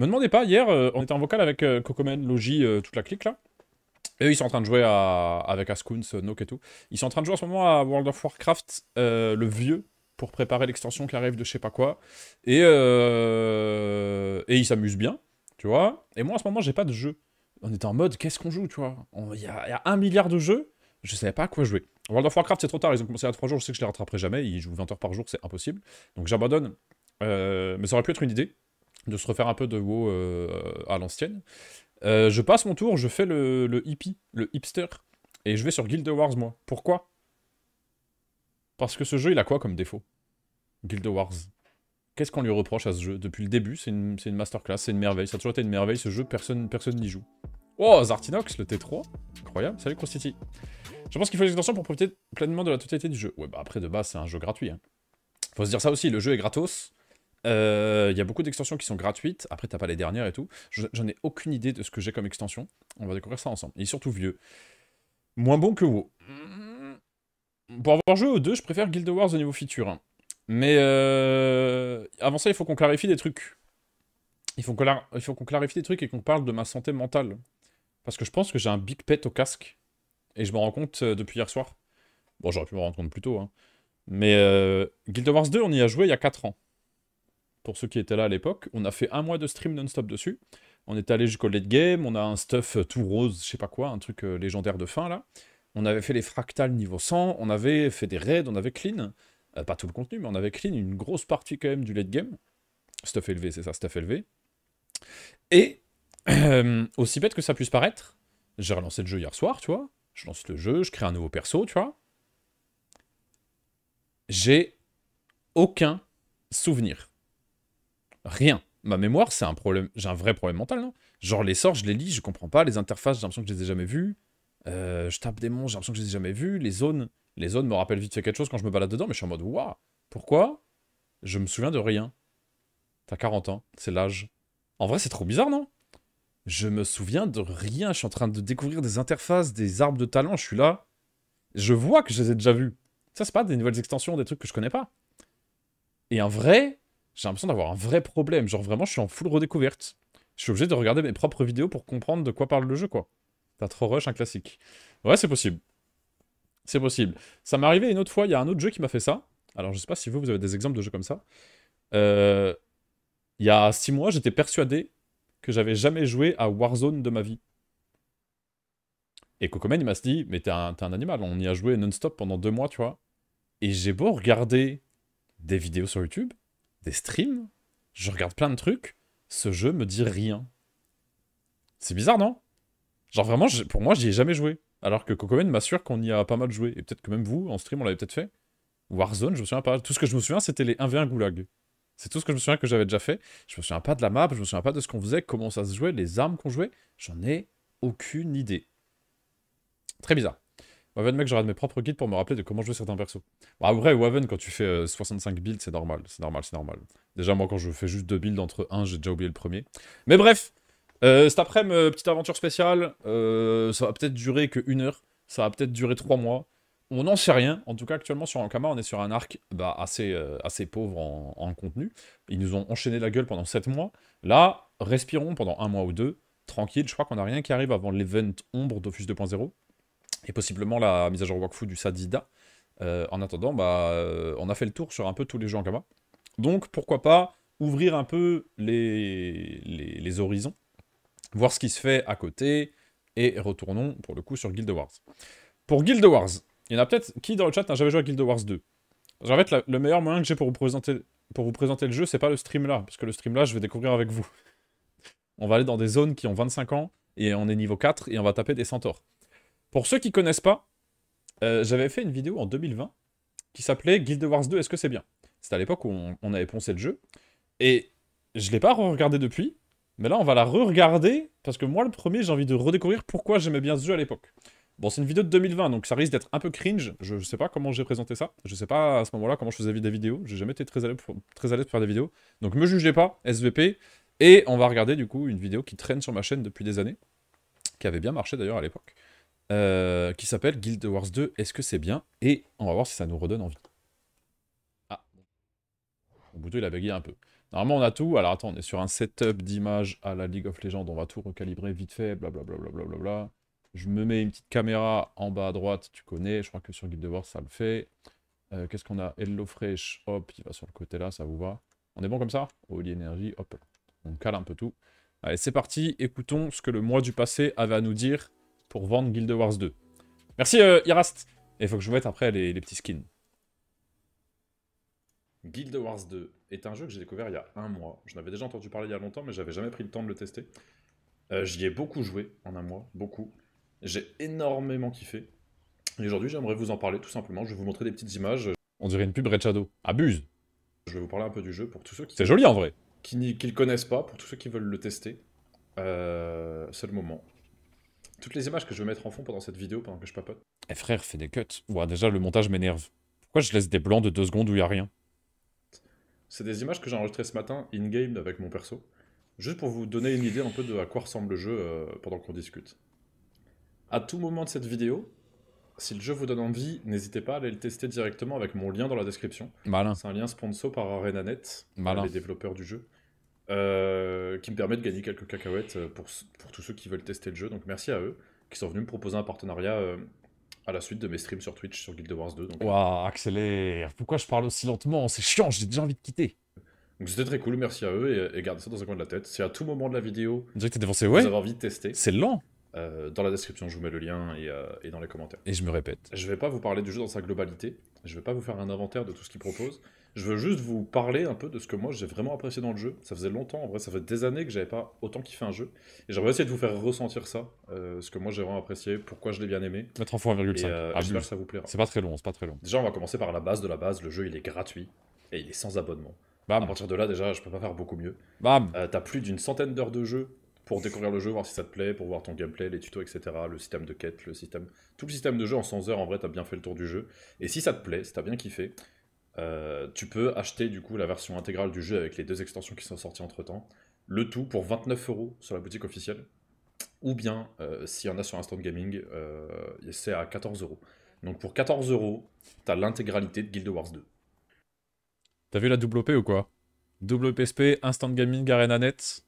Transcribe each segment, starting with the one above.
Me demandez pas, hier, euh, on était en vocal avec euh, Kokomen, Logi, euh, toute la clique là. Et eux, ils sont en train de jouer avec Ascoons, Nok et tout. Ils sont en train de jouer en ce moment à World of Warcraft, le vieux, pour préparer l'extension qui arrive de je sais pas quoi. Et, et ils s'amusent bien, tu vois. Et moi, en ce moment, j'ai pas de jeu. On était en mode, qu'est-ce qu'on joue, tu vois Il y, a un milliard de jeux, je savais pas à quoi jouer. World of Warcraft, c'est trop tard, ils ont commencé à 3 jours, je sais que je les rattraperai jamais, ils jouent 20 heures par jour, c'est impossible. Donc j'abandonne. mais ça aurait pu être une idée de se refaire un peu de WoW euh, à l'ancienne. Euh, je passe mon tour, je fais le, hippie, le hipster, et je vais sur Guild Wars, moi. Pourquoi Parce que ce jeu, il a quoi comme défaut Guild Wars. Qu'est-ce qu'on lui reproche à ce jeu Depuis le début, c'est une, une, masterclass, c'est une merveille. Ça a toujours été une merveille, ce jeu, personne n'y joue. Oh, Zartinox, le T3. Incroyable. Salut, City. Je pense qu'il faut les extensions pour profiter pleinement de la totalité du jeu. Ouais, bah après, de base, c'est un jeu gratuit. Hein. Faut se dire ça aussi, le jeu est gratos. Euh, il y a beaucoup d'extensions qui sont gratuites. Après, t'as pas les dernières et tout. J'en ai aucune idée de ce que j'ai comme extension. On va découvrir ça ensemble. Il est surtout vieux. Moins bon que WoW. Pour avoir joué aux deux, je préfère Guild Wars au niveau feature. Hein. Mais euh, avant ça, il faut qu'on clarifie des trucs. Il faut qu'on clarifie des trucs et qu'on parle de ma santé mentale. Parce que je pense que j'ai un big pet au casque. Et je m'en rends compte euh, depuis hier soir. Bon, j'aurais pu m'en rendre compte plus tôt. Hein. Mais Guild Wars 2, on y a joué il y a 4 ans pour ceux qui étaient là à l'époque, on a fait un mois de stream non-stop dessus. On est allé jusqu'au late game, on a un stuff tout rose, je sais pas quoi, un truc euh, légendaire de fin là. On avait fait les fractales niveau 100, on avait fait des raids, on avait clean, euh, pas tout le contenu, mais on avait clean une grosse partie quand même du late game. Stuff élevé, c'est ça, stuff élevé. Et, aussi bête que ça puisse paraître, j'ai relancé le jeu hier soir, tu vois. Je lance le jeu, je crée un nouveau perso, tu vois. J'ai aucun souvenir Rien. Ma mémoire, c'est un problème. J'ai un vrai problème mental, non Genre, les sorts, je les lis, je comprends pas. Les interfaces, j'ai l'impression que je les ai jamais vues. Euh, je tape des mots, j'ai l'impression que je les ai jamais vues. Les zones, les zones me rappellent vite fait quelque chose quand je me balade dedans, mais je suis en mode, waouh, pourquoi Je me souviens de rien. T'as 40 ans, c'est l'âge. En vrai, c'est trop bizarre, non Je me souviens de rien. Je suis en train de découvrir des interfaces, des arbres de talent. Je suis là. Je vois que je les ai déjà vus. Ça, c'est pas des nouvelles extensions, des trucs que je connais pas. Et en vrai, j'ai l'impression d'avoir un vrai problème. Genre vraiment, je suis en full redécouverte. Je suis obligé de regarder mes propres vidéos pour comprendre de quoi parle le jeu, quoi. T'as trop rush un classique. Ouais, c'est possible. C'est possible. Ça m'est arrivé une autre fois, il y a un autre jeu qui m'a fait ça. Alors, je sais pas si vous, vous avez des exemples de jeux comme ça. Euh, il y a six mois, j'étais persuadé que j'avais jamais joué à Warzone de ma vie. Et Kokomen il m'a dit, mais t'es un, un, animal, on y a joué non-stop pendant deux mois, tu vois. Et j'ai beau regarder des vidéos sur YouTube, des streams, je regarde plein de trucs, ce jeu me dit rien. C'est bizarre, non Genre vraiment, pour moi, j'y ai jamais joué. Alors que Kokomen m'assure qu'on y a pas mal joué. Et peut-être que même vous, en stream, on l'avait peut-être fait. Warzone, je me souviens pas. Tout ce que je me souviens, c'était les 1v1 Goulag. C'est tout ce que je me souviens que j'avais déjà fait. Je me souviens pas de la map, je me souviens pas de ce qu'on faisait, comment ça se jouait, les armes qu'on jouait. J'en ai aucune idée. Très bizarre. Waven, mec, j'aurai mes propres guides pour me rappeler de comment jouer certains persos. Bah, vrai, Waven, quand tu fais 65 euh, builds, c'est normal, c'est normal, c'est normal. Déjà, moi, quand je fais juste deux builds entre un, j'ai déjà oublié le premier. Mais bref, euh, cet après-midi, euh, petite aventure spéciale, ça va peut-être durer que une heure, ça va peut-être durer trois mois. On n'en sait rien. En tout cas, actuellement, sur Ankama, on est sur un arc bah, assez, assez pauvre en, contenu. Ils nous ont enchaîné la gueule pendant sept mois. Là, respirons pendant un mois ou deux, tranquille. Je crois qu'on n'a rien qui arrive avant l'event ombre d'Office 2.0 et possiblement la mise à jour Wakfu du Sadida. Euh, en attendant, bah, euh, on a fait le tour sur un peu tous les jeux en gamma. Donc, pourquoi pas ouvrir un peu les, les, horizons, voir ce qui se fait à côté, et retournons pour le coup sur Guild Wars. Pour Guild Wars, il y en a peut-être qui dans le chat n'a jamais joué à Guild Wars 2. En fait, le meilleur moyen que j'ai pour vous présenter pour vous présenter le jeu, c'est pas le stream là, parce que le stream là, je vais découvrir avec vous. On va aller dans des zones qui ont 25 ans, et on est niveau 4, et on va taper des centaures. Pour ceux qui ne connaissent pas, euh, j'avais fait une vidéo en 2020 qui s'appelait Guild Wars 2, est-ce que c'est bien C'était à l'époque où on, avait poncé le jeu. Et je ne l'ai pas re-regardé depuis, mais là on va la re-regarder, parce que moi le premier j'ai envie de redécouvrir pourquoi j'aimais bien ce jeu à l'époque. Bon, c'est une vidéo de 2020, donc ça risque d'être un peu cringe. Je, ne sais pas comment j'ai présenté ça. Je ne sais pas à ce moment-là comment je faisais des vidéos. J'ai jamais été très à l'aise pour, faire des vidéos. Donc me jugez pas, SVP. Et on va regarder du coup une vidéo qui traîne sur ma chaîne depuis des années, qui avait bien marché d'ailleurs à l'époque. Euh, qui s'appelle Guild Wars 2, est-ce que c'est bien Et on va voir si ça nous redonne envie. Ah, mon bouton il a bugué un peu. Normalement on a tout, alors attends, on est sur un setup d'image à la League of Legends, on va tout recalibrer vite fait, blablabla. Bla bla bla bla Je me mets une petite caméra en bas à droite, tu connais, je crois que sur Guild Wars ça le fait. Euh, qu'est-ce qu'on a Hello Fresh, hop, il va sur le côté là, ça vous va. On est bon comme ça Holy Energy, hop, on cale un peu tout. Allez, c'est parti, écoutons ce que le mois du passé avait à nous dire pour vendre Guild Wars 2. Merci euh, Irast Et il faut que je vous mette après les, petits skins. Guild Wars 2 est un jeu que j'ai découvert il y a un mois. Je n'avais déjà entendu parler il y a longtemps, mais j'avais jamais pris le temps de le tester. Euh, j'y ai beaucoup joué en un mois, beaucoup. J'ai énormément kiffé. Et aujourd'hui, j'aimerais vous en parler tout simplement. Je vais vous montrer des petites images. On dirait une pub Red Shadow. Abuse Je vais vous parler un peu du jeu pour tous ceux qui... C'est joli en vrai Qui ne le connaissent pas, pour tous ceux qui veulent le tester. Euh, c'est le moment toutes les images que je vais mettre en fond pendant cette vidéo, pendant que je papote. Eh frère, fais des cuts. Ouah, déjà, le montage m'énerve. Pourquoi je laisse des blancs de deux secondes où il n'y a rien C'est des images que j'ai enregistrées ce matin, in-game, avec mon perso. Juste pour vous donner une idée un peu de à quoi ressemble le jeu euh, pendant qu'on discute. À tout moment de cette vidéo, si le jeu vous donne envie, n'hésitez pas à aller le tester directement avec mon lien dans la description. Malin. C'est un lien sponsor par ArenaNet, Malin. les développeurs du jeu. Euh, qui me permet de gagner quelques cacahuètes euh, pour, pour tous ceux qui veulent tester le jeu. Donc merci à eux qui sont venus me proposer un partenariat euh, à la suite de mes streams sur Twitch sur Guild Wars 2. Donc... Waouh, accélère Pourquoi je parle aussi lentement C'est chiant, j'ai déjà envie de quitter. Donc c'était très cool, merci à eux et, gardez ça dans un coin de la tête. C'est à tout moment de la vidéo. ouais. Vous avez envie de tester. C'est lent. dans la description, je vous mets le lien et, et, dans les commentaires. Et je me répète. Je vais pas vous parler du jeu dans sa globalité. Je vais pas vous faire un inventaire de tout ce qu'il propose. Je veux juste vous parler un peu de ce que moi j'ai vraiment apprécié dans le jeu. Ça faisait longtemps, en vrai, ça fait des années que j'avais pas autant kiffé un jeu. Et j'aimerais essayer de vous faire ressentir ça, euh, ce que moi j'ai vraiment apprécié, pourquoi je l'ai bien aimé. Mettre en fond 1,5. Euh, j'espère que ça vous plaira. C'est pas très long, c'est pas très long. Déjà, on va commencer par la base de la base. Le jeu, il est gratuit et il est sans abonnement. Bam. À partir de là, déjà, je peux pas faire beaucoup mieux. Bam. Tu euh, T'as plus d'une centaine d'heures de jeu pour découvrir le jeu, voir si ça te plaît, pour voir ton gameplay, les tutos, etc. Le système de quête, le système. Tout le système de jeu en 100 heures, en vrai, t'as bien fait le tour du jeu. Et si ça te plaît, si t'as bien kiffé, euh, tu peux acheter du coup la version intégrale du jeu avec les deux extensions qui sont sorties entre temps, le tout pour 29 euros sur la boutique officielle, ou bien euh, s'il y en a sur Instant Gaming, euh, c'est à 14 euros. Donc pour 14 euros, t'as l'intégralité de Guild Wars 2. T'as vu la double ou quoi Double Instant Gaming, Arena Net.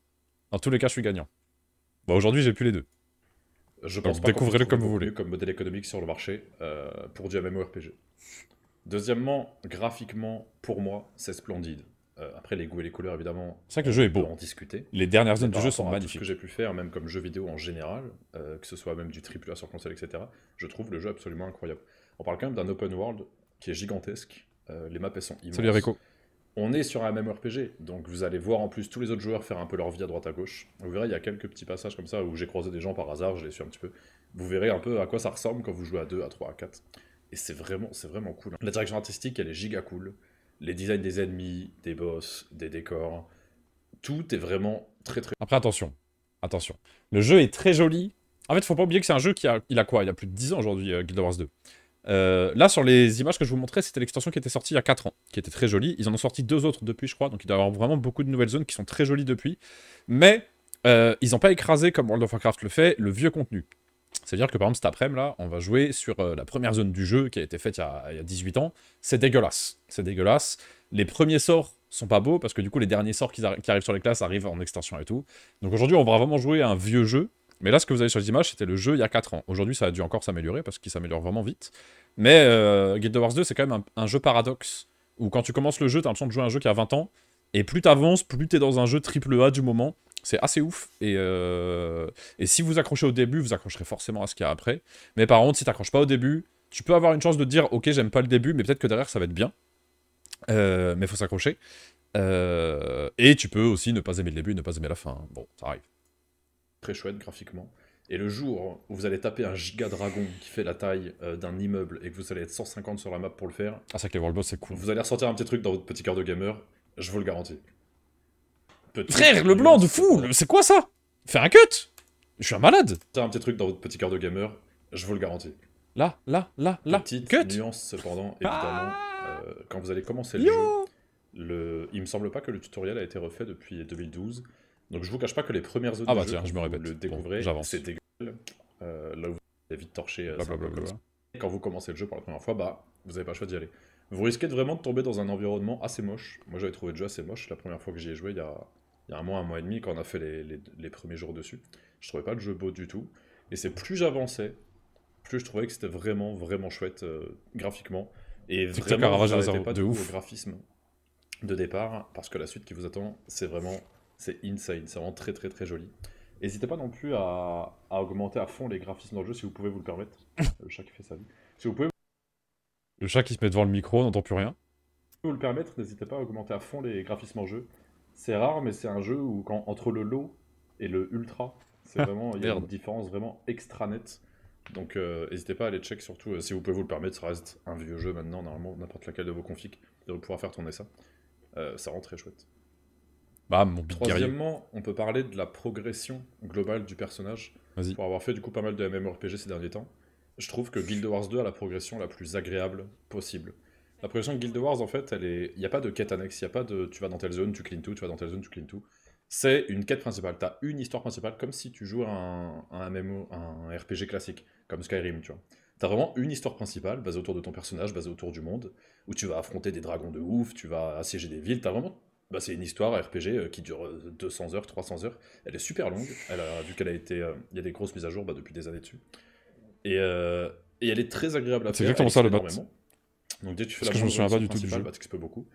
Dans tous les cas, je suis gagnant. Bon, bah, aujourd'hui, j'ai plus les deux. Je pense que pas découvrez-le comme vous voulez. Comme modèle économique sur le marché pour du MMORPG. Deuxièmement, graphiquement, pour moi, c'est splendide. Euh, après, les goûts et les couleurs, évidemment. C'est vrai que le jeu est beau. en discuter. Les dernières zones du jeu sont magnifiques. ce que j'ai pu faire, même comme jeu vidéo en général, euh, que ce soit même du AAA sur console, etc., je trouve le jeu absolument incroyable. On parle quand même d'un open world qui est gigantesque. Euh, les maps, elles sont immenses. On est sur un MMORPG, donc vous allez voir en plus tous les autres joueurs faire un peu leur vie à droite à gauche. Vous verrez, il y a quelques petits passages comme ça où j'ai croisé des gens par hasard, je les suis un petit peu. Vous verrez un peu à quoi ça ressemble quand vous jouez à 2, à 3, à 4. Et c'est vraiment, c'est vraiment cool. Hein. La direction artistique, elle est giga cool. Les designs des ennemis, des boss, des décors, tout est vraiment très très. Après, attention, attention. Le jeu est très joli. En fait, faut pas oublier que c'est un jeu qui a, il a quoi Il a plus de 10 ans aujourd'hui, euh, Guild Wars 2. Euh, là, sur les images que je vous montrais, c'était l'extension qui était sortie il y a 4 ans, qui était très jolie. Ils en ont sorti deux autres depuis, je crois, donc il doit y avoir vraiment beaucoup de nouvelles zones qui sont très jolies depuis. Mais euh, ils n'ont pas écrasé, comme World of Warcraft le fait, le vieux contenu. C'est-à-dire que par exemple, cet après-midi, là, on va jouer sur euh, la première zone du jeu qui a été faite il y a, 18 ans. C'est dégueulasse. C'est dégueulasse. Les premiers sorts sont pas beaux parce que du coup, les derniers sorts qui, arrivent sur les classes arrivent en extension et tout. Donc aujourd'hui, on va vraiment jouer à un vieux jeu. Mais là, ce que vous avez sur les images, c'était le jeu il y a 4 ans. Aujourd'hui, ça a dû encore s'améliorer parce qu'il s'améliore vraiment vite. Mais euh, Guild Wars 2, c'est quand même un, jeu paradoxe où quand tu commences le jeu, tu as l'impression de jouer à un jeu qui a 20 ans. Et plus tu avances, plus es dans un jeu triple A du moment c'est assez ouf. Euh, et, si vous accrochez au début, vous accrocherez forcément à ce qu'il y a après. Mais par contre, si tu n'accroches pas au début, tu peux avoir une chance de dire Ok, j'aime pas le début, mais peut-être que derrière ça va être bien. Euh, mais faut s'accrocher. Euh, et tu peux aussi ne pas aimer le début, ne pas aimer la fin. Bon, ça arrive. Très chouette graphiquement. Et le jour où vous allez taper un giga dragon qui fait la taille euh, d'un immeuble et que vous allez être 150 sur la map pour le faire. Ah, ça, que les World Boss, c'est cool. Vous allez ressortir un petit truc dans votre petit cœur de gamer, je vous le garantis. Frère, le blanc de fou, c'est quoi ça Faire un cut Je suis un malade T'as un petit truc dans votre petit cœur de gamer, je vous le garantis. Là, là, là, là, Petite cut nuance cependant, ah! évidemment, euh, quand vous allez commencer le jeu, il me semble pas que le tutoriel a été refait depuis 2012, donc je vous cache pas que les premières heures ah bah, je me répète. le découvrez, c'est dégueulasse. là où vous avez vite torché, euh, quand vous commencez le jeu pour la première fois, bah, vous avez pas le choix d'y aller. Vous risquez de vraiment de tomber dans un environnement assez moche. Moi, j'avais trouvé le jeu assez moche la première fois que j'y ai joué il y a un mois, un mois et demi, quand on a fait les, premiers jours dessus. Je trouvais pas le jeu beau du tout. Et c'est plus j'avançais, plus je trouvais que c'était vraiment, vraiment chouette euh, graphiquement. Et vraiment, je pas de ouf. au graphisme de départ, parce que la suite qui vous attend, c'est vraiment, c'est insane, c'est vraiment très, très, très joli. N'hésitez pas non plus à, augmenter à fond les graphismes dans le jeu si vous pouvez vous le permettre. le chat qui fait sa vie. Si vous pouvez. Le chat qui se met devant le micro n'entend plus rien. Si vous le permettre, n'hésitez pas à augmenter à fond les graphismes en jeu. C'est rare, mais c'est un jeu où, quand, entre le low et le ultra, c'est ah, vraiment, il y a une différence vraiment extra nette. Donc, euh, n'hésitez pas à aller check, surtout euh, si vous pouvez vous le permettre. Ça reste un vieux jeu maintenant, normalement, n'importe laquelle de vos configs, de pouvoir faire tourner ça. Euh, ça rend très chouette. Bah, on peut parler de la progression globale du personnage. Pour avoir fait du coup pas mal de MMORPG ces derniers temps, je trouve que Guild Wars 2 a la progression la plus agréable possible. La progression de Guild Wars, en fait, elle il n'y a pas de quête annexe, il n'y a pas de tu vas dans telle zone, tu clean tout, tu vas dans telle zone, tu clean tout. C'est une quête principale, tu as une histoire principale, comme si tu joues un, un, un RPG classique, comme Skyrim, tu vois. Tu as vraiment une histoire principale basée autour de ton personnage, basée autour du monde, où tu vas affronter des dragons de ouf, tu vas assiéger des villes, as vraiment... Bah, c'est une histoire RPG euh, qui dure 200 euh, heures, 300 heures. Elle est super longue, elle a, vu qu'elle a été... Euh, il y a des grosses mises à jour bah, depuis des années dessus. Et, Et elle est très agréable à faire. C'est exactement ça le mode. Donc dès que tu fais la que je me souviens pas du tout du jeu. Bah, peux beaucoup.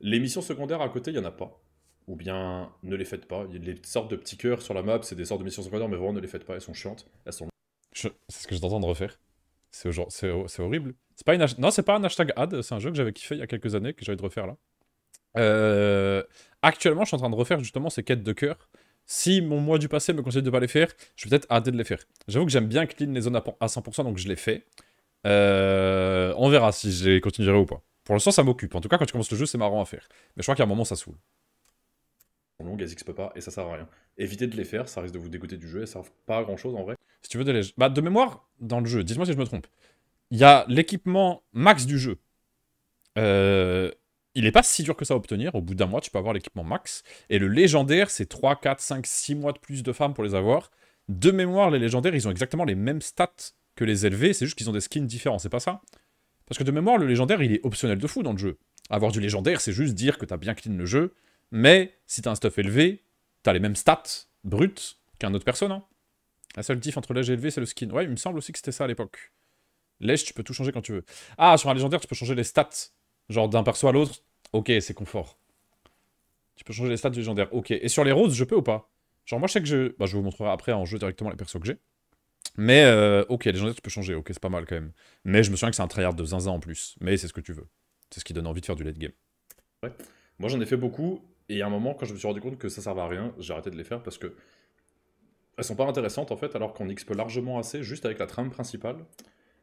Les missions secondaires à côté, il y en a pas. Ou bien ne les faites pas. Les sortes de petits cœurs sur la map, c'est des sortes de missions secondaires, mais vraiment ne les faites pas, elles sont chiantes. C'est ce que en train de refaire. C'est genre... horrible. C'est pas une... Non, c'est pas un hashtag ad, c'est un jeu que j'avais kiffé il y a quelques années, que envie de refaire là. Euh, actuellement, je suis en train de refaire justement ces quêtes de cœur. Si mon moi du passé me conseille de ne pas les faire, je vais peut-être arrêter de les faire. J'avoue que j'aime bien clean les zones à 100%, donc je les fais. Euh, on verra si j'ai les continuerai ou pas. Pour l'instant, ça m'occupe. En tout cas, quand tu commences le jeu, c'est marrant à faire. Mais je crois qu'à un moment, ça saoule. Long, Gazix peut pas, et ça sert à rien. Évitez de les faire, ça risque de vous dégoûter du jeu, et ça sert pas à grand chose en vrai. Si tu veux de les... Bah, de mémoire, dans le jeu, dis moi si je me trompe, il y a l'équipement max du jeu. Euh, il est pas si dur que ça à obtenir. Au bout d'un mois, tu peux avoir l'équipement max. Et le légendaire, c'est 3, 4, 5, 6 mois de plus de femmes pour les avoir. De mémoire, les légendaires, ils ont exactement les mêmes stats que les élevés c'est juste qu'ils ont des skins différents, c'est pas ça Parce que de mémoire, le légendaire, il est optionnel de fou dans le jeu. Avoir du légendaire, c'est juste dire que t'as bien clean le jeu, mais si t'as un stuff élevé, t'as les mêmes stats brutes qu'un autre personne. Hein. La seule diff entre l'âge et élevé, c'est le skin. Ouais, il me semble aussi que c'était ça à l'époque. lèche tu peux tout changer quand tu veux. Ah, sur un légendaire, tu peux changer les stats. Genre d'un perso à l'autre. Ok, c'est confort. Tu peux changer les stats du légendaire. Ok. Et sur les roses, je peux ou pas Genre moi, je sais que je... Bah, je vous montrerai après en jeu directement les persos que j'ai. Mais euh, ok, gens tu peux changer, ok, c'est pas mal quand même. Mais je me souviens que c'est un tryhard de zinzin en plus. Mais c'est ce que tu veux. C'est ce qui donne envie de faire du late game. Ouais. Moi j'en ai fait beaucoup, et à un moment, quand je me suis rendu compte que ça servait à rien, j'ai arrêté de les faire parce que elles sont pas intéressantes en fait, alors qu'on XP largement assez juste avec la trame principale,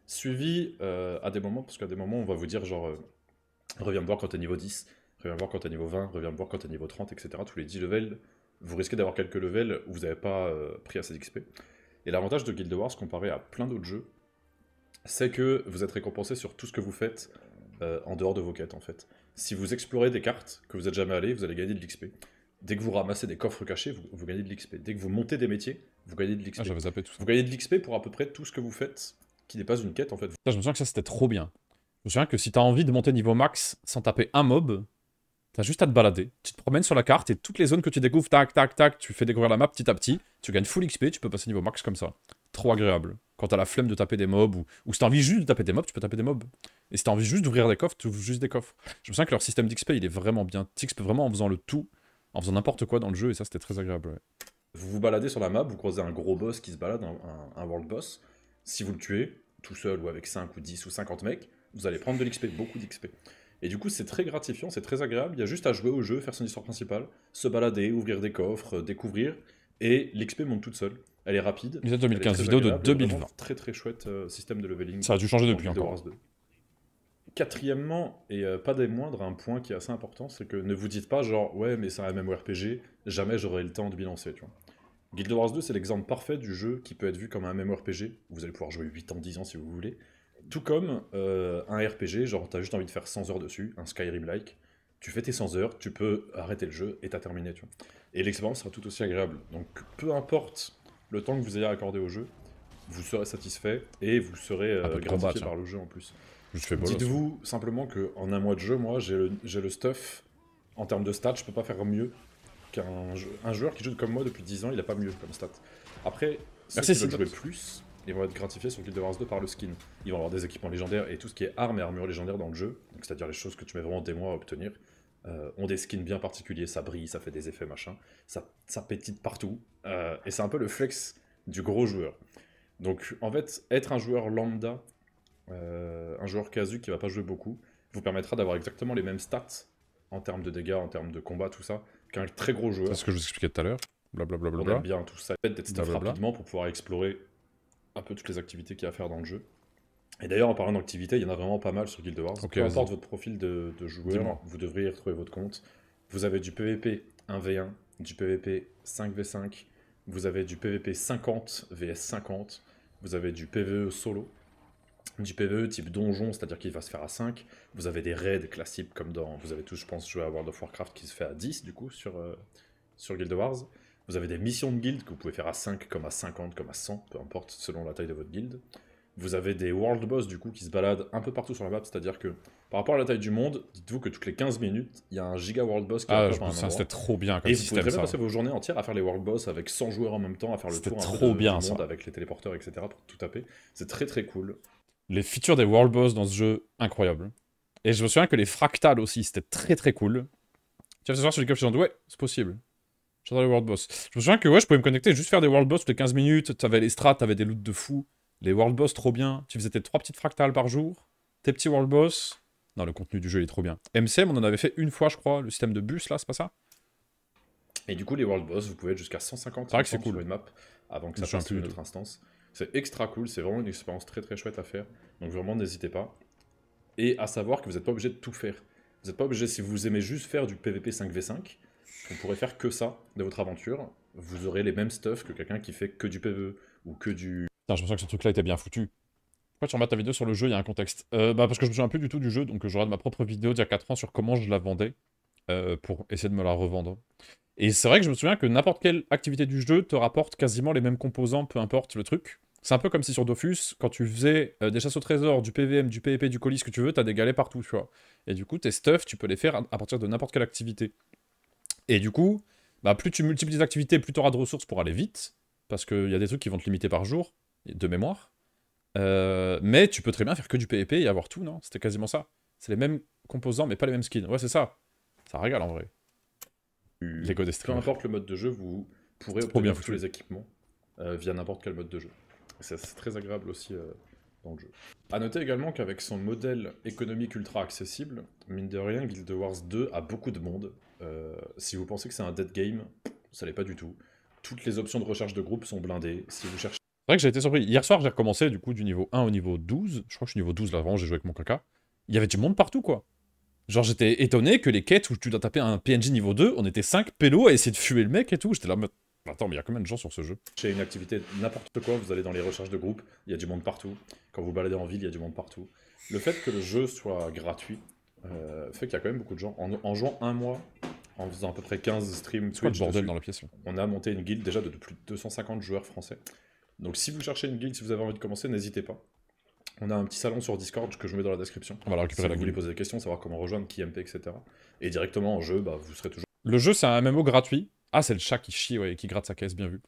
suivi euh, à des moments, parce qu'à des moments on va vous dire genre, euh, reviens me voir quand t'es niveau 10, reviens me voir quand t'es niveau 20, reviens me voir quand t'es niveau 30, etc. Tous les 10 levels, vous risquez d'avoir quelques levels où vous n'avez pas euh, pris assez d'XP. Et l'avantage de Guild Wars comparé à plein d'autres jeux, c'est que vous êtes récompensé sur tout ce que vous faites euh, en dehors de vos quêtes en fait. Si vous explorez des cartes que vous n'êtes jamais allé, vous allez gagner de l'XP. Dès que vous ramassez des coffres cachés, vous, gagnez de l'XP. Dès que vous montez des métiers, vous gagnez de l'XP. Ah, vous gagnez de l'XP pour à peu près tout ce que vous faites qui n'est pas une quête en fait. je me souviens que ça c'était trop bien. Je me souviens que si t'as envie de monter niveau max sans taper un mob, T'as juste à te balader. Tu te promènes sur la carte et toutes les zones que tu découvres, tac, tac, tac, tu fais découvrir la map petit à petit. Tu gagnes full XP, tu peux passer niveau max comme ça. Trop agréable. Quand t'as la flemme de taper des mobs ou, si t'as envie juste de taper des mobs, tu peux taper des mobs. Et si t'as envie juste d'ouvrir des coffres, tu ouvres juste des coffres. Je me sens que leur système d'XP, il est vraiment bien. T'XP vraiment en faisant le tout, en faisant n'importe quoi dans le jeu et ça, c'était très agréable. Vous vous baladez sur la map, vous croisez un gros boss qui se balade, un, un, un world boss. Si vous le tuez, tout seul ou avec 5 ou 10 ou 50 mecs, vous allez prendre de l'XP, beaucoup d'XP. Et du coup, c'est très gratifiant, c'est très agréable. Il y a juste à jouer au jeu, faire son histoire principale, se balader, ouvrir des coffres, euh, découvrir. Et l'XP monte toute seule. Elle est rapide. 2015, vidéo de 2020. Très très chouette euh, système de leveling. Ça a dû changer depuis encore. Quatrièmement, et euh, pas des moindres, un point qui est assez important, c'est que ne vous dites pas genre ouais mais c'est un MMORPG, jamais j'aurai le temps de bilancer ». lancer. Tu vois. Guild Wars 2 c'est l'exemple parfait du jeu qui peut être vu comme un MMORPG, vous allez pouvoir jouer 8 ans, 10 ans si vous voulez, tout comme euh, un RPG, genre t'as juste envie de faire 100 heures dessus, un Skyrim-like, tu fais tes 100 heures, tu peux arrêter le jeu et t'as terminé, tu vois. Et l'expérience sera tout aussi agréable. Donc peu importe le temps que vous ayez accordé au jeu, vous serez satisfait et vous serez euh, gratifié hein. par le jeu en plus. Je Dites-vous simplement que en un mois de jeu, moi, j'ai le, stuff en termes de stats, je peux pas faire mieux qu'un un joueur qui joue comme moi depuis 10 ans, il a pas mieux comme stats. Après, c'est Merci, qui plus, ils vont être gratifiés sur Guild Wars 2 par le skin. Ils vont avoir des équipements légendaires et tout ce qui est armes et armures légendaires dans le jeu, donc c'est-à-dire les choses que tu mets vraiment des mois à obtenir, euh, ont des skins bien particuliers, ça brille, ça fait des effets machin, ça, pétite partout, euh, et c'est un peu le flex du gros joueur. Donc en fait, être un joueur lambda, euh, un joueur casu qui va pas jouer beaucoup, vous permettra d'avoir exactement les mêmes stats en termes de dégâts, en termes de combat, tout ça, qu'un très gros joueur. C'est ce que je vous expliquais tout à l'heure. Blablabla. On aime bien tout ça. D'être rapidement pour pouvoir explorer un peu toutes les activités qu'il y a à faire dans le jeu. Et d'ailleurs, en parlant d'activités, il y en a vraiment pas mal sur Guild Wars. Donc Peu importe votre profil de, joueur, vous devriez retrouver votre compte. Vous avez du PvP 1v1, du PvP 5v5, vous avez du PvP 50 vs 50, vous avez du PvE solo, du PvE type donjon, c'est-à-dire qu'il va se faire à 5, vous avez des raids classiques comme dans... Vous avez tous, je pense, joué à World of Warcraft qui se fait à 10 du coup sur, euh, sur Guild Wars. Vous avez des missions de guild que vous pouvez faire à 5, comme à 50, comme à 100, peu importe, selon la taille de votre guild. Vous avez des world boss du coup qui se baladent un peu partout sur la map, c'est-à-dire que par rapport à la taille du monde, dites-vous que toutes les 15 minutes, il y a un giga world boss qui ah, je un c'était trop bien comme Et vous pouvez passer vos journées entières à faire les world boss avec 100 joueurs en même temps, à faire le tour trop bien, avec les téléporteurs, etc. pour tout taper. C'est très très cool. Les features des world boss dans ce jeu, incroyable. Et je me souviens que les fractales aussi, c'était très très cool. Tu vas te soir sur les coffres, je suis ouais, c'est possible. J'adore les World Boss. Je me souviens que ouais, je pouvais me connecter juste faire des World Boss toutes les 15 minutes. T'avais les strats, t'avais des loots de fou. Les World Boss, trop bien. Tu faisais tes trois petites fractales par jour. Tes petits World Boss. Non, le contenu du jeu, il est trop bien. MCM, on en avait fait une fois, je crois. Le système de bus, là, c'est pas ça Et du coup, les World Boss, vous pouvez être jusqu'à 150 cool. sur une map avant que ça passe une autre instance. C'est extra cool. C'est vraiment une expérience très très chouette à faire. Donc vraiment, n'hésitez pas. Et à savoir que vous n'êtes pas obligé de tout faire. Vous n'êtes pas obligé, si vous aimez juste faire du PVP 5v5, on pourrait faire que ça de votre aventure. Vous aurez les mêmes stuff que quelqu'un qui fait que du PvE ou que du. Putain, je me sens que ce truc-là était bien foutu. Pourquoi tu remets ta vidéo sur le jeu Il y a un contexte. Euh, bah, parce que je me souviens plus du tout du jeu, donc euh, j'aurai de ma propre vidéo d'il y a 4 ans sur comment je la vendais euh, pour essayer de me la revendre. Et c'est vrai que je me souviens que n'importe quelle activité du jeu te rapporte quasiment les mêmes composants, peu importe le truc. C'est un peu comme si sur Dofus, quand tu faisais des chasses au trésor, du PVM, du PVP, e du colis, ce que tu veux, t'as des galets partout, tu vois. Et du coup, tes stuff, tu peux les faire à partir de n'importe quelle activité. Et du coup, bah, plus tu multiplies les activités, plus tu auras de ressources pour aller vite, parce qu'il y a des trucs qui vont te limiter par jour, de mémoire. Euh, mais tu peux très bien faire que du PvP et avoir tout, non C'était quasiment ça. C'est les mêmes composants, mais pas les mêmes skins. Ouais, c'est ça. Ça régale en vrai. Les Peu importe le mode de jeu, vous pourrez obtenir tous les équipements euh, via n'importe quel mode de jeu. C'est très agréable aussi euh, dans le jeu. A noter également qu'avec son modèle économique ultra accessible, mine de rien, Guild Wars 2 a beaucoup de monde euh, si vous pensez que c'est un dead game, ça l'est pas du tout. Toutes les options de recherche de groupe sont blindées. Si vous cherchez. C'est vrai que j'ai été surpris. Hier soir, j'ai recommencé du coup du niveau 1 au niveau 12. Je crois que je suis niveau 12 là, vraiment, j'ai joué avec mon caca. Il y avait du monde partout quoi. Genre j'étais étonné que les quêtes où tu dois taper un PNJ niveau 2, on était 5 pélos à essayer de fumer le mec et tout. J'étais là, mais... attends, mais il y a combien de gens sur ce jeu Chez une activité, n'importe quoi, vous allez dans les recherches de groupe, il y a du monde partout. Quand vous baladez en ville, il y a du monde partout. Le fait que le jeu soit gratuit, euh, fait qu'il y a quand même beaucoup de gens. En, jouant un mois, en faisant à peu près 15 streams Twitch, bordel dans la pièce, on a monté une guilde déjà de plus de 250 joueurs français. Donc si vous cherchez une guilde, si vous avez envie de commencer, n'hésitez pas. On a un petit salon sur Discord que je mets dans la description. On va récupérer si vous voulez poser des questions, savoir comment rejoindre, qui MP, etc. Et directement en jeu, bah, vous serez toujours... Le jeu, c'est un MMO gratuit. Ah, c'est le chat qui chie et qui gratte sa caisse, bien vu.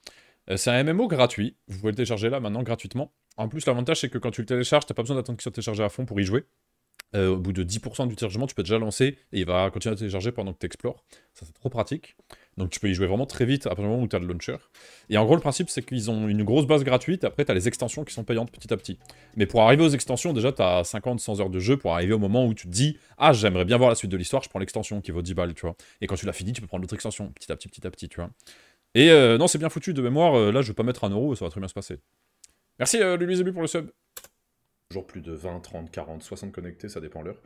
Euh, c'est un MMO gratuit. Vous pouvez le télécharger là maintenant gratuitement. En plus, l'avantage, c'est que quand tu le télécharges, t'as pas besoin d'attendre qu'il soit téléchargé à fond pour y jouer. Euh, au bout de 10% du téléchargement, tu peux déjà lancer et il va continuer à télécharger pendant que tu explores. Ça, c'est trop pratique. Donc, tu peux y jouer vraiment très vite à partir du moment où tu as le launcher. Et en gros, le principe, c'est qu'ils ont une grosse base gratuite. après, tu as les extensions qui sont payantes petit à petit. Mais pour arriver aux extensions, déjà, tu as 50-100 heures de jeu pour arriver au moment où tu te dis Ah, j'aimerais bien voir la suite de l'histoire, je prends l'extension qui vaut 10 balles, tu vois. Et quand tu l'as fini, tu peux prendre l'autre extension petit à petit, petit à petit, tu vois. Et euh, non, c'est bien foutu de mémoire. Euh, là, je vais pas mettre un euro, ça va très bien se passer. Merci, euh, Lulu pour le sub toujours plus de 20, 30, 40, 60 connectés, ça dépend l'heure.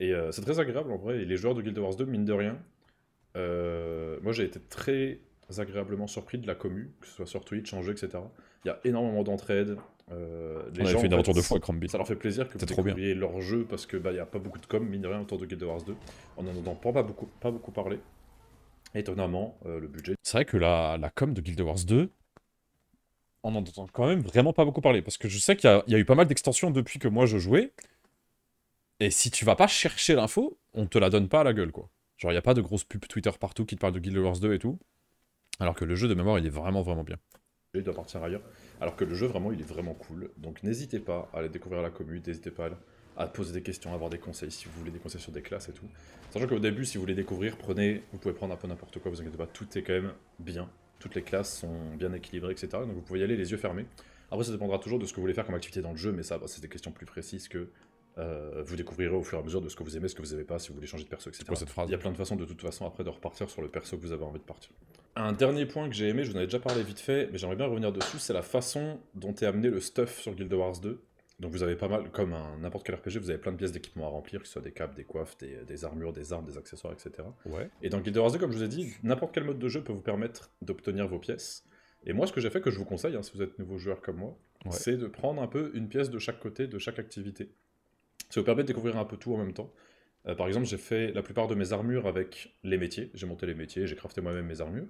Et euh, c'est très agréable en vrai. Et les joueurs de Guild Wars 2, mine de rien, euh, moi j'ai été très agréablement surpris de la commu, que ce soit sur Twitch, en jeu, etc. Il y a énormément d'entraide. Euh, On fait une aventure de fois, Ça leur fait plaisir que vous découvriez leur jeu parce que bah, il n'y a pas beaucoup de com, mine de rien, autour de Guild Wars 2. On n'en entend pas, beaucoup, pas beaucoup parler. Étonnamment, le budget. C'est vrai que la, la com de Guild Wars 2, on en entend quand même vraiment pas beaucoup parler. Parce que je sais qu'il y, a eu pas mal d'extensions depuis que moi je jouais. Et si tu vas pas chercher l'info, on te la donne pas à la gueule, quoi. Genre, il n'y a pas de grosses pubs Twitter partout qui te parlent de Guild Wars 2 et tout. Alors que le jeu de mémoire, il est vraiment, vraiment bien. Il doit partir ailleurs. Alors que le jeu, vraiment, il est vraiment cool. Donc n'hésitez pas à aller découvrir la commune, n'hésitez pas à, poser des questions, à avoir des conseils, si vous voulez des conseils sur des classes et tout. Sachant qu'au début, si vous voulez découvrir, prenez, vous pouvez prendre un peu n'importe quoi, vous inquiétez pas, tout est quand même bien toutes les classes sont bien équilibrées, etc. Donc vous pouvez y aller les yeux fermés. Après, ça dépendra toujours de ce que vous voulez faire comme activité dans le jeu, mais ça, bah, c'est des questions plus précises que euh, vous découvrirez au fur et à mesure de ce que vous aimez, ce que vous n'aimez pas, si vous voulez changer de perso, etc. Il y a plein de façons de toute façon après de repartir sur le perso que vous avez envie de partir. Un dernier point que j'ai aimé, je vous en avais déjà parlé vite fait, mais j'aimerais bien revenir dessus, c'est la façon dont est amené le stuff sur Guild Wars 2. Donc vous avez pas mal, comme n'importe quel RPG, vous avez plein de pièces d'équipement à remplir, que ce soit des capes, des coiffes, des, armures, des armes, des accessoires, etc. Ouais. Et dans Guild Wars 2, comme je vous ai dit, n'importe quel mode de jeu peut vous permettre d'obtenir vos pièces. Et moi, ce que j'ai fait, que je vous conseille, hein, si vous êtes nouveau joueur comme moi, c'est de prendre un peu une pièce de chaque côté de chaque activité. Ça vous permet de découvrir un peu tout en même temps. Euh, par exemple, j'ai fait la plupart de mes armures avec les métiers. J'ai monté les métiers, j'ai crafté moi-même mes armures.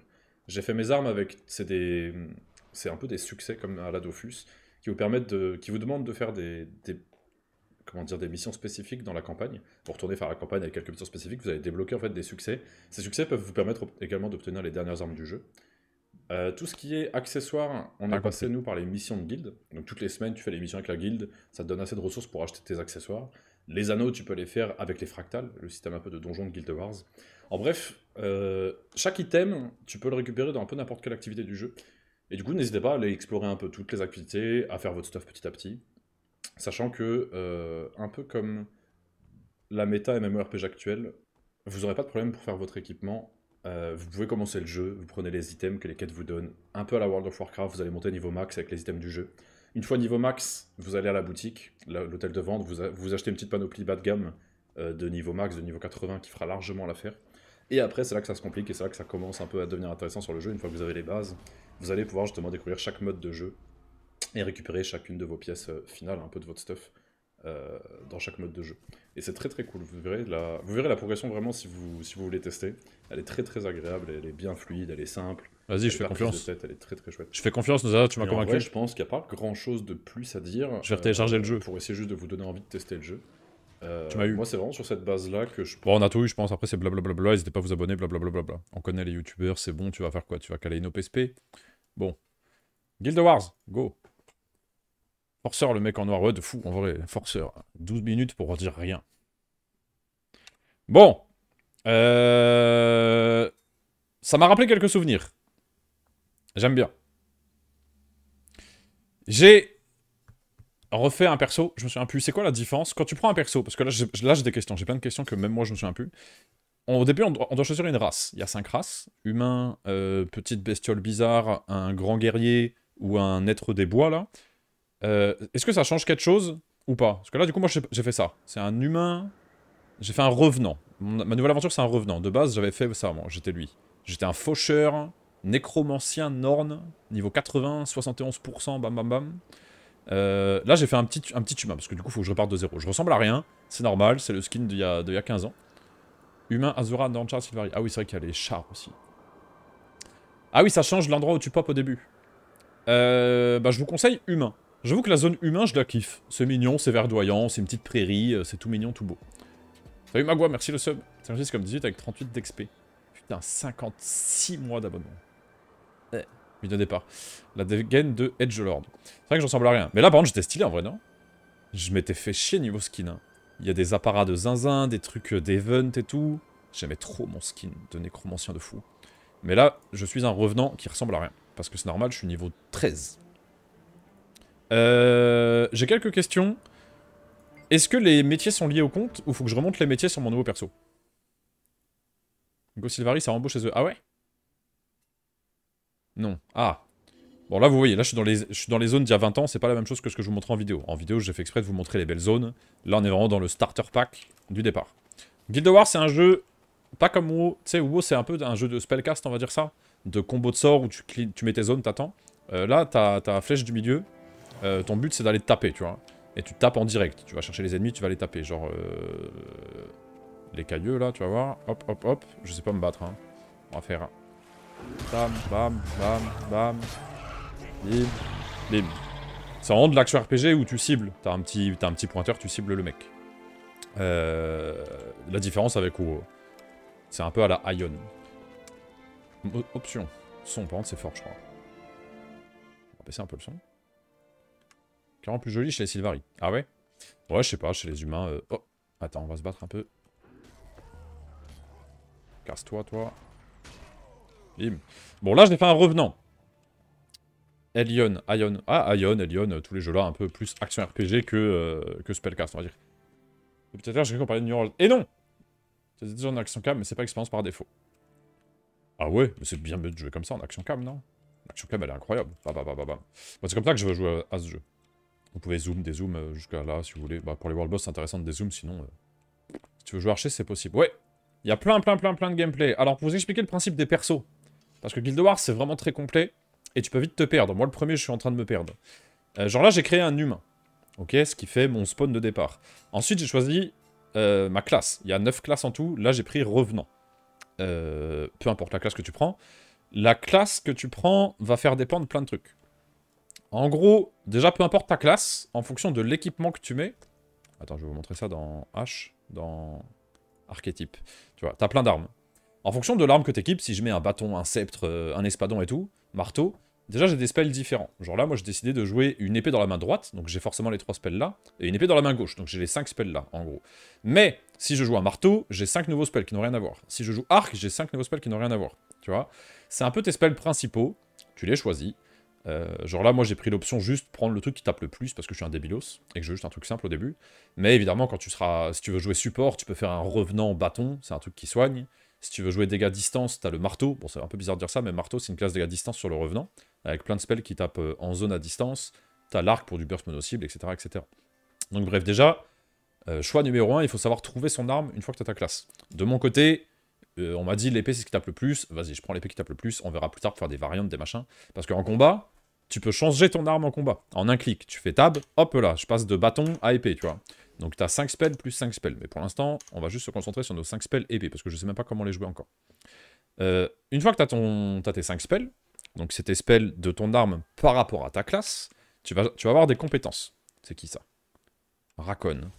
J'ai fait mes armes avec. C'est des. C'est un peu des succès comme à la Dofus qui vous permettent de, qui vous demandent de faire des, comment dire, des missions spécifiques dans la campagne. pour retourner faire la campagne avec quelques missions spécifiques, vous allez débloquer en fait des succès. Ces succès peuvent vous permettre également d'obtenir les dernières armes du jeu. Euh, tout ce qui est accessoire, on a ah, passé nous par les missions de guild. Donc toutes les semaines, tu fais les missions avec la guilde, ça te donne assez de ressources pour acheter tes accessoires. Les anneaux, tu peux les faire avec les fractales, le système un peu de donjon de Guild Wars. En bref, euh, chaque item, tu peux le récupérer dans un peu n'importe quelle activité du jeu. Et du coup, n'hésitez pas à aller explorer un peu toutes les activités, à faire votre stuff petit à petit, sachant que, euh, un peu comme la méta MMORPG actuelle, vous n'aurez pas de problème pour faire votre équipement. Euh, vous pouvez commencer le jeu, vous prenez les items que les quêtes vous donnent, un peu à la World of Warcraft, vous allez monter niveau max avec les items du jeu. Une fois niveau max, vous allez à la boutique, l'hôtel de vente, vous, achetez une petite panoplie bas de gamme euh, de niveau max, de niveau 80, qui fera largement l'affaire. Et après, c'est là que ça se complique et c'est là que ça commence un peu à devenir intéressant sur le jeu, une fois que vous avez les bases vous allez pouvoir justement découvrir chaque mode de jeu et récupérer chacune de vos pièces euh, finales, un peu de votre stuff euh, dans chaque mode de jeu. Et c'est très très cool, vous verrez, la... vous verrez la progression vraiment si vous, si vous voulez tester. Elle est très très agréable, elle est bien fluide, elle est simple. Vas-y, je fais confiance. elle est très très chouette. Je fais confiance, Nosa, tu m'as convaincu. je pense qu'il n'y a pas grand chose de plus à dire. Je vais télécharger euh, le jeu. Pour essayer juste de vous donner envie de tester le jeu. tu m'as eu. Moi, c'est vraiment sur cette base-là que je. Bon, on a tout eu, je pense. Après, c'est blablabla. N'hésitez pas à vous abonner, blablabla. On connaît les youtubeurs, c'est bon, tu vas faire quoi Tu vas caler une OPSP Bon. Guild Wars, go. Forceur, le mec en noir, ouais, de fou, en vrai, forceur. 12 minutes pour dire rien. Bon. Euh, ça m'a rappelé quelques souvenirs. J'aime bien. J'ai refait un perso, je me suis un plus. C'est quoi la différence Quand tu prends un perso, parce que là, là j'ai des questions, j'ai plein de questions que même moi je me souviens plus au début, on doit, choisir une race. Il y a cinq races. Humain, euh, petite bestiole bizarre, un grand guerrier ou un être des bois, là. Euh, est-ce que ça change quelque chose ou pas Parce que là, du coup, moi, j'ai fait ça. C'est un humain... J'ai fait un revenant. ma nouvelle aventure, c'est un revenant. De base, j'avais fait ça, moi. J'étais lui. J'étais un faucheur, nécromancien, norne, niveau 80, 71%, bam bam bam. Euh, là, j'ai fait un petit, un petit humain, parce que du coup, il faut que je reparte de zéro. Je ressemble à rien, c'est normal, c'est le skin d'il y a 15 ans. Humain, Azura, char Silveri. Ah oui, c'est vrai qu'il y a les chars aussi. Ah oui, ça change l'endroit où tu pop au début. Euh, bah, je vous conseille humain. J'avoue que la zone humain, je la kiffe. C'est mignon, c'est verdoyant, c'est une petite prairie, euh, c'est tout mignon, tout beau. Salut Magua, merci le sub. C'est comme 18 avec 38 d'XP. Putain, 56 mois d'abonnement. mais de départ. La dégaine de Edgelord. C'est vrai que je ressemble à rien. Mais là, par contre, j'étais stylé en vrai, non Je m'étais fait chier niveau skin. Hein. Il y a des apparats de zinzin, des trucs d'event et tout. J'aimais trop mon skin de nécromancien de fou. Mais là, je suis un revenant qui ressemble à rien. Parce que c'est normal, je suis niveau 13. Euh, j'ai quelques questions. Est-ce que les métiers sont liés au compte ou faut que je remonte les métiers sur mon nouveau perso Go Silvari, ça rembouche chez eux. Ah ouais Non. Ah, Bon, là, vous voyez, là, je suis dans les, je suis dans les zones d'il y a 20 ans. C'est pas la même chose que ce que je vous montre en vidéo. En vidéo, j'ai fait exprès de vous montrer les belles zones. Là, on est vraiment dans le starter pack du départ. Guild War c'est un jeu pas comme WoW. Tu sais, WoW, c'est un peu un jeu de spellcast, on va dire ça. De combo de sort où tu, tu mets tes zones, t'attends. Euh, là, t'as ta flèche du milieu. Euh, ton but, c'est d'aller te taper, tu vois. Et tu tapes en direct. Tu vas chercher les ennemis, tu vas les taper. Genre, euh, les cailloux là, tu vas voir. Hop, hop, hop. Je sais pas me battre, hein. On va faire... Bam, bam, bam, bam. Bim. Bim. C'est vraiment de l'action RPG où tu cibles. T'as un, petit, un petit pointeur, tu cibles le mec. Euh, la différence avec où, c'est un peu à la Ion. Option. Son, par contre, c'est fort, je crois. On va baisser un peu le son. Clairement plus joli chez les Sylvari Ah ouais Ouais, je sais pas, chez les humains... Euh, oh Attends, on va se battre un peu. Casse-toi, toi. Bim. Bon, là, je vais faire un revenant. Elion, Ion. Ah, Ion, Elion, euh, tous les jeux-là un peu plus action RPG que, euh, que Spellcast, on va dire. Et peut-être là, j'ai cru qu'on parlait de New World. Et non C'est déjà en action cam, mais c'est pas expérience par défaut. Ah ouais, mais c'est bien mieux de jouer comme ça en action cam, non L'action cam, elle est incroyable. Bah, bah, bah, bah, bah. bah c'est comme ça que je veux jouer à ce jeu. Vous pouvez zoom, des zoom euh, jusqu'à là, si vous voulez. Bah, pour les World Boss, c'est intéressant de des sinon... Si tu veux jouer Archer, c'est possible. Ouais Il y a plein, plein, plein, plein de gameplay. Alors, pour vous expliquer le principe des persos, parce que Guild Wars, c'est vraiment très complet. Et tu peux vite te perdre. Moi, le premier, je suis en train de me perdre. Euh, genre là, j'ai créé un humain. Ok, ce qui fait mon spawn de départ. Ensuite, j'ai choisi euh, ma classe. Il y a 9 classes en tout. Là, j'ai pris revenant. Euh, peu importe la classe que tu prends. La classe que tu prends va faire dépendre plein de trucs. En gros, déjà, peu importe ta classe, en fonction de l'équipement que tu mets... Attends, je vais vous montrer ça dans H, dans archétype. Tu vois, t'as plein d'armes. En fonction de l'arme que t'équipes, si je mets un bâton, un sceptre, un espadon et tout, marteau, déjà j'ai des spells différents. Genre là, moi j'ai décidé de jouer une épée dans la main droite, donc j'ai forcément les trois spells là, et une épée dans la main gauche, donc j'ai les cinq spells là, en gros. Mais si je joue un marteau, j'ai cinq nouveaux spells qui n'ont rien à voir. Si je joue arc, j'ai cinq nouveaux spells qui n'ont rien à voir. Tu vois C'est un peu tes spells principaux, tu les choisis. Euh, genre là, moi j'ai pris l'option juste prendre le truc qui tape le plus parce que je suis un débilos et que je veux juste un truc simple au début. Mais évidemment, quand tu seras, si tu veux jouer support, tu peux faire un revenant bâton, c'est un truc qui soigne. Si tu veux jouer dégâts distance, t'as le marteau. Bon, c'est un peu bizarre de dire ça, mais marteau, c'est une classe dégâts distance sur le revenant, avec plein de spells qui tapent euh, en zone à distance. T'as l'arc pour du burst mono-cible, etc., etc. Donc bref, déjà, euh, choix numéro 1, il faut savoir trouver son arme une fois que t'as ta classe. De mon côté, euh, on m'a dit l'épée, c'est ce qui tape le plus. Vas-y, je prends l'épée qui tape le plus, on verra plus tard pour faire des variantes, des machins. Parce qu'en combat, tu peux changer ton arme en combat. En un clic, tu fais tab, hop là, je passe de bâton à épée, tu vois. Donc tu as 5 spells plus 5 spells. Mais pour l'instant, on va juste se concentrer sur nos 5 spells épées, parce que je sais même pas comment les jouer encore. Euh, une fois que tu as, tes 5 spells, donc c'est tes spells de ton arme par rapport à ta classe, tu vas, tu vas avoir des compétences. C'est qui ça Racon.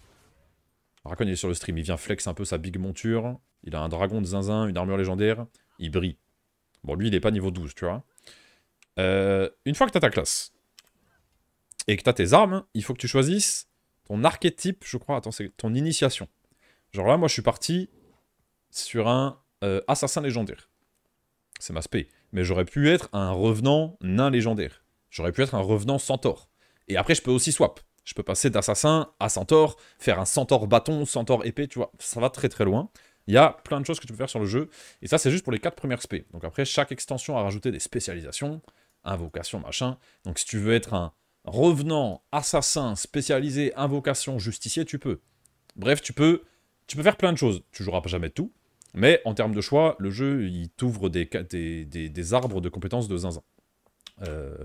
Racon, est sur le stream, il vient flex un peu sa big monture, il a un dragon de zinzin, une armure légendaire, il brille. Bon, lui, il n'est pas niveau 12, tu vois. Euh, une fois que tu as ta classe et que tu as tes armes, il faut que tu choisisses ton archétype, je crois. Attends, c'est ton initiation. Genre là, moi, je suis parti sur un euh, assassin légendaire. C'est ma spé. Mais j'aurais pu être un revenant nain légendaire. J'aurais pu être un revenant centaure. Et après, je peux aussi swap. Je peux passer d'assassin à centaure, faire un centaure bâton, centaure épée, tu vois. Ça va très très loin. Il y a plein de choses que tu peux faire sur le jeu. Et ça, c'est juste pour les quatre premières spé. Donc après, chaque extension a rajouté des spécialisations invocation, machin. Donc si tu veux être un revenant, assassin, spécialisé, invocation, justicier, tu peux. Bref, tu peux, tu peux faire plein de choses. Tu joueras pas jamais tout, mais en termes de choix, le jeu, il t'ouvre des, des, arbres de compétences de zinzin. Euh,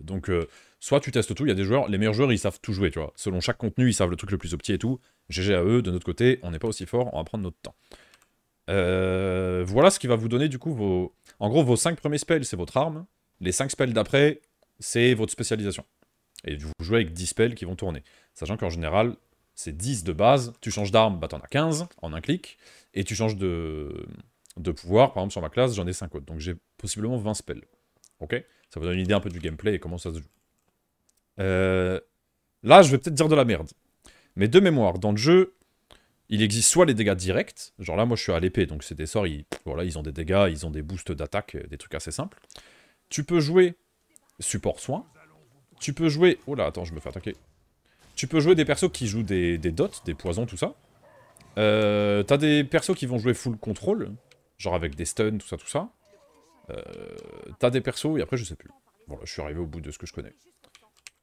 donc, euh, soit tu testes tout, il y a des joueurs, les meilleurs joueurs, ils savent tout jouer, tu vois. Selon chaque contenu, ils savent le truc le plus opti et tout. GG à eux, de notre côté, on n'est pas aussi fort, on va prendre notre temps. Euh, voilà ce qui va vous donner du coup vos... En gros, vos cinq premiers spells, c'est votre arme. Les 5 spells d'après, c'est votre spécialisation. Et vous jouez avec 10 spells qui vont tourner. Sachant qu'en général, c'est 10 de base. Tu changes d'arme, bah t'en as 15 en un clic. Et tu changes de, de pouvoir. Par exemple, sur ma classe, j'en ai 5 autres. Donc j'ai possiblement 20 spells. Ok Ça vous donne une idée un peu du gameplay et comment ça se joue. Euh, là, je vais peut-être dire de la merde. Mais de mémoire, dans le jeu, il existe soit les dégâts directs. Genre là, moi, je suis à l'épée. Donc c'est des sorts, voilà, ils ont des dégâts, ils ont des boosts d'attaque, euh, des trucs assez simples. Tu peux jouer support soin. Tu peux jouer... Oh là, attends, je me fais attaquer. Tu peux jouer des persos qui jouent des, dots, des poisons, tout ça. Euh, t'as des persos qui vont jouer full control, genre avec des stuns, tout ça, tout ça. Euh, t'as des persos, et après, je sais plus. Voilà, je suis arrivé au bout de ce que je connais.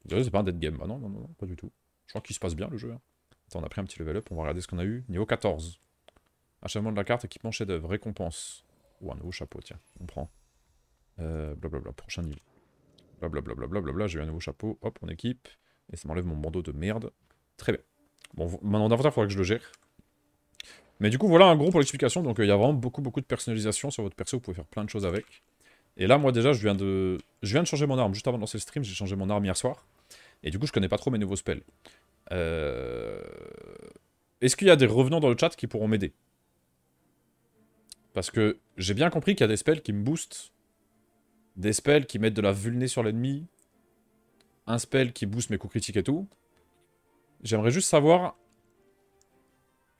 C'est pas un dead game. Ah non, non, non, pas du tout. Je crois qu'il se passe bien, le jeu. Hein. Attends, on a pris un petit level up, on va regarder ce qu'on a eu. Niveau 14. Achèvement de la carte, équipement chef-d'œuvre, récompense. Ou un nouveau chapeau, tiens, on prend blablabla, euh, prochain niveau. Blablabla, j'ai un nouveau chapeau. Hop, on équipe. Et ça m'enlève mon bandeau de merde. Très bien. Bon, maintenant d'inventaire, il faudra que je le gère. Mais du coup, voilà un gros pour l'explication. Donc, euh, il y a vraiment beaucoup, beaucoup de personnalisation sur votre perso. Vous pouvez faire plein de choses avec. Et là, moi, déjà, je viens de, je viens de changer mon arme. Juste avant de lancer le stream, j'ai changé mon arme hier soir. Et du coup, je connais pas trop mes nouveaux spells. Euh, est-ce qu'il y a des revenants dans le chat qui pourront m'aider Parce que j'ai bien compris qu'il y a des spells qui me boostent des spells qui mettent de la vulné sur l'ennemi, un spell qui booste mes coups critiques et tout. J'aimerais juste savoir...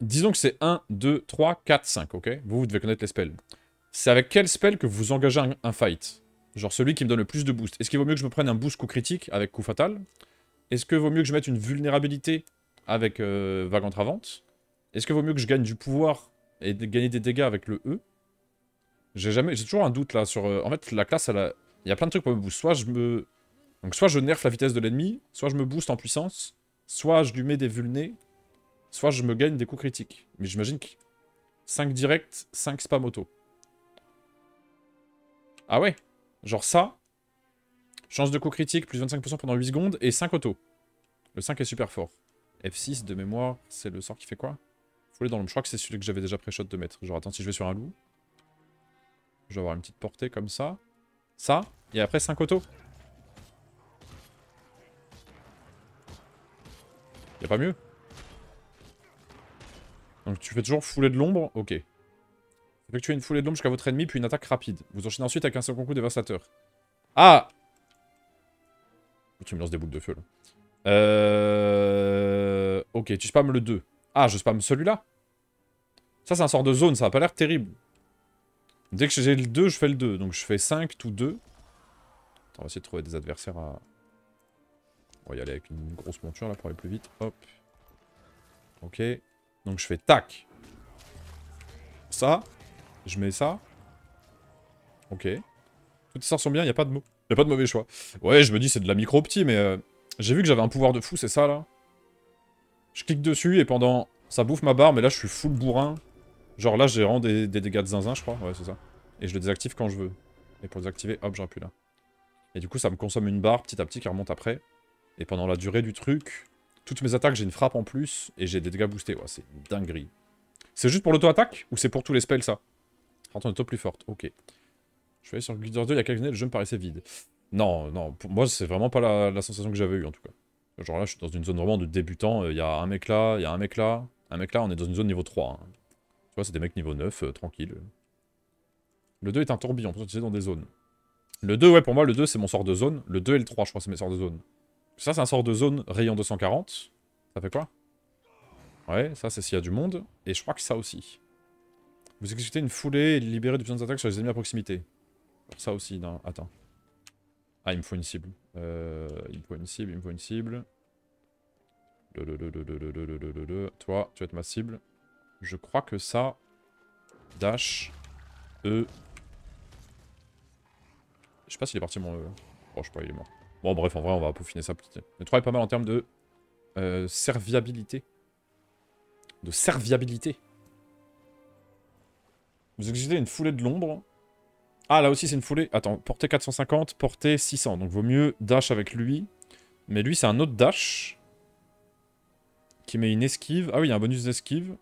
Disons que c'est 1, 2, 3, 4, 5, ok Vous, vous devez connaître les spells. C'est avec quel spell que vous engagez un, fight Genre celui qui me donne le plus de boost. Est-ce qu'il vaut mieux que je me prenne un boost coup critique avec coup fatal Est-ce que vaut mieux que je mette une vulnérabilité avec euh, vague entravante Est-ce que vaut mieux que je gagne du pouvoir et de gagner des dégâts avec le E j'ai toujours un doute là sur... Euh, en fait, la classe, elle a... Il y a plein de trucs pour me boost. Soit je me... Donc soit je nerf la vitesse de l'ennemi, soit je me booste en puissance, soit je lui mets des vulnés, soit je me gagne des coups critiques. Mais j'imagine que... 5 directs, 5 spam auto. Ah ouais Genre ça, chance de coup critique, plus 25% pendant 8 secondes, et 5 auto. Le 5 est super fort. F6 de mémoire, c'est le sort qui fait quoi Fouler dans le Je crois que c'est celui que j'avais déjà pré-shot de mettre. Genre, attends, si je vais sur un loup. Je vais avoir une petite portée comme ça. Ça. Et après 5 autos. Y'a pas mieux. Donc tu fais toujours fouler de l'ombre. Ok. Effectuez une foulée de l'ombre jusqu'à votre ennemi, puis une attaque rapide. Vous enchaînez ensuite avec un seul coup dévastateur. Ah Tu me lances des boules de feu, là. Euh... Ok, tu spammes le 2. Ah, je spamme celui-là Ça, c'est un sort de zone, ça a pas l'air terrible. Dès que j'ai le 2, je fais le 2. Donc je fais 5, tout 2. Attends, on va essayer de trouver des adversaires à... On va y aller avec une grosse monture là pour aller plus vite. Hop. Ok. Donc je fais tac. Ça. Je mets ça. Ok. Toutes les sorts sont bien, il n'y a pas de mots. pas de mauvais choix. Ouais, je me dis c'est de la micro-opti, mais euh, j'ai vu que j'avais un pouvoir de fou, c'est ça là. Je clique dessus et pendant... Ça bouffe ma barre, mais là je suis full bourrin. Genre là, j'ai vraiment des, dégâts de zinzin, je crois. Ouais, c'est ça. Et je le désactive quand je veux. Et pour désactiver, hop, plus là. Et du coup, ça me consomme une barre petit à petit qui remonte après. Et pendant la durée du truc, toutes mes attaques, j'ai une frappe en plus. Et j'ai des dégâts boostés. Ouais, c'est dingue dinguerie. C'est juste pour l'auto-attaque Ou c'est pour tous les spells, ça Rentre est auto plus forte. Ok. Je vais allé sur Wars 2 il y a quelques années, le jeu me paraissait vide. Non, non. Pour moi, c'est vraiment pas la, sensation que j'avais eu en tout cas. Genre là, je suis dans une zone vraiment de débutant. Euh, il y a un mec là, il y a un mec là. Un mec là, on est dans une zone niveau 3 c'est des mecs niveau 9, tranquille. Le 2 est un tourbillon, pour utiliser dans des zones. Le 2, ouais, pour moi, le 2, c'est mon sort de zone. Le 2 et le 3, je crois, c'est mes sorts de zone. Ça, c'est un sort de zone rayon 240. Ça fait quoi Ouais, ça, c'est s'il y a du monde. Et je crois que ça aussi. Vous exécutez une foulée et libérez du puissance d'attaque sur les ennemis à proximité. Ça aussi, non, attends. Ah, il me faut une cible. il me faut une cible, il me faut une cible. Toi, tu vas être ma cible. Je crois que ça... Dash. E. Je sais pas s'il est parti, mon Bon, euh, oh, je sais pas, il est mort. Bon, bref, en vrai, on va peaufiner ça Petit... Le 3 est pas mal en termes de euh, serviabilité. De serviabilité. Vous exécutez une foulée de l'ombre. Ah, là aussi, c'est une foulée. Attends, portée 450, portée 600. Donc, vaut mieux dash avec lui. Mais lui, c'est un autre dash. Qui met une esquive. Ah oui, il y a un bonus d'esquive.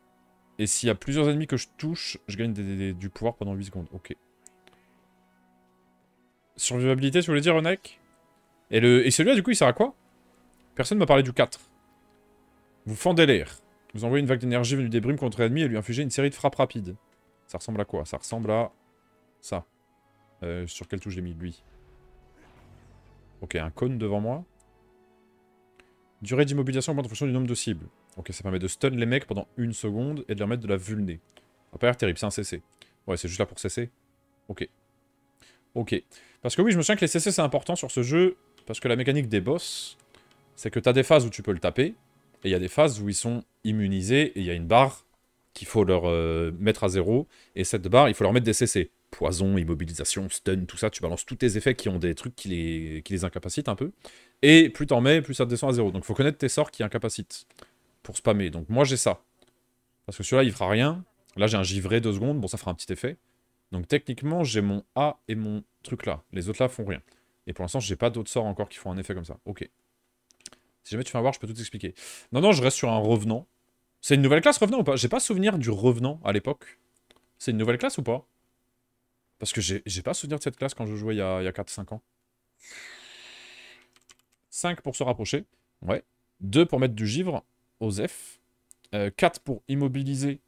Et s'il y a plusieurs ennemis que je touche, je gagne du pouvoir pendant 8 secondes. Ok. Survivabilité, je voulais dire, Renek Et, le... Et celui-là, du coup, il sert à quoi Personne m'a parlé du 4. Vous fendez l'air. Vous envoyez une vague d'énergie venue des brumes contre l'ennemi et lui infligez une série de frappes rapides. Ça ressemble à quoi Ça ressemble à... Ça. Euh, sur quel touche j'ai mis Lui. Ok, un cône devant moi. Durée d'immobilisation augmente en fonction du nombre de cibles. Ok, ça permet de stun les mecs pendant une seconde et de leur mettre de la vulné. Ça ah, pas l'air terrible, c'est un CC. Ouais, c'est juste là pour CC. Ok. Ok. Parce que oui, je me souviens que les CC c'est important sur ce jeu, parce que la mécanique des boss, c'est que t'as des phases où tu peux le taper, et il y a des phases où ils sont immunisés, et il y a une barre qu'il faut leur euh, mettre à zéro, et cette barre, il faut leur mettre des CC. Poison, immobilisation, stun, tout ça, tu balances tous tes effets qui ont des trucs qui les, qui les incapacitent un peu, et plus t'en mets, plus ça descend à zéro. Donc faut connaître tes sorts qui incapacitent pour spammer. Donc moi j'ai ça. Parce que celui-là il fera rien. Là j'ai un givré deux secondes, bon ça fera un petit effet. Donc techniquement j'ai mon A et mon truc là. Les autres là font rien. Et pour l'instant j'ai pas d'autres sorts encore qui font un effet comme ça. Ok. Si jamais tu fais un voir, je peux tout expliquer. Non, non, je reste sur un revenant. C'est une nouvelle classe revenant ou pas J'ai pas souvenir du revenant à l'époque. C'est une nouvelle classe ou pas Parce que j'ai pas souvenir de cette classe quand je jouais il y a, a 4-5 ans. 5 pour se rapprocher. Ouais. 2 pour mettre du givre f 4 euh, pour immobiliser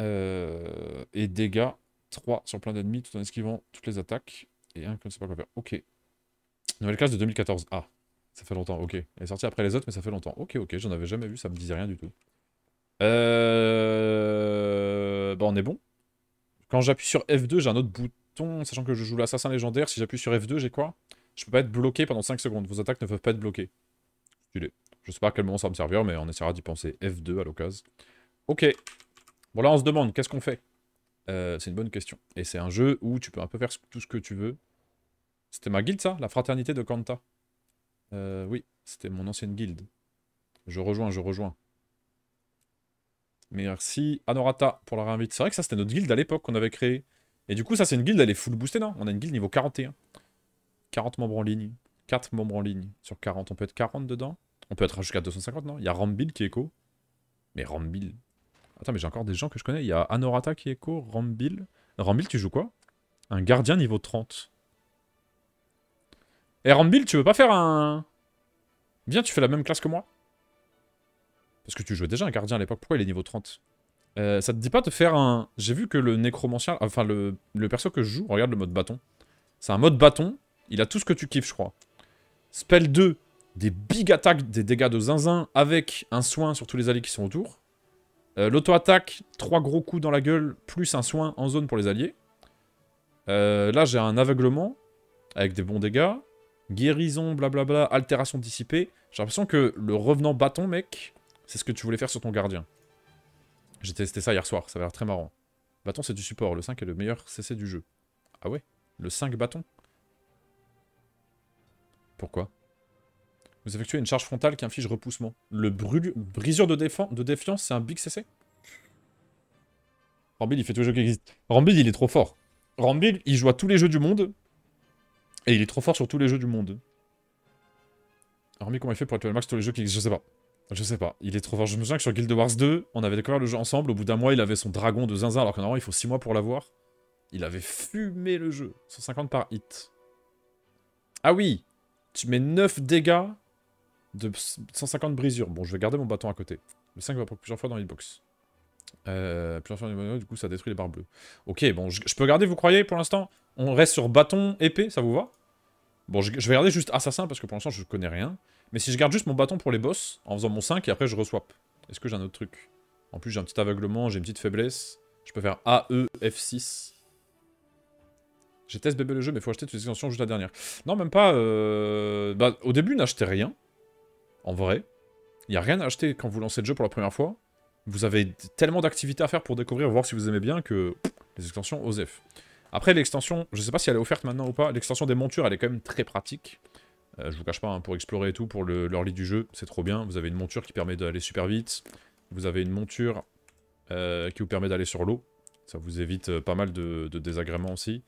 euh, et dégâts. 3 sur plein d'ennemis tout en esquivant toutes les attaques. Et un comme ne pas quoi faire. Ok. Nouvelle classe de 2014. Ah, ça fait longtemps, ok. Elle est sortie après les autres, mais ça fait longtemps. Ok, ok, j'en avais jamais vu, ça me disait rien du tout. Euh... Bah, on est bon. Quand j'appuie sur F2, j'ai un autre bouton, sachant que je joue l'assassin légendaire. Si j'appuie sur F2, j'ai quoi Je peux pas être bloqué pendant 5 secondes. Vos attaques ne peuvent pas être bloquées. les je sais pas à quel moment ça va me servir, mais on essaiera d'y penser F2 à l'occasion. Ok. Bon, là, on se demande, qu'est-ce qu'on fait euh, C'est une bonne question. Et c'est un jeu où tu peux un peu faire tout ce que tu veux. C'était ma guilde, ça La fraternité de Kanta. Euh, oui, c'était mon ancienne guilde. Je rejoins, je rejoins. Merci Anorata pour la réinvite. C'est vrai que ça, c'était notre guilde à l'époque qu'on avait créée. Et du coup, ça, c'est une guilde, elle est full boostée, non On a une guilde niveau 41. 40 membres en ligne. 4 membres en ligne sur 40. On peut être 40 dedans on peut être jusqu'à 250, non Il y a Rambil qui est Mais Rambil... Attends, mais j'ai encore des gens que je connais. Il y a Anorata qui est Rambil... Rambil, tu joues quoi Un gardien niveau 30. Et eh, Rambil, tu veux pas faire un... Viens, tu fais la même classe que moi. Parce que tu jouais déjà un gardien à l'époque. Pourquoi il est niveau 30 euh, Ça te dit pas de faire un... J'ai vu que le nécromancien... Enfin, le... le perso que je joue, regarde le mode bâton. C'est un mode bâton. Il a tout ce que tu kiffes, je crois. Spell 2, des big attaques, des dégâts de zinzin, avec un soin sur tous les alliés qui sont autour. Euh, l'auto-attaque, trois gros coups dans la gueule, plus un soin en zone pour les alliés. Euh, là, j'ai un aveuglement, avec des bons dégâts. Guérison, blablabla, altération dissipée. J'ai l'impression que le revenant bâton, mec, c'est ce que tu voulais faire sur ton gardien. J'ai testé ça hier soir, ça va l'air très marrant. Bâton, c'est du support. Le 5 est le meilleur CC du jeu. Ah ouais Le 5 bâton Pourquoi vous effectuez une charge frontale qui inflige repoussement. Le brisure de, défiance, c'est un big CC Rambil, il fait tous les jeux qui existent. Rambil, il est trop fort. Rambil, il joue à tous les jeux du monde. Et il est trop fort sur tous les jeux du monde. Rambil, comment il fait pour être le max sur tous les jeux qui existent Je sais pas. Je sais pas. Il est trop fort. Je me souviens que sur Guild Wars 2, on avait découvert le jeu ensemble. Au bout d'un mois, il avait son dragon de zinzin, alors que normalement, il faut 6 mois pour l'avoir. Il avait fumé le jeu. 150 par hit. Ah oui Tu mets 9 dégâts de 150 brisures. Bon, je vais garder mon bâton à côté. Le 5 va plusieurs fois dans l'hitbox. Euh, plusieurs fois dans l'hitbox, du coup, ça détruit les barres bleues. Ok, bon, je, peux garder, vous croyez, pour l'instant On reste sur bâton, épée, ça vous va Bon, je, vais garder juste assassin, parce que pour l'instant, je connais rien. Mais si je garde juste mon bâton pour les boss, en faisant mon 5, et après, je re Est-ce que j'ai un autre truc En plus, j'ai un petit aveuglement, j'ai une petite faiblesse. Je peux faire E, F6. J'ai test bébé le jeu, mais faut acheter toutes les extensions, juste la dernière. Non, même pas. Euh... Bah, au début, n'achetez rien. En vrai, il n'y a rien à acheter quand vous lancez le jeu pour la première fois. Vous avez tellement d'activités à faire pour découvrir, voir si vous aimez bien, que les extensions OZEF. Après, l'extension, je ne sais pas si elle est offerte maintenant ou pas, l'extension des montures, elle est quand même très pratique. Euh, je vous cache pas, hein, pour explorer et tout, pour l'early du jeu, c'est trop bien. Vous avez une monture qui permet d'aller super vite. Vous avez une monture euh, qui vous permet d'aller sur l'eau. Ça vous évite euh, pas mal de, désagréments aussi.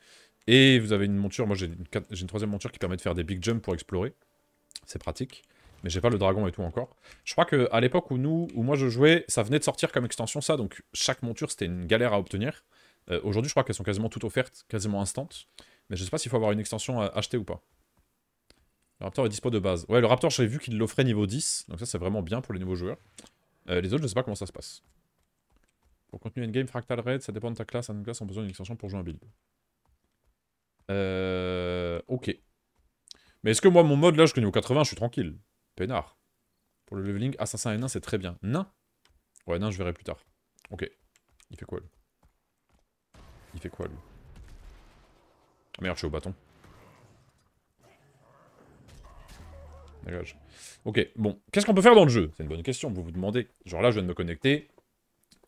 Et vous avez une monture, moi j'ai une, troisième monture qui permet de faire des big jumps pour explorer. C'est pratique mais j'ai pas le dragon et tout encore. Je crois que à l'époque où nous, où moi je jouais, ça venait de sortir comme extension ça, donc chaque monture c'était une galère à obtenir. Euh, aujourd'hui, je crois qu'elles sont quasiment toutes offertes, quasiment instantes. Mais je sais pas s'il faut avoir une extension à acheter ou pas. Le Raptor est dispo de base. Ouais, le Raptor, j'avais vu qu'il l'offrait niveau 10. Donc ça, c'est vraiment bien pour les nouveaux joueurs. Euh, les autres, je sais pas comment ça se passe. Pour continuer une game Fractal Raid, ça dépend de ta classe. classe, on ont besoin d'une extension pour jouer un build. Euh... Ok. Mais est-ce que moi, mon mode, là, je suis niveau 80, je suis tranquille. Peinard. Pour le leveling, assassin ah, et nain, c'est très bien. Nain Ouais, nain, je verrai plus tard. Ok. Il fait quoi, lui Il fait quoi, lui ah, Merde, je suis au bâton. Dégage. Ok, bon. Qu'est-ce qu'on peut faire dans le jeu C'est une bonne question, vous vous demandez. Genre là, je viens de me connecter.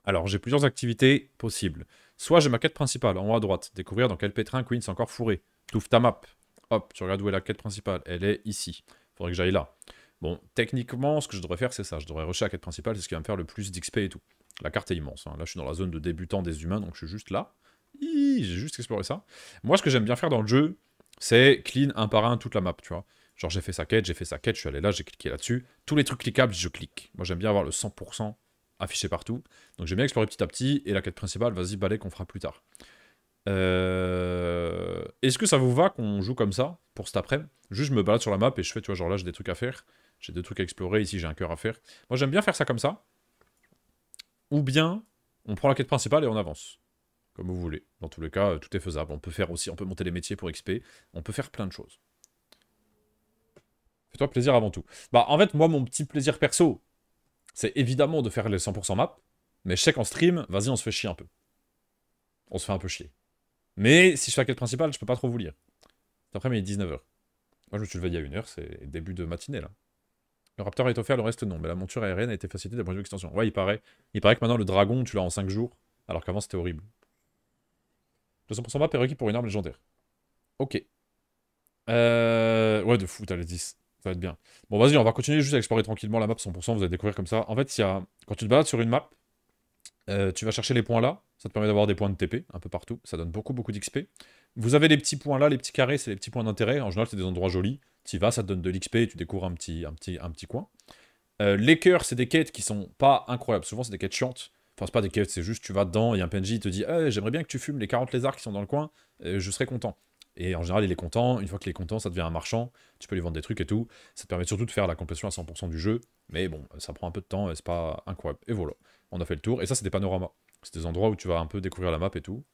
Alors, j'ai plusieurs activités possibles. Soit j'ai ma quête principale, en haut à droite. Découvrir dans quel pétrin Queen s'est encore fourré. Touffe ta map. Hop, tu regardes où est la quête principale. Elle est ici. Faudrait que j'aille là. Bon, techniquement, ce que je devrais faire, c'est ça. Je devrais rusher la quête principale, c'est ce qui va me faire le plus d'XP et tout. La carte est immense. Hein. Là, je suis dans la zone de débutant des humains, donc je suis juste là. J'ai juste exploré ça. Moi, ce que j'aime bien faire dans le jeu, c'est clean un par un toute la map, tu vois. Genre, j'ai fait sa quête, j'ai fait sa quête, je suis allé là, j'ai cliqué là-dessus. Tous les trucs cliquables, je clique. Moi, j'aime bien avoir le 100% affiché partout. Donc, j'aime bien explorer petit à petit. Et la quête principale, vas-y, balai qu'on fera plus tard. Euh, est-ce que ça vous va qu'on joue comme ça pour cet après Juste, je me balade sur la map et je fais, tu vois, genre là, j'ai des trucs à faire. J'ai deux trucs à explorer, ici j'ai un cœur à faire. Moi j'aime bien faire ça comme ça. Ou bien, on prend la quête principale et on avance. Comme vous voulez. Dans tous les cas, euh, tout est faisable. On peut faire aussi, on peut monter les métiers pour XP. On peut faire plein de choses. Fais-toi plaisir avant tout. Bah en fait, moi mon petit plaisir perso, c'est évidemment de faire les 100% map. Mais je sais qu'en stream, vas-y on se fait chier un peu. On se fait un peu chier. Mais si je fais la quête principale, je peux pas trop vous lire. C'est après est 19h. Moi, je me suis levé il y a une heure, c'est début de matinée, là. Le Raptor est offert, le reste non. Mais la monture aérienne a été facilitée d'un point de vue extension. Ouais, il paraît. Il paraît que maintenant le dragon, tu l'as en 5 jours, alors qu'avant c'était horrible. 200% map est requis pour une arme légendaire. Ok. Euh, ouais, de fou, t'as les 10. Ça va être bien. Bon, vas-y, on va continuer juste à explorer tranquillement la map 100%, vous allez découvrir comme ça. En fait, y quand tu te balades sur une map, euh, tu vas chercher les points là, ça te permet d'avoir des points de TP un peu partout, ça donne beaucoup beaucoup d'XP. Vous avez les petits points là, les petits carrés, c'est les petits points d'intérêt. En général, c'est des endroits jolis. Tu y vas, ça te donne de l'XP, tu découvres un petit, un petit, un petit coin. Euh, les cœurs, c'est des quêtes qui sont pas incroyables. Souvent, c'est des quêtes chiantes. Enfin, c'est pas des quêtes, c'est juste tu vas dedans, il y a un PNJ, te dit eh, J'aimerais bien que tu fumes les 40 lézards qui sont dans le coin, euh, je serais content. Et en général, il est content. Une fois qu'il est content, ça devient un marchand. Tu peux lui vendre des trucs et tout. Ça te permet surtout de faire la complétion à 100% du jeu. Mais bon, ça prend un peu de temps et c'est pas incroyable. Et voilà, on a fait le tour. Et ça, c'est des panoramas. C'est des endroits où tu vas un peu découvrir la map et tout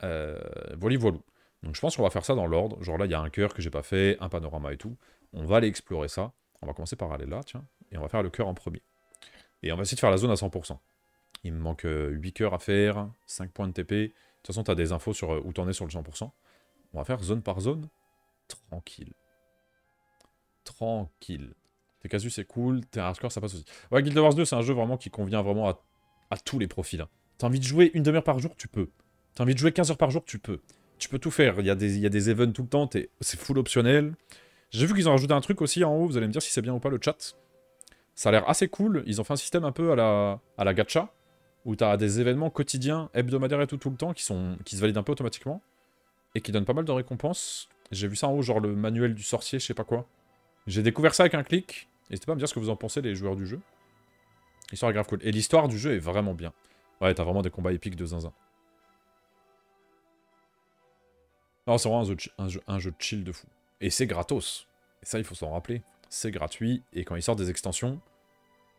voilà, euh, voilà. Donc je pense qu'on va faire ça dans l'ordre. Genre là, il y a un cœur que j'ai pas fait, un panorama et tout. On va aller explorer ça. On va commencer par aller là, tiens. Et on va faire le cœur en premier. Et on va essayer de faire la zone à 100%. Il me manque 8 euh, cœurs à faire, 5 points de TP. De toute façon, tu as des infos sur euh, où t'en es sur le 100%. On va faire zone par zone. Tranquille. Tranquille. T'es casu, c'est cool. T'es hardcore, ça passe aussi. Ouais, Guild Wars 2, c'est un jeu vraiment qui convient vraiment à, à tous les profils. Hein. T'as envie de jouer une demi-heure par jour, tu peux. T'as envie de jouer 15 heures par jour, tu peux. Tu peux tout faire. Il y a des, il y a des events tout le temps, c'est full optionnel. J'ai vu qu'ils ont rajouté un truc aussi en haut, vous allez me dire si c'est bien ou pas le chat. Ça a l'air assez cool, ils ont fait un système un peu à la, à la gacha, où t'as des événements quotidiens, hebdomadaires et tout, tout le temps, qui, sont, qui se valident un peu automatiquement, et qui donnent pas mal de récompenses. J'ai vu ça en haut, genre le manuel du sorcier, je sais pas quoi. J'ai découvert ça avec un clic, n'hésitez pas à me dire ce que vous en pensez les joueurs du jeu. L'histoire est grave cool, et l'histoire du jeu est vraiment bien. Ouais, t'as vraiment des combats épiques de zinzin. Non, c'est vraiment un jeu, de, chill de fou. Et c'est gratos. Et ça, il faut s'en rappeler. C'est gratuit, et quand ils sortent des extensions,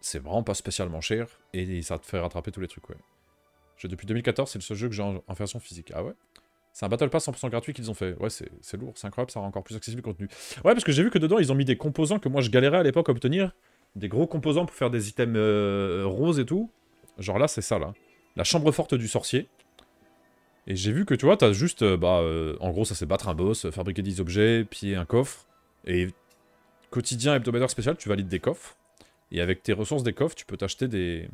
c'est vraiment pas spécialement cher, et ça te fait rattraper tous les trucs, ouais. Je, depuis 2014, c'est le seul jeu que j'ai en, version physique. Ah ouais C'est un Battle Pass 100% gratuit qu'ils ont fait. Ouais, c'est lourd, c'est incroyable, ça rend encore plus accessible le contenu. Ouais, parce que j'ai vu que dedans, ils ont mis des composants que moi, je galérais à l'époque à obtenir. Des gros composants pour faire des items euh, roses et tout. Genre là, c'est ça, là. La chambre forte du sorcier. Et j'ai vu que tu vois, t'as juste, euh, bah, euh, en gros, ça c'est battre un boss, euh, fabriquer 10 objets, piller un coffre, et quotidien, hebdomadaire, spécial, tu valides des coffres, et avec tes ressources des coffres, tu peux t'acheter des...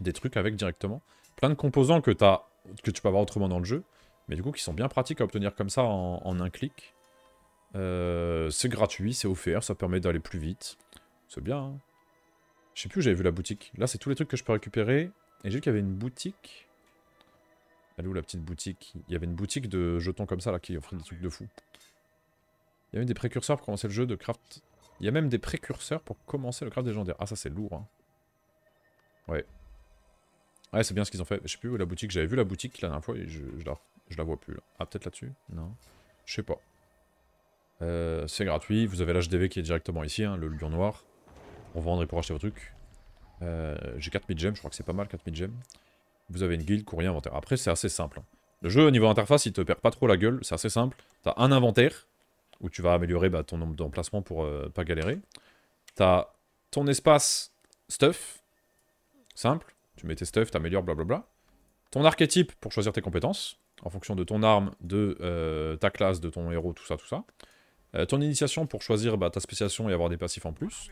des trucs avec directement. Plein de composants que, as... que tu peux avoir autrement dans le jeu, mais du coup qui sont bien pratiques à obtenir comme ça en, un clic. c'est gratuit, c'est offert, ça permet d'aller plus vite. C'est bien, hein. Je sais plus où j'avais vu la boutique. Là, c'est tous les trucs que je peux récupérer. Et j'ai vu qu'il y avait une boutique ah, où la petite boutique Il y avait une boutique de jetons comme ça là qui offrait des trucs de fou. Il y avait des précurseurs pour commencer le jeu de craft. Il y a même des précurseurs pour commencer le craft des légendaire. Ah ça c'est lourd hein. Ouais. Ouais c'est bien ce qu'ils ont fait. Je sais plus où la boutique. J'avais vu la boutique la dernière fois et je, la, je la, vois plus là. Ah peut-être là-dessus Non. Je sais pas. Euh, c'est gratuit. Vous avez l'HDV qui est directement ici, hein, le lion noir. Pour vendre et pour acheter vos trucs. Euh, j'ai 4000 gemmes, je crois que c'est pas mal 4000 gemmes. Vous avez une guilde, courrier, inventaire. Après, c'est assez simple. Hein. Le jeu, au niveau interface, il te perd pas trop la gueule. C'est assez simple. T'as un inventaire, où tu vas améliorer bah, ton nombre d'emplacements pour euh, pas galérer. T'as ton espace stuff, simple. Tu mets tes stuff, t'améliores, blablabla. Ton archétype pour choisir tes compétences, en fonction de ton arme, de euh, ta classe, de ton héros, tout ça, tout ça. Euh, ton initiation pour choisir bah, ta spéciation et avoir des passifs en plus.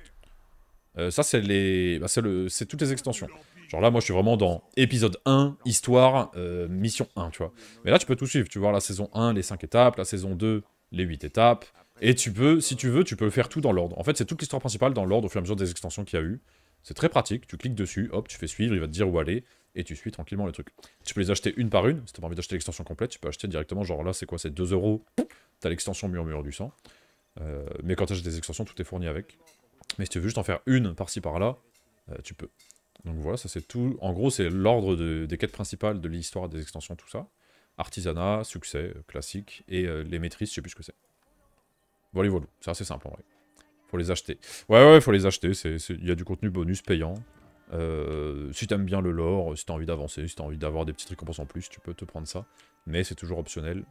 Euh, ça, c'est les... Bah, toutes les extensions. Genre là, moi, je suis vraiment dans épisode 1, histoire, euh, mission 1, tu vois. Mais là, tu peux tout suivre. Tu vois, la saison 1, les 5 étapes, la saison 2, les 8 étapes. Et tu peux, si tu veux, tu peux faire tout dans l'ordre. En fait, c'est toute l'histoire principale dans l'ordre au fur et à mesure des extensions qu'il y a eu. C'est très pratique. Tu cliques dessus, hop, tu fais suivre, il va te dire où aller. Et tu suis tranquillement le truc. Tu peux les acheter une par une. Si t'as pas envie d'acheter l'extension complète, tu peux acheter directement. Genre là, c'est quoi C'est 2 euros. T'as l'extension murmure du sang. Euh, mais quand tu des extensions, tout est fourni avec. Mais si tu veux juste en faire une par-ci par-là, euh, tu peux. Donc voilà, ça c'est tout. En gros, c'est l'ordre des quêtes principales de l'histoire des extensions, tout ça. Artisanat, succès, euh, classique, et euh, les maîtrises, je sais plus ce que c'est. Voilà, voilà. C'est assez simple en vrai. Faut les acheter. Ouais, ouais, faut les acheter. Il y a du contenu bonus payant. Euh, si t'aimes bien le lore, si t'as envie d'avancer, si t'as envie d'avoir des petites récompenses en plus, tu peux te prendre ça. Mais c'est toujours optionnel.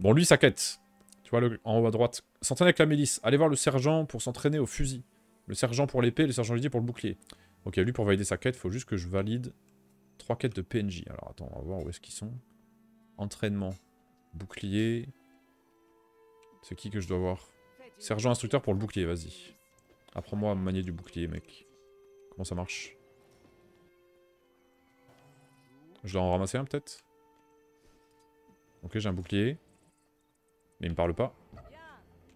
Bon, lui, sa quête. Tu vois, le, en haut à droite. S'entraîner avec la milice. Allez voir le sergent pour s'entraîner au fusil. Le sergent pour l'épée, le sergent dit pour le bouclier. Ok, lui pour valider sa quête, il faut juste que je valide trois quêtes de PNJ. Alors attends, on va voir où est-ce qu'ils sont. Entraînement, bouclier. C'est qui que je dois voir Sergent instructeur pour le bouclier, vas-y. Apprends-moi à manier du bouclier, mec. Comment ça marche Je dois en ramasser un, peut-être Ok, j'ai un bouclier. Mais il me parle pas.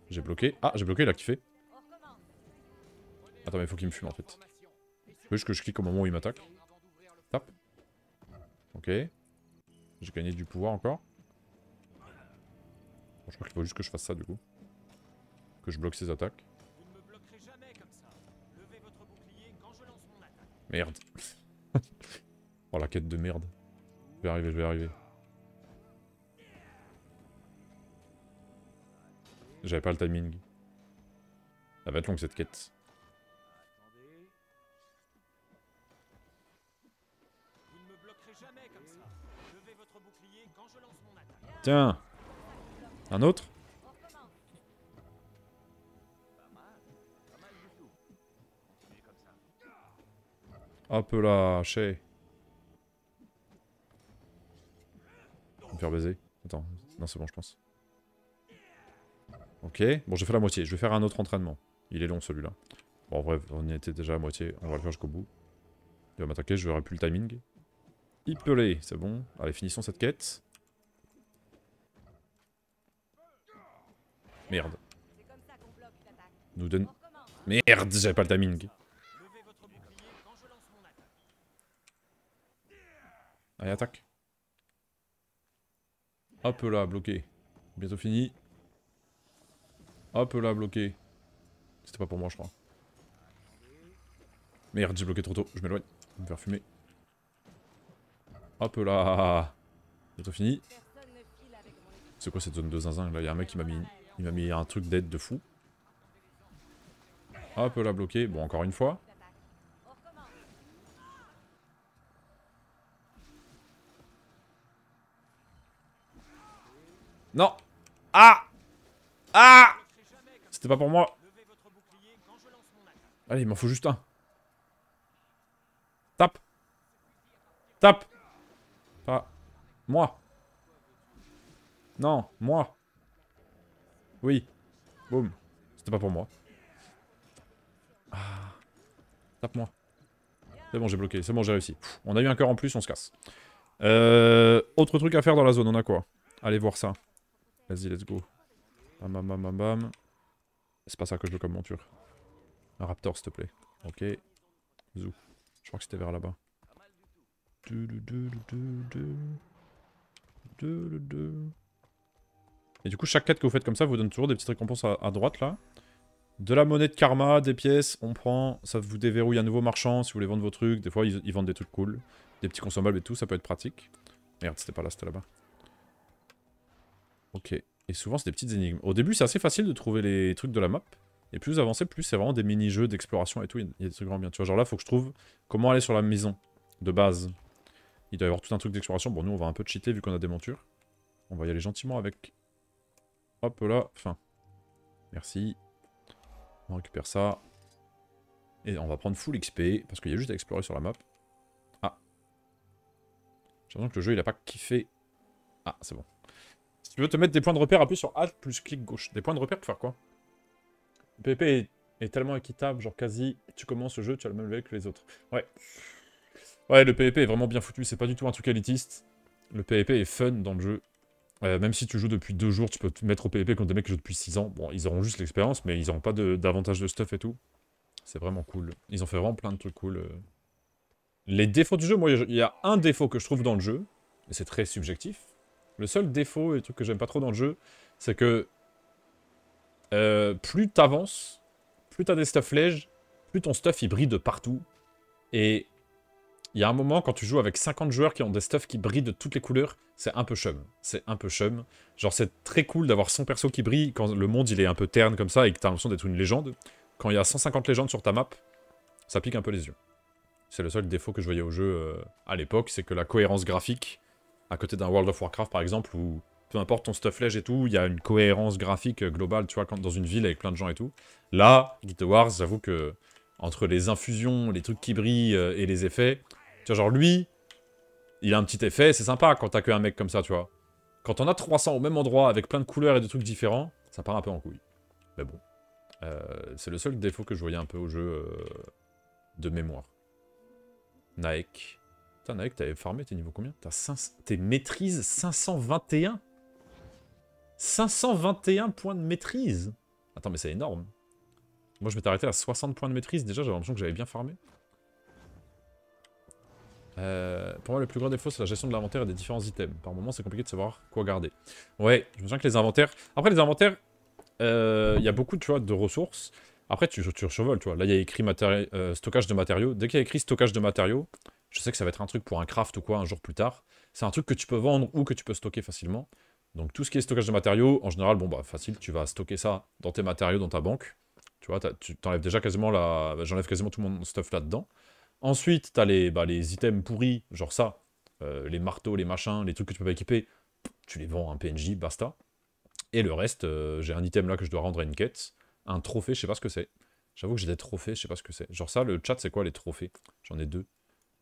J'ai bloqué. Ah, j'ai bloqué, il a kiffé. Attends, mais faut qu'il me fume en fait. Faut juste que je clique au moment où il m'attaque. Tap. Ok. J'ai gagné du pouvoir encore. Bon, je crois qu'il faut juste que je fasse ça du coup. Que je bloque ses attaques. Merde. oh la quête de merde. Je vais arriver, je vais arriver. J'avais pas le timing. Ça va être long cette quête. Tiens. Un autre Hop là, chez. Je me faire baiser. Attends, non c'est bon je pense. Ok, bon j'ai fait la moitié, je vais faire un autre entraînement. Il est long celui-là. Bon vrai on y était déjà à moitié, on va le faire jusqu'au bout. Il va m'attaquer, je verrai plus le timing. Hippelé, c'est bon. Allez, finissons cette quête. Merde. Nous donne... Hein. Merde, j'avais pas le timing. Allez, attaque. Hop là, bloqué. Bientôt fini. Hop là, bloqué. C'était pas pour moi, je crois. Merde, j'ai bloqué trop tôt. Je m'éloigne. Je vais me faire fumer. Hop là. Bientôt fini. C'est quoi cette zone de zinzin Là, il y a un mec qui m'a mis il m'a mis un truc d'aide de fou. Hop, ah, la bloquer. Bon, encore une fois. Non Ah Ah C'était pas pour moi. Allez, il m'en faut juste un. Tape Tape Pas... Moi Non, moi oui. Boum. C'était pas pour moi. Ah. Tape-moi. C'est bon, j'ai bloqué. C'est bon, j'ai réussi. on a eu un cœur en plus, on se casse. Euh, autre truc à faire dans la zone, on a quoi Allez voir ça. Vas-y, let's go. Bam, bam, bam, bam, C'est pas ça que je veux comme monture. Un raptor, s'il te plaît. Ok. Zou. Je crois que c'était vers là-bas. Du, du, du, du, du. Du, et du coup, chaque quête que vous faites comme ça vous donne toujours des petites récompenses à, droite, là. De la monnaie de karma, des pièces, on prend, ça vous déverrouille un nouveau marchand si vous voulez vendre vos trucs. Des fois, ils, vendent des trucs cool, des petits consommables et tout, ça peut être pratique. Merde, c'était pas là, c'était là-bas. Ok. Et souvent, c'est des petites énigmes. Au début, c'est assez facile de trouver les trucs de la map. Et plus vous avancez, plus c'est vraiment des mini-jeux d'exploration et tout. Il y a des trucs vraiment bien. Tu vois, genre là, faut que je trouve comment aller sur la maison de base. Il doit y avoir tout un truc d'exploration. Bon, nous, on va un peu cheater vu qu'on a des montures. On va y aller gentiment avec Hop là, fin. Merci. On récupère ça. Et on va prendre full XP, parce qu'il y a juste à explorer sur la map. Ah. J'ai l'impression que le jeu, il a pas kiffé. Ah, c'est bon. Si tu veux te mettre des points de repère, appuie sur Alt plus clic gauche. Des points de repère pour faire quoi Le PvP est, tellement équitable, genre quasi, tu commences le jeu, tu as le même level que les autres. Ouais. Ouais, le PvP est vraiment bien foutu, c'est pas du tout un truc élitiste. Le PvP est fun dans le jeu, euh, même si tu joues depuis deux jours, tu peux te mettre au PvP contre des mecs qui jouent depuis six ans. Bon, ils auront juste l'expérience, mais ils n'auront pas davantage de, stuff et tout. C'est vraiment cool. Ils ont fait vraiment plein de trucs cool. Les défauts du jeu, moi, il y a un défaut que je trouve dans le jeu, et c'est très subjectif. Le seul défaut et truc que j'aime pas trop dans le jeu, c'est que euh, plus t'avances, plus t'as des stuff lèges, plus ton stuff il brille de partout. Et il y a un moment, quand tu joues avec 50 joueurs qui ont des stuffs qui brillent de toutes les couleurs, c'est un peu chum. C'est un peu chum. Genre, c'est très cool d'avoir son perso qui brille quand le monde, il est un peu terne comme ça et que t'as l'impression d'être une légende. Quand il y a 150 légendes sur ta map, ça pique un peu les yeux. C'est le seul défaut que je voyais au jeu euh, à l'époque, c'est que la cohérence graphique, à côté d'un World of Warcraft par exemple, où peu importe ton stuff et tout, il y a une cohérence graphique euh, globale, tu vois, quand, dans une ville avec plein de gens et tout. Là, Guild Wars, j'avoue que entre les infusions, les trucs qui brillent euh, et les effets, tu vois, genre lui, il a un petit effet, c'est sympa quand t'as un mec comme ça, tu vois. Quand on a 300 au même endroit, avec plein de couleurs et de trucs différents, ça part un peu en couille. Mais bon. Euh, c'est le seul défaut que je voyais un peu au jeu euh, de mémoire. Naek. Putain, Naek, t'avais farmé, t'es niveau combien T'es maîtrise 521 521 points de maîtrise Attends, mais c'est énorme. Moi, je m'étais arrêté à 60 points de maîtrise. Déjà, j'avais l'impression que j'avais bien farmé. Euh, pour moi, le plus grand défaut, c'est la gestion de l'inventaire et des différents items. Par moment, c'est compliqué de savoir quoi garder. Ouais, je me souviens que les inventaires... Après, les inventaires, euh, il y a beaucoup tu vois, de ressources. Après, tu, tu tu vois. Là, il y a écrit euh, stockage de matériaux. Dès qu'il y a écrit stockage de matériaux, je sais que ça va être un truc pour un craft ou quoi, un jour plus tard. C'est un truc que tu peux vendre ou que tu peux stocker facilement. Donc, tout ce qui est stockage de matériaux, en général, bon, bah, facile, tu vas stocker ça dans tes matériaux, dans ta banque. Tu vois, tu t'enlèves déjà quasiment la... J'enlève quasiment tout mon stuff là-dedans. Ensuite, t'as les, bah, les items pourris, genre ça, euh, les marteaux, les machins, les trucs que tu peux pas équiper, tu les vends à un PNJ, basta. Et le reste, euh, j'ai un item là que je dois rendre à une quête, un trophée, je sais pas ce que c'est. J'avoue que j'ai des trophées, je sais pas ce que c'est. Genre ça, le chat, c'est quoi les trophées J'en ai deux.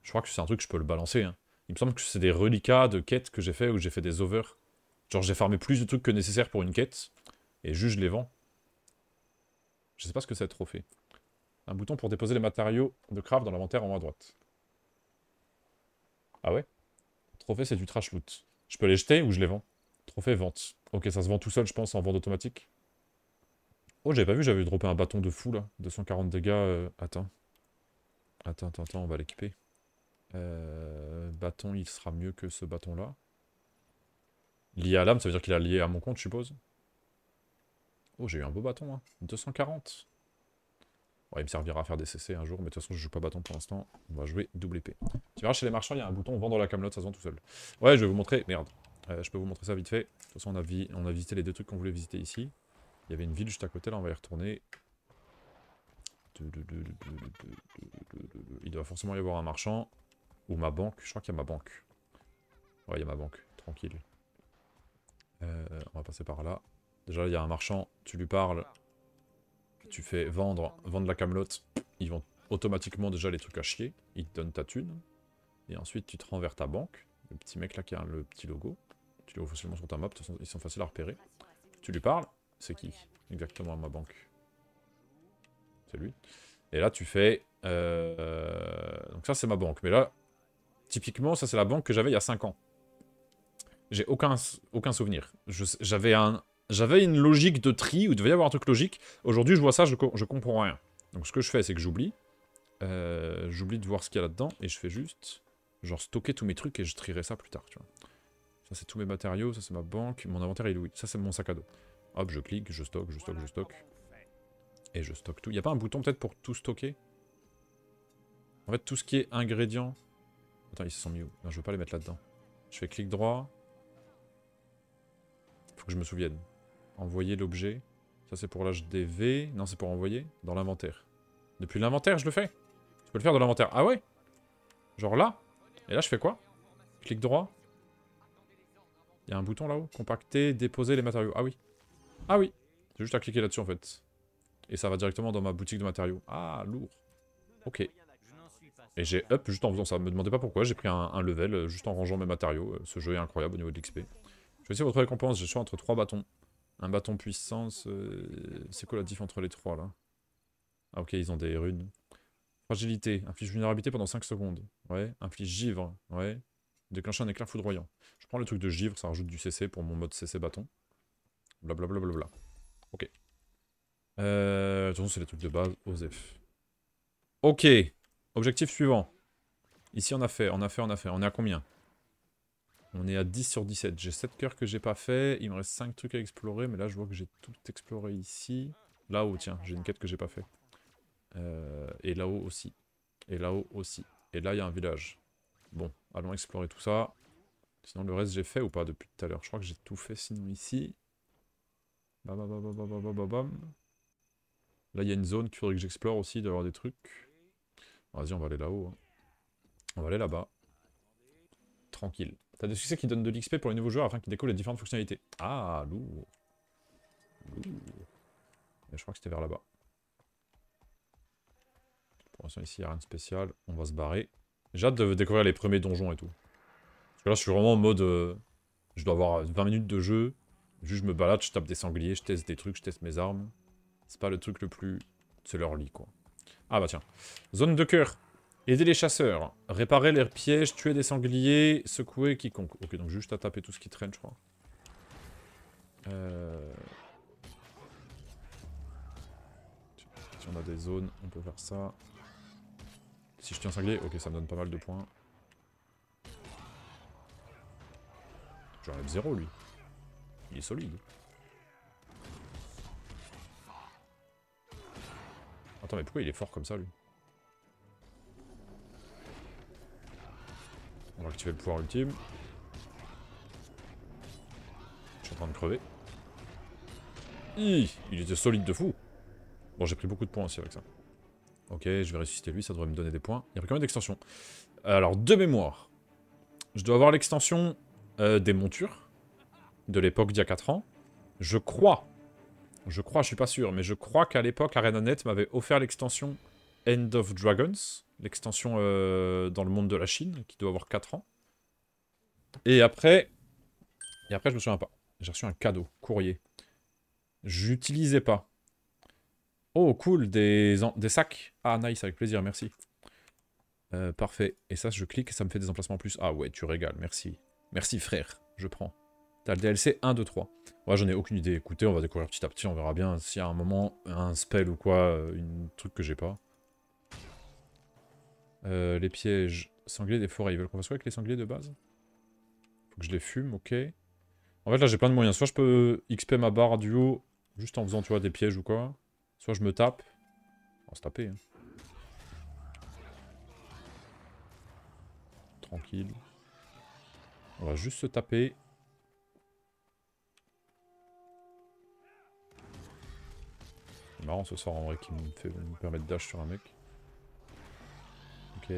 Je crois que c'est un truc que je peux le balancer. Hein. Il me semble que c'est des reliquats de quêtes que j'ai fait, ou j'ai fait des over Genre j'ai farmé plus de trucs que nécessaire pour une quête, et juste je les vends. Je sais pas ce que c'est, trophée. Un bouton pour déposer les matériaux de craft dans l'inventaire en haut à droite. Ah ouais Trophée, c'est du trash loot. Je peux les jeter ou je les vends Trophée, vente. Ok, ça se vend tout seul, je pense, en vente automatique. Oh, j'avais pas vu, j'avais droppé un bâton de fou, là. 240 dégâts. Euh, attends. Attends, attends, attends, on va l'équiper. Euh, bâton, il sera mieux que ce bâton-là. Lié à l'âme, ça veut dire qu'il est lié à mon compte, je suppose. Oh, j'ai eu un beau bâton, hein. 240. Ouais, il me servira à faire des CC un jour, mais de toute façon, je joue pas bâton pour l'instant. On va jouer double épée. Tu verras, chez les marchands, il y a un bouton vendre la camelote, ça se vend tout seul. Ouais, je vais vous montrer. Merde. Euh, je peux vous montrer ça vite fait. De toute façon, on a, visité les deux trucs qu'on voulait visiter ici. Il y avait une ville juste à côté, là, on va y retourner. Il doit forcément y avoir un marchand. Ou ma banque. Je crois qu'il y a ma banque. Ouais, il y a ma banque. Tranquille. Euh, on va passer par là. Déjà, il y a un marchand. Tu lui parles tu fais vendre, vendre la camelote, ils vont automatiquement déjà les trucs à chier, ils te donnent ta thune, et ensuite tu te rends vers ta banque, le petit mec là qui a le petit logo, tu le vois facilement sur ta map, ils sont faciles à repérer, tu lui parles, c'est qui Exactement ma banque. C'est lui. Et là tu fais... Euh, donc ça c'est ma banque, mais là, typiquement ça c'est la banque que j'avais il y a 5 ans. J'ai aucun, aucun souvenir. J'avais un, j'avais une logique de tri, où il devait y avoir un truc logique. Aujourd'hui, je vois ça, je, comprends rien. Donc ce que je fais, c'est que j'oublie. Euh, j'oublie de voir ce qu'il y a là-dedans, et je fais juste, genre, stocker tous mes trucs, et je trierai ça plus tard, tu vois. Ça, c'est tous mes matériaux, ça, c'est ma banque, mon inventaire est Louis. Ça, c'est mon sac à dos. Hop, je clique, je stocke, je stocke, je stocke. Et je stocke tout. Il n'y a pas un bouton, peut-être, pour tout stocker En fait, tout ce qui est ingrédients... Attends, ils se sont mis où Non, je veux pas les mettre là-dedans. Je fais clic droit. Faut que je me souvienne envoyer l'objet. Ça, c'est pour l'HDV. Non, c'est pour envoyer dans l'inventaire. Depuis l'inventaire, je le fais. Je peux le faire dans l'inventaire. Ah ouais Genre là Et là, je fais quoi Clic droit. Il y a un bouton là-haut. Compacter, déposer les matériaux. Ah oui. Ah oui. C'est juste à cliquer là-dessus, en fait. Et ça va directement dans ma boutique de matériaux. Ah, lourd. Ok. Et j'ai up juste en faisant ça. Me demandez pas pourquoi, j'ai pris un, level euh, juste en rangeant mes matériaux. Euh, ce jeu est incroyable au niveau de l'XP. Je vais essayer votre récompense, j'ai choisi entre trois bâtons. Un bâton puissance. Euh, c'est quoi la diff entre les trois là Ah ok, ils ont des runes. Fragilité. Inflige vulnérabilité pendant 5 secondes. Ouais. Inflige givre. Ouais. Déclenche un éclair foudroyant. Je prends le truc de givre, ça rajoute du CC pour mon mode CC bâton. Blablabla. Bla bla bla ok. Euh, de toute façon, c'est les trucs de base. OZEF. Ok. Objectif suivant. Ici, on a fait, on a fait, on a fait. On est à combien on est à 10 sur 17. J'ai 7 cœurs que j'ai pas fait. Il me reste 5 trucs à explorer. Mais là, je vois que j'ai tout exploré ici. Là-haut, tiens. J'ai une quête que j'ai pas fait. Euh, et là-haut aussi. Et là-haut aussi. Et là, il y a un village. Bon, allons explorer tout ça. Sinon, le reste, j'ai fait ou pas depuis tout à l'heure Je crois que j'ai tout fait, sinon ici. Là, il y a une zone que j'explore aussi, d'avoir des trucs. Vas-y, on va aller là-haut. Hein. On va aller là-bas. Tranquille. T'as des succès qui donnent de l'XP pour les nouveaux joueurs afin qu'ils découvrent les différentes fonctionnalités. Ah, lourd. je crois que c'était vers là-bas. Pour l'instant, ici, il n'y a rien de spécial. On va se barrer. J'ai hâte de découvrir les premiers donjons et tout. Parce que là, je suis vraiment en mode... Euh, je dois avoir 20 minutes de jeu. Juste, je me balade, je tape des sangliers, je teste des trucs, je teste mes armes. C'est pas le truc le plus... C'est leur lit, quoi. Ah bah tiens. Zone de cœur. Aider les chasseurs. Réparer les pièges, tuer des sangliers, secouer quiconque. Ok, donc juste à taper tout ce qui traîne, je crois. Euh... Si on a des zones, on peut faire ça. Si je tiens un sanglier, ok, ça me donne pas mal de points. J'enlève zéro, lui. Il est solide. Attends, mais pourquoi il est fort comme ça, lui On va activer le pouvoir ultime. Je suis en train de crever. il était solide de fou. Bon, j'ai pris beaucoup de points aussi avec ça. Ok, je vais ressusciter lui, ça devrait me donner des points. Il y a une extension. Alors, de mémoire. Je dois avoir l'extension euh, des montures de l'époque d'il y a 4 ans. Je crois, je crois, je suis pas sûr, mais je crois qu'à l'époque, ArenaNet m'avait offert l'extension End of Dragons, l'extension euh, dans le monde de la Chine, qui doit avoir 4 ans. Et après, et après je me souviens pas. J'ai reçu un cadeau, courrier. J'utilisais pas. Oh, cool, des, des sacs. Ah, nice, avec plaisir, merci. Euh, parfait. Et ça, je clique ça me fait des emplacements en plus. Ah ouais, tu régales, merci. Merci frère, je prends. T'as le DLC 1, 2, 3. Moi j'en ai aucune idée. Écoutez, on va découvrir petit à petit, on verra bien s'il y a un moment, un spell ou quoi, euh, une truc que j'ai pas. Euh, les pièges sangliers des forêts. Ils veulent qu'on fasse quoi avec les sangliers de base Faut que je les fume, ok. En fait, là, j'ai plein de moyens. Soit je peux XP ma barre du haut, juste en faisant, tu vois, des pièges ou quoi. Soit je me tape. On va se taper. Hein. Tranquille. On va juste se taper. C'est marrant ce sort en vrai qui me, fait, me permet de dash sur un mec. Ok.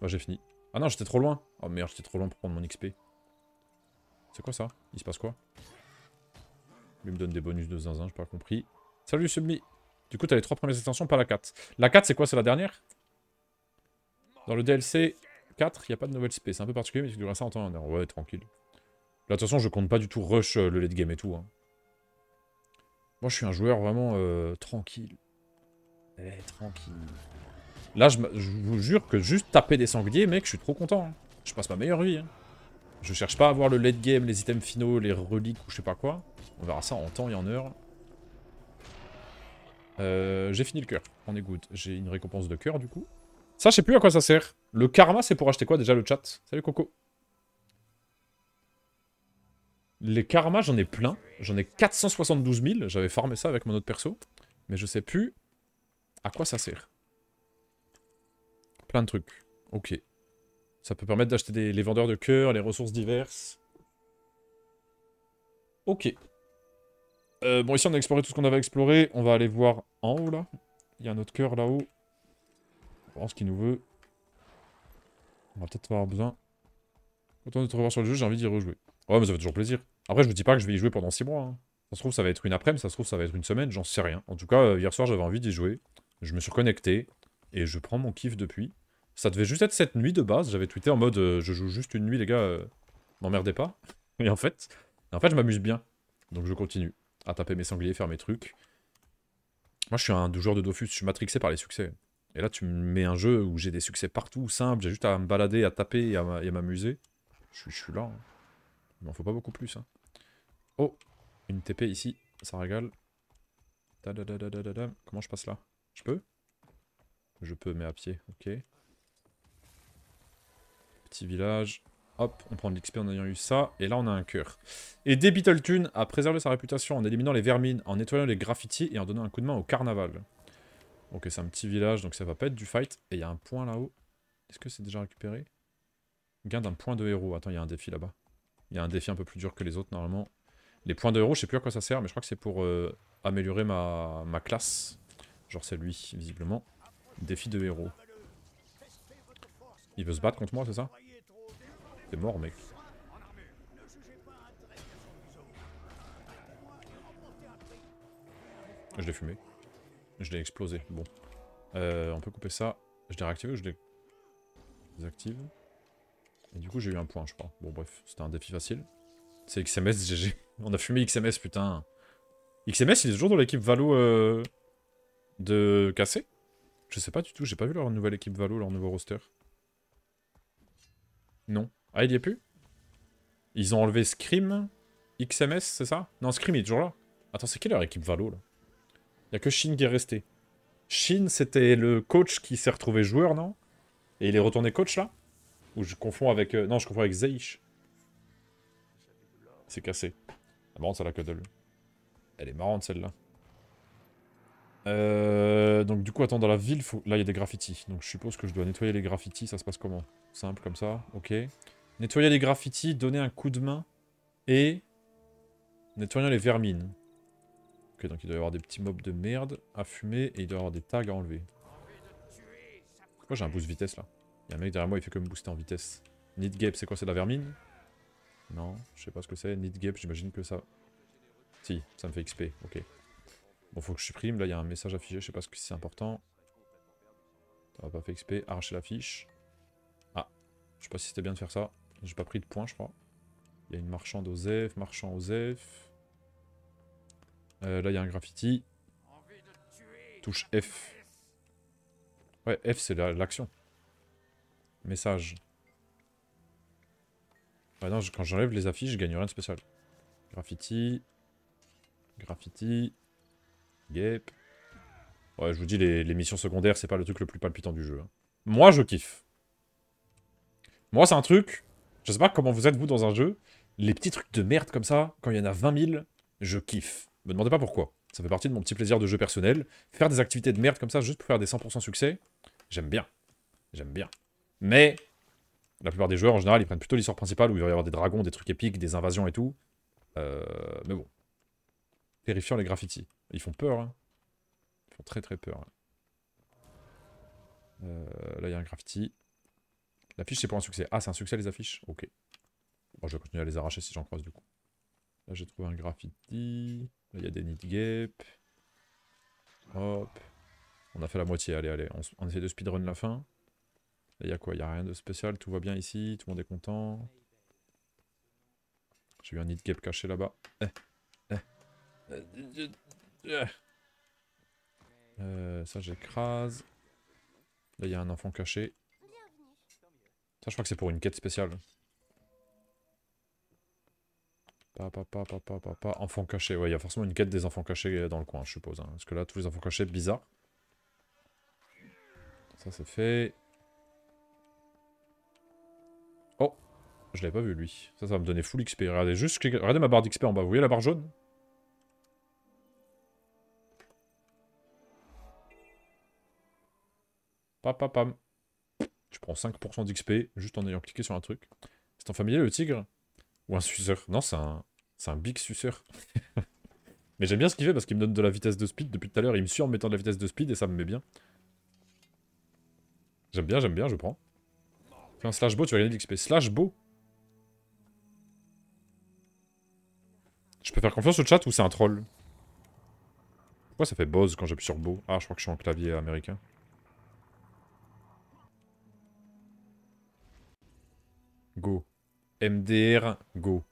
bah j'ai fini. Ah non, j'étais trop loin. Oh merde, j'étais trop loin pour prendre mon XP. C'est quoi ça Il se passe quoi Il me donne des bonus de zinzin, j'ai pas compris. Salut Submi Du coup, t'as les trois premières extensions, pas la 4. La 4, c'est quoi C'est la dernière Dans le DLC 4, il n'y a pas de nouvelle XP. C'est un peu particulier, mais tu devrais ça en temps Ouais, tranquille. Là, de toute façon, je compte pas du tout rush euh, le late game et tout. Hein. Moi, je suis un joueur vraiment euh, tranquille. Eh, tranquille. Là, je, vous jure que juste taper des sangliers, mec, je suis trop content. Hein. Je passe ma meilleure vie. Hein. Je cherche pas à avoir le late game, les items finaux, les reliques ou je sais pas quoi. On verra ça en temps et en heure. Euh, j'ai fini le cœur. On est good. J'ai une récompense de cœur, du coup. Ça, je sais plus à quoi ça sert. Le karma, c'est pour acheter quoi déjà, le chat Salut, Coco. Les karmas, j'en ai plein. J'en ai 472 000. J'avais farmé ça avec mon autre perso. Mais je sais plus à quoi ça sert. Plein de trucs. Ok. Ça peut permettre d'acheter les vendeurs de cœur, les ressources diverses. Ok. Euh, bon, ici, on a exploré tout ce qu'on avait exploré. On va aller voir en haut, là. Il y a un autre cœur, là-haut. On va ce qu'il nous veut. On va peut-être avoir besoin. Autant de te revoir sur le jeu, j'ai envie d'y rejouer. Ouais, mais ça fait toujours plaisir. Après, je vous dis pas que je vais y jouer pendant 6 mois. Hein. Ça se trouve, ça va être une après-midi, ça se trouve, ça va être une semaine, j'en sais rien. En tout cas, euh, hier soir, j'avais envie d'y jouer. Je me suis reconnecté. Et je prends mon kiff depuis. Ça devait juste être cette nuit de base. J'avais tweeté en mode euh, je joue juste une nuit, les gars, euh, m'emmerdez pas. Et en fait, en fait, je m'amuse bien. Donc je continue à taper mes sangliers, faire mes trucs. Moi, je suis un joueur de Dofus, je suis matrixé par les succès. Et là, tu me mets un jeu où j'ai des succès partout, simple, j'ai juste à me balader, à taper et à, m'amuser. Je, suis là. Hein. Il m'en faut pas beaucoup plus. Hein. Oh, une TP ici, ça régale. Comment je passe là Je peux je peux, mais à pied, ok. Petit village. Hop, on prend de l'XP en ayant eu ça. Et là, on a un cœur. Et Tune a préservé sa réputation en éliminant les vermines, en nettoyant les graffitis et en donnant un coup de main au carnaval. Ok, c'est un petit village, donc ça va pas être du fight. Et il y a un point là-haut. Est-ce que c'est déjà récupéré Gain d'un point de héros. Attends, il y a un défi là-bas. Il y a un défi un peu plus dur que les autres, normalement. Les points de héros, je sais plus à quoi ça sert, mais je crois que c'est pour euh, améliorer ma, ma classe. Genre c'est lui, visiblement. Défi de héros. Il veut se battre contre moi, c'est ça T'es mort, mec. Je l'ai fumé. Je l'ai explosé. Bon. Euh, on peut couper ça. Je l'ai réactivé ou je l'ai... Désactive. Et du coup, j'ai eu un point, je crois. Bon, bref. C'était un défi facile. C'est XMS, GG. On a fumé XMS, putain. XMS, il est toujours dans l'équipe Valo euh, de casser je sais pas du tout, j'ai pas vu leur nouvelle équipe Valo, leur nouveau roster. Non. Ah, il y a plus Ils ont enlevé Scream, XMS, c'est ça Non, Scream est toujours là. Attends, c'est quelle leur équipe Valo, là Il a que Shin qui est resté. Shin, c'était le coach qui s'est retrouvé joueur, non Et il est retourné coach, là Ou je confonds avec... Euh, non, je confonds avec Zeish. C'est cassé. C'est marrant, ça, la cuddle. Elle est marrante, celle-là. Euh, donc du coup, attends, dans la ville, faut... là, il y a des graffitis. Donc je suppose que je dois nettoyer les graffitis. Ça se passe comment Simple, comme ça. Ok. Nettoyer les graffitis, donner un coup de main et... Nettoyer les vermines. Ok, donc il doit y avoir des petits mobs de merde à fumer et il doit y avoir des tags à enlever. Pourquoi j'ai un boost vitesse, là Il y a un mec derrière moi, il fait que me booster en vitesse. Need Gap, c'est quoi C'est de la vermine Non, je sais pas ce que c'est. Gap, j'imagine que ça... Si, ça me fait XP, ok. Bon, faut que je supprime. Là, il y a un message affiché. Je sais pas ce que c'est important. On va pas fait XP. Arracher l'affiche. Ah, je sais pas si c'était bien de faire ça. J'ai pas pris de points, je crois. Il y a une marchande F, marchand aux F. Euh, là, il y a un graffiti. Touche F. Ouais, F, c'est l'action. Message. maintenant bah quand j'enlève les affiches, je gagne rien de spécial. Graffiti. Graffiti. Yep. Ouais, je vous dis, les, missions secondaires, c'est pas le truc le plus palpitant du jeu. Hein. Moi, je kiffe. Moi, c'est un truc... Je sais pas comment vous êtes, vous, dans un jeu. Les petits trucs de merde comme ça, quand il y en a 20 000, je kiffe. Me demandez pas pourquoi. Ça fait partie de mon petit plaisir de jeu personnel. Faire des activités de merde comme ça, juste pour faire des 100% succès, j'aime bien. J'aime bien. Mais, la plupart des joueurs, en général, ils prennent plutôt l'histoire principale, où il va y avoir des dragons, des trucs épiques, des invasions et tout. Euh, mais bon, Terrifiant les graffitis. Ils font peur. Hein. Ils font très très peur. Hein. Euh, là, il y a un graffiti. L'affiche, c'est pour un succès. Ah, c'est un succès les affiches Ok. Bon, je vais continuer à les arracher si j'en croise du coup. Là, j'ai trouvé un graffiti. Là, il y a des gap, Hop. On a fait la moitié. Allez, allez. On, on essaie de speedrun la fin. Là, il y a quoi Il n'y a rien de spécial. Tout va bien ici. Tout le monde est content. J'ai eu un gap caché là-bas. Eh. Euh, ça j'écrase. Là il y a un enfant caché. Ça je crois que c'est pour une quête spéciale. Papa, pa Enfant caché. Ouais, il y a forcément une quête des enfants cachés dans le coin, je suppose. Hein. Parce que là, tous les enfants cachés, bizarre. Ça, c'est fait. Oh Je l'avais pas vu, lui. Ça, ça va me donner full XP. Regardez juste, regardez ma barre d'XP en bas. Vous voyez la barre jaune Pam, pam, Tu prends 5% d'XP juste en ayant cliqué sur un truc. C'est ton familier le tigre Ou un suceur Non, c'est un, un big suceur. Mais j'aime bien ce qu'il fait parce qu'il me donne de la vitesse de speed depuis tout à l'heure. Il me suit en mettant de la vitesse de speed et ça me met bien. J'aime bien, j'aime bien, je prends. Fais un slash beau, tu vas gagner de l'XP. Slash beau Je peux faire confiance au chat ou c'est un troll Pourquoi ça fait buzz quand j'appuie sur beau Ah, je crois que je suis en clavier américain. Go. MDR, go.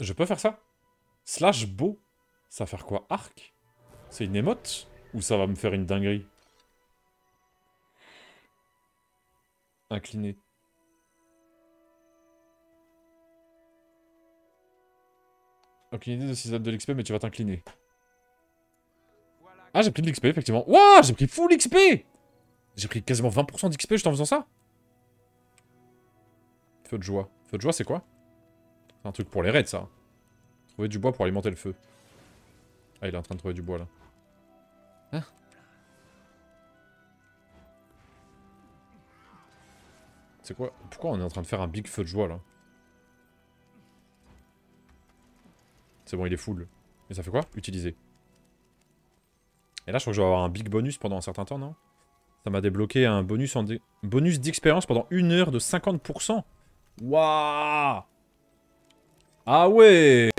Je peux faire ça Slash beau Ça va faire quoi Arc C'est une émote Ou ça va me faire une dinguerie Incliné. Aucune idée de si ça de l'XP, mais tu vas t'incliner. Ah, j'ai pris de l'XP, effectivement. Waouh J'ai pris full XP j'ai pris quasiment 20% d'XP juste en faisant ça Feu de joie. Feu de joie, c'est quoi C'est un truc pour les raids, ça. Trouver du bois pour alimenter le feu. Ah, il est en train de trouver du bois, là. Hein C'est quoi Pourquoi on est en train de faire un big feu de joie, là C'est bon, il est full. Mais ça fait quoi Utiliser. Et là, je crois que je vais avoir un big bonus pendant un certain temps, non ça m'a débloqué un bonus en bonus d'expérience pendant une heure de 50%. Waouh Ah ouais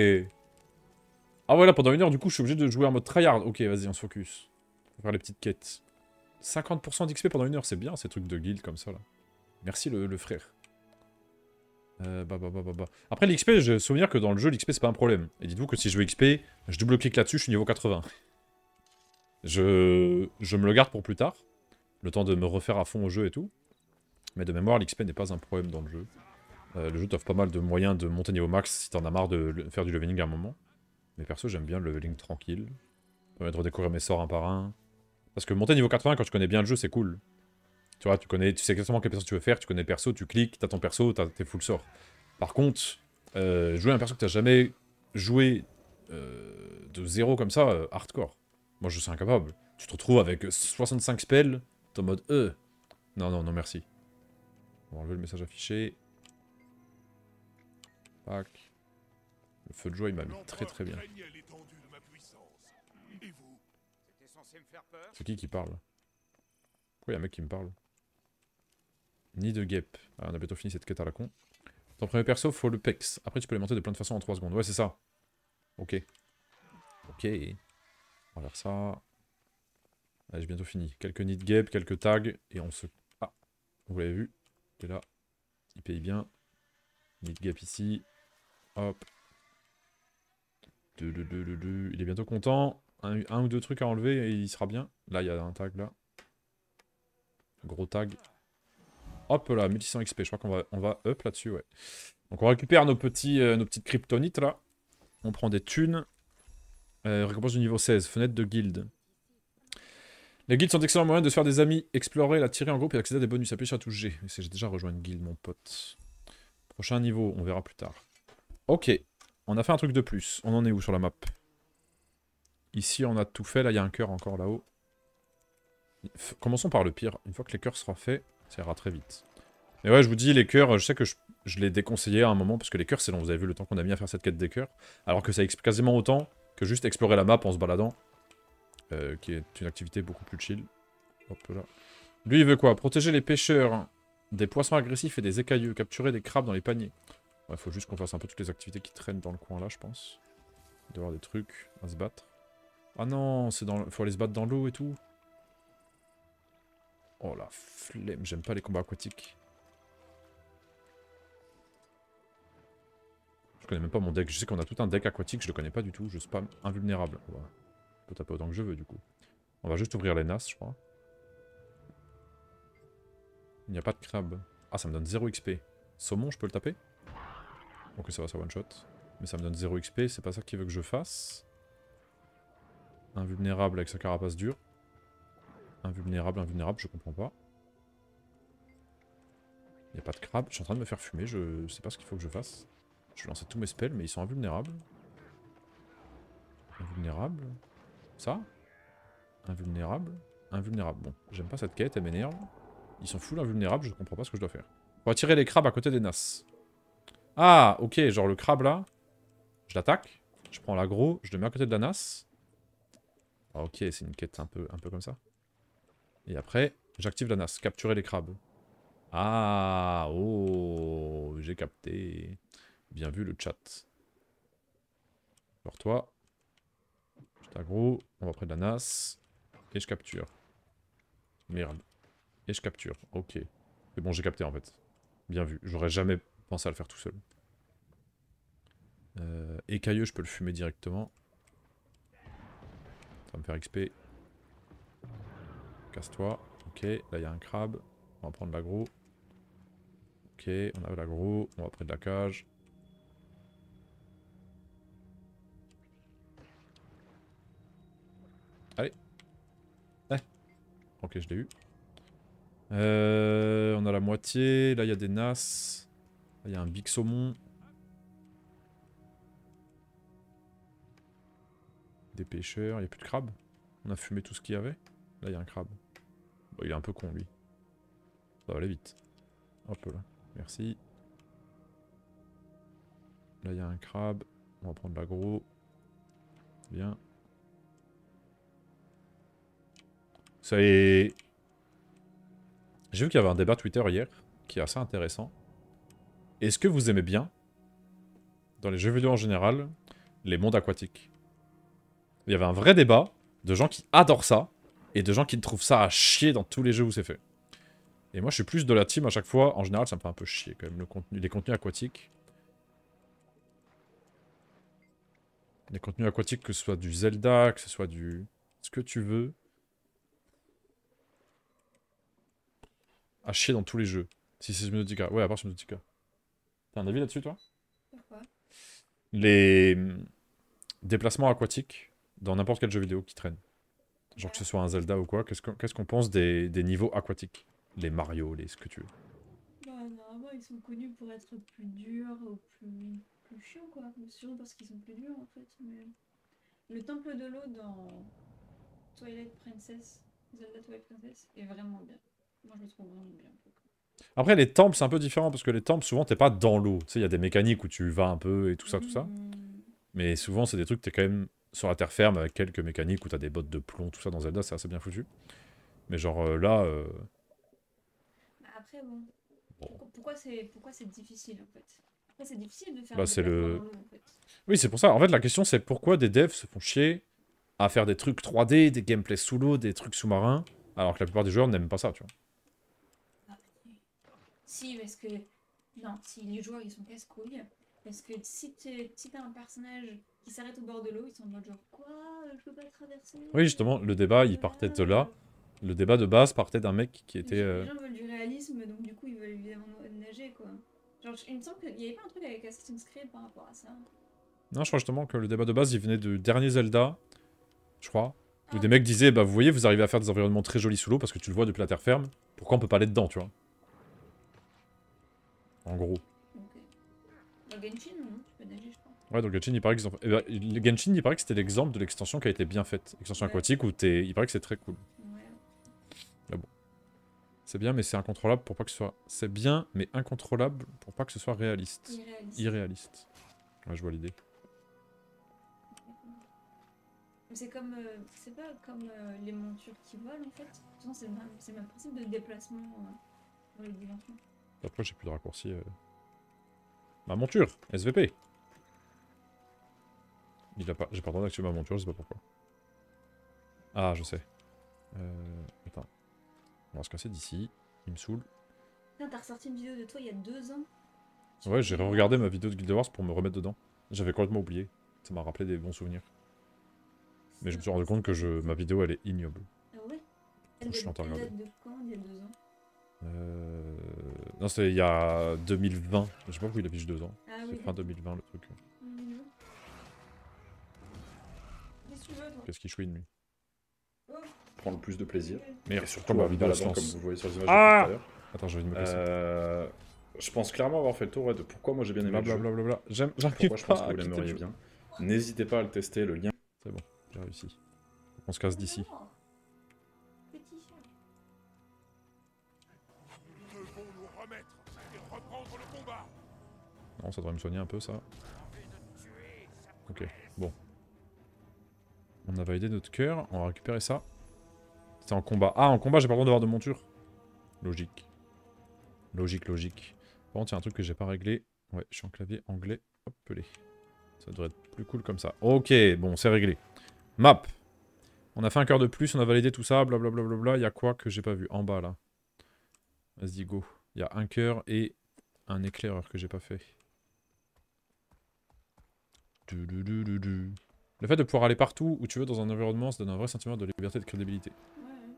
Ah ouais, là, pendant une heure, du coup, je suis obligé de jouer en mode tryhard. Ok, vas-y, on se focus. On va faire les petites quêtes. 50% d'XP pendant une heure, c'est bien, ces trucs de guild comme ça, là. Merci, le, frère. Euh, bah, bah, bah, bah, Après, l'XP, je souvenir que dans le jeu, l'XP, c'est pas un problème. Et dites-vous que si je veux XP, je double-clique là-dessus, je suis niveau 80. Je... je me le garde pour plus tard le temps de me refaire à fond au jeu et tout. Mais de mémoire, l'XP n'est pas un problème dans le jeu. Euh, le jeu t'offre pas mal de moyens de monter niveau max si t'en as marre de faire du leveling à un moment. Mais perso, j'aime bien le leveling tranquille. de découvrir mes sorts un par un. Parce que monter niveau 80 quand tu connais bien le jeu, c'est cool. Tu vois, tu connais, tu sais exactement quel personne tu veux faire, tu connais le perso, tu cliques, t'as ton perso, t'as tes full sort. Par contre, euh, jouer un perso que t'as jamais joué euh, de zéro comme ça, hardcore. Moi, je suis incapable. Tu te retrouves avec 65 spells, en mode E. Non, non, non, merci. On va enlever le message affiché. Pac. Le feu de joie, il m'a mis très très bien. C'est qui qui parle Pourquoi il y a un mec qui me parle Ni de guêpe. Ah, on a bientôt fini cette quête à la con. Ton premier perso, faut le pex. Après, tu peux les monter de plein de façons en 3 secondes. Ouais, c'est ça. Ok. Ok. On va faire ça. Allez, j'ai bientôt fini. Quelques nid gap, quelques tags, et on se... Ah, vous l'avez vu, il est là, il paye bien. Nid gap ici, hop. il est bientôt content. Un, ou deux trucs à enlever et il sera bien. Là, il y a un tag, là. Gros tag. Hop là, 1600 XP, je crois qu'on va, on va up là-dessus, ouais. Donc on récupère nos, petits, euh, nos petites kryptonites, là. On prend des thunes. Euh, récompense du niveau 16, fenêtre de guilde. Les guildes sont d'excellents moyens de faire des amis, explorer, la tirer en groupe et accéder à des bonus. Appuyez sur la touche G. J'ai déjà rejoint une guilde, mon pote. Prochain niveau, on verra plus tard. Ok, on a fait un truc de plus. On en est où sur la map Ici, on a tout fait. Là, il y a un cœur encore là-haut. Commençons par le pire. Une fois que les cœurs sera fait, ça ira très vite. Mais ouais, je vous dis, les cœurs, je sais que je, les déconseillais à un moment, parce que les cœurs, c'est long. Vous avez vu le temps qu'on a mis à faire cette quête des cœurs. Alors que ça explique quasiment autant que juste explorer la map en se baladant. Euh, qui est une activité beaucoup plus chill. Hop là. Lui, il veut quoi Protéger les pêcheurs des poissons agressifs et des écailleux, capturer des crabes dans les paniers. Il faut juste qu'on fasse un peu toutes les activités qui traînent dans le coin là, je pense. Il doit y avoir des trucs à se battre. Ah non, c'est dans, faut aller se battre dans l'eau et tout. Oh la flemme, j'aime pas les combats aquatiques. Je connais même pas mon deck. Je sais qu'on a tout un deck aquatique, je le connais pas du tout. Je spam invulnérable taper autant que je veux du coup. On va juste ouvrir les NAS, je crois. Il n'y a pas de crabe. Ah, ça me donne 0 XP. Saumon, je peux le taper Ok, ça va, ça one shot. Mais ça me donne 0 XP, c'est pas ça qu'il veut que je fasse. Invulnérable avec sa carapace dure. Invulnérable, invulnérable, je comprends pas. Il n'y a pas de crabe. Je suis en train de me faire fumer, je sais pas ce qu'il faut que je fasse. Je vais tous mes spells, mais ils sont invulnérables. Invulnérables ça Invulnérable Invulnérable. Bon, j'aime pas cette quête, elle m'énerve. Ils sont fous l'invulnérable, je comprends pas ce que je dois faire. On va les crabes à côté des nasses Ah, ok, genre le crabe là, je l'attaque, je prends l'agro, je le mets à côté de la nasse ah, ok, c'est une quête un peu, un peu comme ça. Et après, j'active la nas, capturer les crabes. Ah, oh, j'ai capté. Bien vu le chat. Alors toi, Agro, on va prendre de la NAS. Et je capture. Merde. Et je capture, ok. C'est bon, j'ai capté en fait. Bien vu, j'aurais jamais pensé à le faire tout seul. et euh, je peux le fumer directement. Ça va me faire XP. Casse-toi. Ok, là il y a un crabe. On va prendre l'agro. Ok, on a l'agro, On va près de la cage. Ok, je l'ai eu. Euh, on a la moitié. Là, il y a des nasses. Il y a un big saumon. Des pêcheurs. Il n'y a plus de crabes. On a fumé tout ce qu'il y avait. Là, il y a un crabe. il est un peu con, lui. Ça va aller vite. Hop là. Merci. Là, il y a un crabe. On va prendre l'agro. Bien. Ça est... J'ai vu qu'il y avait un débat Twitter hier qui est assez intéressant. Est-ce que vous aimez bien, dans les jeux vidéo en général, les mondes aquatiques Il y avait un vrai débat de gens qui adorent ça et de gens qui trouvent ça à chier dans tous les jeux où c'est fait. Et moi, je suis plus de la team à chaque fois. En général, ça me fait un peu chier quand même, le contenu, les contenus aquatiques. Les contenus aquatiques, que ce soit du Zelda, que ce soit du... Ce que tu veux. à chier dans tous les jeux. Si c'est Subnautica. Ouais, à part Subnautica. T'as un avis là-dessus, toi Pourquoi Les mm, déplacements aquatiques dans n'importe quel jeu vidéo qui traîne. Genre que ce soit un Zelda ou quoi, qu'est-ce qu'on pense des, niveaux aquatiques Les Mario, les ce que tu veux. Bah, normalement, ils sont connus pour être plus durs ou plus, plus chiants, quoi. sûr parce qu'ils sont plus durs, en fait. Mais... Le temple de l'eau dans Twilight Princess, Zelda Twilight Princess, est vraiment bien. Après, les temples, c'est un peu différent parce que les temples, souvent, t'es pas dans l'eau. Tu sais, il y a des mécaniques où tu vas un peu et tout ça, tout ça. Hmm. Mais souvent, c'est des trucs, t'es quand même sur la terre ferme avec quelques mécaniques où t'as des bottes de plomb, tout ça dans Zelda, c'est assez bien foutu. Mais genre euh, là. Euh, bah, après, bon. Pourquoi c'est difficile en fait Après, c'est difficile de faire. Bah, c'est le. Oui, c'est pour ça. En fait, la question, c'est pourquoi des devs se font chier à faire des trucs 3D, des gameplays sous l'eau, des trucs sous-marins, alors que la plupart des joueurs n'aiment pas ça, tu vois. Si, parce que... Non, si les joueurs, ils sont casse-couilles. Parce que si t'as si un personnage qui s'arrête au bord de l'eau, ils sont dans genre « Quoi Je peux pas traverser ?» Oui, justement, le débat, il partait de là. Le débat de base partait d'un mec qui était... Les euh, gens veulent du réalisme, donc du coup, ils veulent évidemment nager, quoi. Genre, il me semble qu'il y avait pas un truc avec Assassin's Creed par rapport à ça. Non, je crois justement que le débat de base, il venait du dernier Zelda, je crois, où ah. des mecs disaient, bah vous voyez, vous arrivez à faire des environnements très jolis sous l'eau parce que tu le vois depuis la terre ferme, pourquoi on peut pas aller dedans, tu vois en gros. Ouais, donc Genshin, il paraît que eh ben, Genshin, il paraît que c'était l'exemple de l'extension qui a été bien faite. Extension aquatique où es Il paraît que c'est très cool. Ouais. Ah bon. C'est bien, mais c'est incontrôlable pour pas que ce soit... C'est bien, mais incontrôlable pour pas que ce soit réaliste. Irréaliste. Irréaliste. je vois l'idée. C'est comme, euh, c'est pas comme euh, les montures qui volent en fait. C'est le même, même principe de déplacement euh, les dimensions. Après, j'ai plus de raccourci. Euh. Ma monture SVP Il pas... J'ai pas le droit d'activer ma monture, je sais pas pourquoi. Ah, je sais. Euh... On va se casser d'ici. Il me saoule. T'as ressorti une vidéo de toi il y a deux ans Ouais, j'ai regardé ma vidéo de Guild Wars pour me remettre dedans. J'avais complètement oublié. Ça m'a rappelé des bons souvenirs. Mais je me suis rendu compte que je... ma vidéo, elle est ignoble. Ah ouais je suis date de quand, il y a deux ans euh... Non, c'est il y a 2020. Je sais pas pourquoi il affiche deux ans. Ah c'est fin 2020 le truc. Mmh. Qu'est-ce qu'il chouine lui Prend oh. Prendre le plus de plaisir. Mais et surtout, bah, la vidéo Comme vous voyez sur les images ah Attends, je vais me casser. Euh, je pense clairement avoir fait le tour de pourquoi moi j'ai bien aimé bla, le bla, jeu. Bla, J'aime, Pourquoi je pense que vous l'aimeriez bien. N'hésitez pas à le tester, le lien. C'est bon, j'ai réussi. On se casse d'ici. Oh. Non, ça devrait me soigner un peu, ça. Ok, bon. On a validé notre cœur, on va récupérer ça. C'est en combat. Ah, en combat, j'ai pas le droit d'avoir de monture. Logique. Logique, logique. Par contre, il y a un truc que j'ai pas réglé. Ouais, je suis en clavier anglais. Hop, pelé. Ça devrait être plus cool comme ça. Ok, bon, c'est réglé. Map. On a fait un cœur de plus, on a validé tout ça, blablabla. Bla, bla, bla, il y a quoi que j'ai pas vu en bas, là Vas-y, go. Il y a un cœur et un éclaireur que j'ai pas fait. Le fait de pouvoir aller partout où tu veux dans un environnement, ça donne un vrai sentiment de liberté et de crédibilité. Ouais.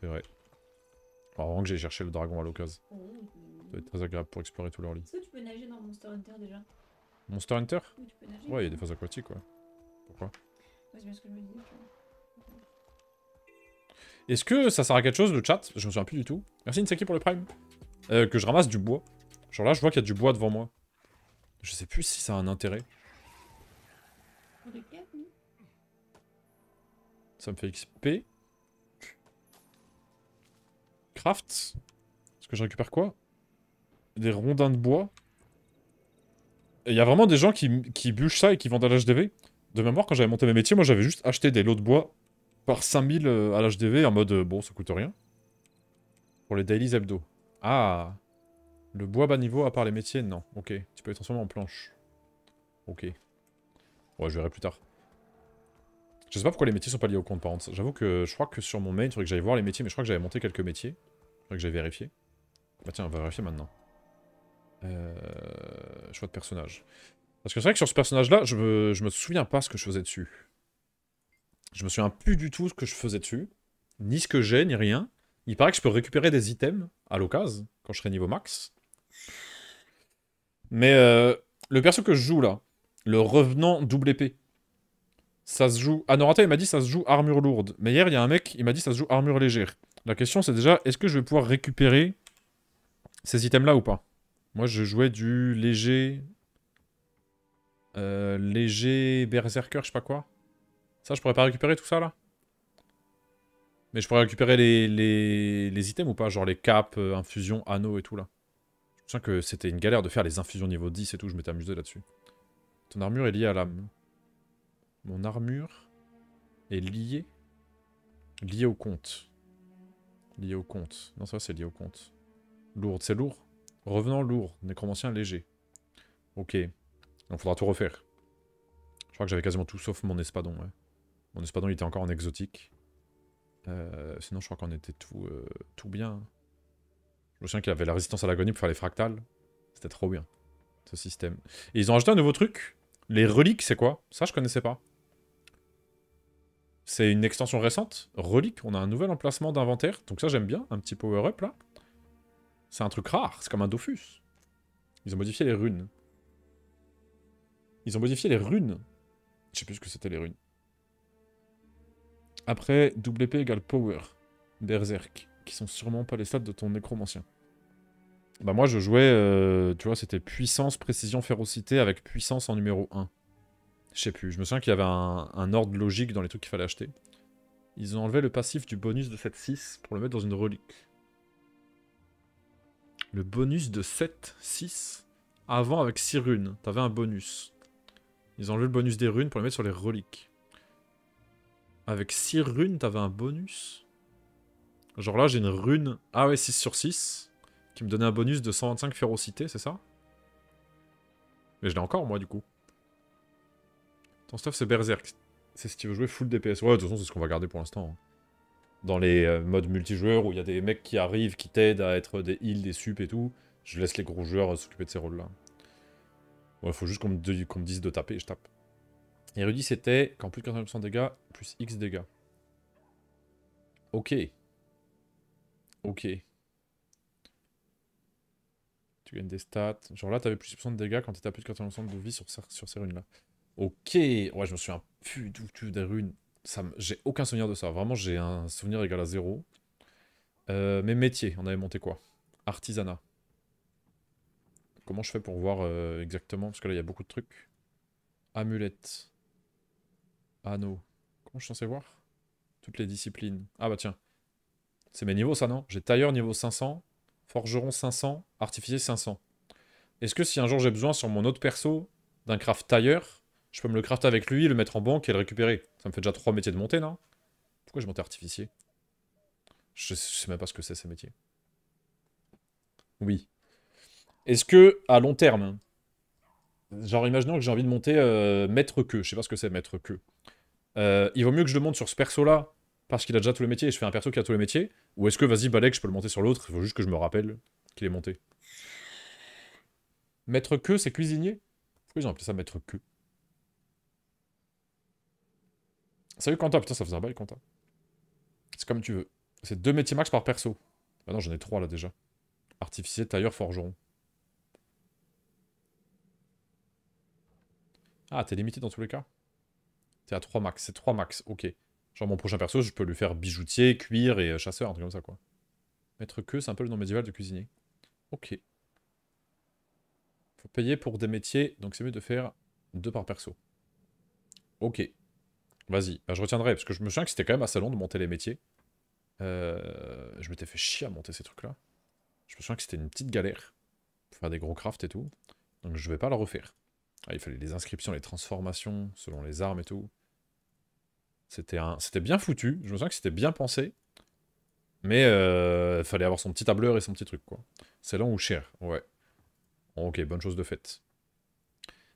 C'est vrai. Avant que j'aille cherché le dragon à l'occasion. Oh, ça doit être très agréable pour explorer tout leur lit. Est-ce que tu peux nager dans Monster Hunter déjà Monster Hunter Oui, tu peux nager. Ouais, il y a des phases aquatiques, ouais. Pourquoi Ouais, c'est bien ce que je me dis, Est-ce que ça sert à quelque chose le chat Je me souviens plus du tout. Merci Inseki pour le prime. Euh, que je ramasse du bois. Genre là, je vois qu'il y a du bois devant moi. Je sais plus si ça a un intérêt. Ça me fait XP. Craft Est-ce que je récupère quoi Des rondins de bois il y a vraiment des gens qui, qui bûchent ça et qui vendent à l'HDV. De mémoire, quand j'avais monté mes métiers, moi j'avais juste acheté des lots de bois par 5000 euh, à l'HDV en mode euh, bon, ça coûte rien. Pour les dailies hebdo. Ah le bois bas niveau, à part les métiers, non. Ok. Tu peux les transformer en planche. Ok. Ouais, je verrai plus tard. Je sais pas pourquoi les métiers sont pas liés au compte, par J'avoue que je crois que sur mon main, il faudrait que j'aille voir les métiers, mais je crois que j'avais monté quelques métiers. Il faudrait que j'aille vérifié. Bah tiens, on va vérifier maintenant. Euh, choix de personnage. Parce que c'est vrai que sur ce personnage-là, je me... je me souviens pas ce que je faisais dessus. Je me souviens plus du tout ce que je faisais dessus. Ni ce que j'ai, ni rien. Il paraît que je peux récupérer des items à l'occasion, quand je serai niveau max. Mais euh, le perso que je joue là, le revenant double épée, ça se joue... Ah attends il m'a dit ça se joue armure lourde. Mais hier, il y a un mec, il m'a dit ça se joue armure légère. La question, c'est déjà, est-ce que je vais pouvoir récupérer ces items-là ou pas Moi, je jouais du léger... Euh, léger berserker, je sais pas quoi. Ça, je pourrais pas récupérer tout ça, là Mais je pourrais récupérer les, items ou pas Genre les capes, euh, infusion, anneaux et tout, là que c'était une galère de faire les infusions niveau 10 et tout, je m'étais amusé là-dessus. Ton armure est liée à l'âme. Mm. Mon armure est liée... Liée au compte. Liée au compte. Non, ça c'est lié au compte. Lourde, c'est lourd Revenant lourd, nécromancien léger. Ok. Donc faudra tout refaire. Je crois que j'avais quasiment tout sauf mon espadon, Mon espadon il était encore en exotique. Euh, sinon je crois qu'on était tout, euh, tout bien. Hein me souviens qu'il avait la résistance à l'agonie pour faire les fractales. C'était trop bien, ce système. Et ils ont ajouté un nouveau truc. Les reliques, c'est quoi Ça, je connaissais pas. C'est une extension récente. Relique, on a un nouvel emplacement d'inventaire. Donc ça, j'aime bien. Un petit power-up, là. C'est un truc rare. C'est comme un Dofus. Ils ont modifié les runes. Ils ont modifié les runes. Je sais plus ce que c'était les runes. Après, WP égale power. Berserk qui sont sûrement pas les stats de ton nécromancien. Bah moi je jouais, euh, tu vois, c'était puissance, précision, férocité avec puissance en numéro 1. Je sais plus, je me souviens qu'il y avait un, un, ordre logique dans les trucs qu'il fallait acheter. Ils ont enlevé le passif du bonus de 7-6 pour le mettre dans une relique. Le bonus de 7-6 Avant avec 6 runes, t'avais un bonus. Ils ont enlevé le bonus des runes pour le mettre sur les reliques. Avec 6 runes, t'avais un bonus Genre là, j'ai une rune... Ah ouais, 6 sur 6. Qui me donnait un bonus de 125 férocité, c'est ça Mais je l'ai encore, moi, du coup. Ton stuff, c'est Berserk. C'est ce qu'il veut jouer full DPS. Ouais, de toute façon, c'est ce qu'on va garder pour l'instant. Hein. Dans les euh, modes multijoueurs où il y a des mecs qui arrivent, qui t'aident à être des heals, des sup et tout, je laisse les gros joueurs euh, s'occuper de ces rôles-là. il faut juste qu'on me, dise de taper, je tape. Érudit, c'était quand plus de 80% dégâts, plus X dégâts. Ok. Ok. Tu gagnes des stats. Genre là, t'avais plus de 60 de dégâts quand t'étais à plus de 80% de vie sur, sur ces runes-là. Ok. Ouais, je me suis un tu des runes. J'ai aucun souvenir de ça. Vraiment, j'ai un souvenir égal à zéro. Euh, mes métiers, on avait monté quoi Artisanat. Comment je fais pour voir euh, exactement Parce que là, il y a beaucoup de trucs. Amulette. Anneau. Comment je suis censé voir Toutes les disciplines. Ah bah tiens. C'est mes niveaux, ça, non J'ai tailleur niveau 500, forgeron 500, artificier 500. Est-ce que si un jour j'ai besoin sur mon autre perso d'un craft tailleur, je peux me le crafter avec lui, le mettre en banque et le récupérer Ça me fait déjà trois métiers de monter non Pourquoi je monte artificier je sais même pas ce que c'est ces métiers. Oui. Est-ce que, à long terme, genre imaginons que j'ai envie de monter euh, maître queue, je sais pas ce que c'est maître queue, euh, il vaut mieux que je le monte sur ce perso-là parce qu'il a déjà tous les métiers et je fais un perso qui a tous les métiers Ou est-ce que vas-y, Balek, je peux le monter sur l'autre, il faut juste que je me rappelle qu'il est monté Maître que, c'est cuisinier Pourquoi ils ont appelé ça maître que Salut Quentin, putain, ça faisait un bail Quentin. C'est comme tu veux. C'est deux métiers max par perso. Ah non, j'en ai trois là déjà. Artificier, tailleur, forgeron. Ah, t'es limité dans tous les cas T'es à trois max, c'est 3 max, ok. Genre mon prochain perso, je peux lui faire bijoutier, cuir et euh, chasseur, un truc comme ça quoi. Mettre que, c'est un peu le nom médiéval de cuisinier. Ok. Faut payer pour des métiers, donc c'est mieux de faire deux par perso. Ok. Vas-y, bah, je retiendrai, parce que je me souviens que c'était quand même assez long de monter les métiers. Euh, je m'étais fait chier à monter ces trucs-là. Je me souviens que c'était une petite galère pour faire des gros crafts et tout. Donc je vais pas le refaire. Ah, il fallait les inscriptions, les transformations, selon les armes et tout. C'était un... bien foutu. Je me souviens que c'était bien pensé. Mais euh, il fallait avoir son petit tableur et son petit truc, quoi. C'est long ou cher, ouais. Ok, bonne chose de faite.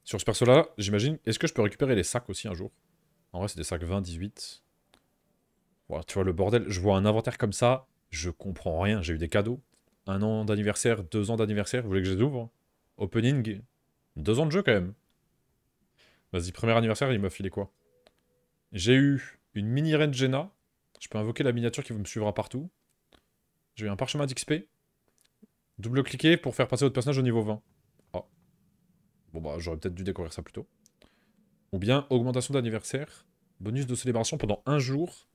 Sur ce perso-là, j'imagine... Est-ce que je peux récupérer les sacs aussi un jour En vrai, c'est des sacs 20-18. tu vois, le bordel, je vois un inventaire comme ça, je comprends rien. J'ai eu des cadeaux. Un an d'anniversaire, deux ans d'anniversaire. Vous voulez que je les ouvre Opening. Deux ans de jeu, quand même. Vas-y, premier anniversaire, il m'a filé quoi j'ai eu une mini Jena. Je peux invoquer la miniature qui me suivra partout. J'ai eu un parchemin d'XP. Double-cliquer pour faire passer votre personnage au niveau 20. Oh. Ah. Bon bah, j'aurais peut-être dû découvrir ça plus tôt. Ou bien, augmentation d'anniversaire. Bonus de célébration pendant un jour.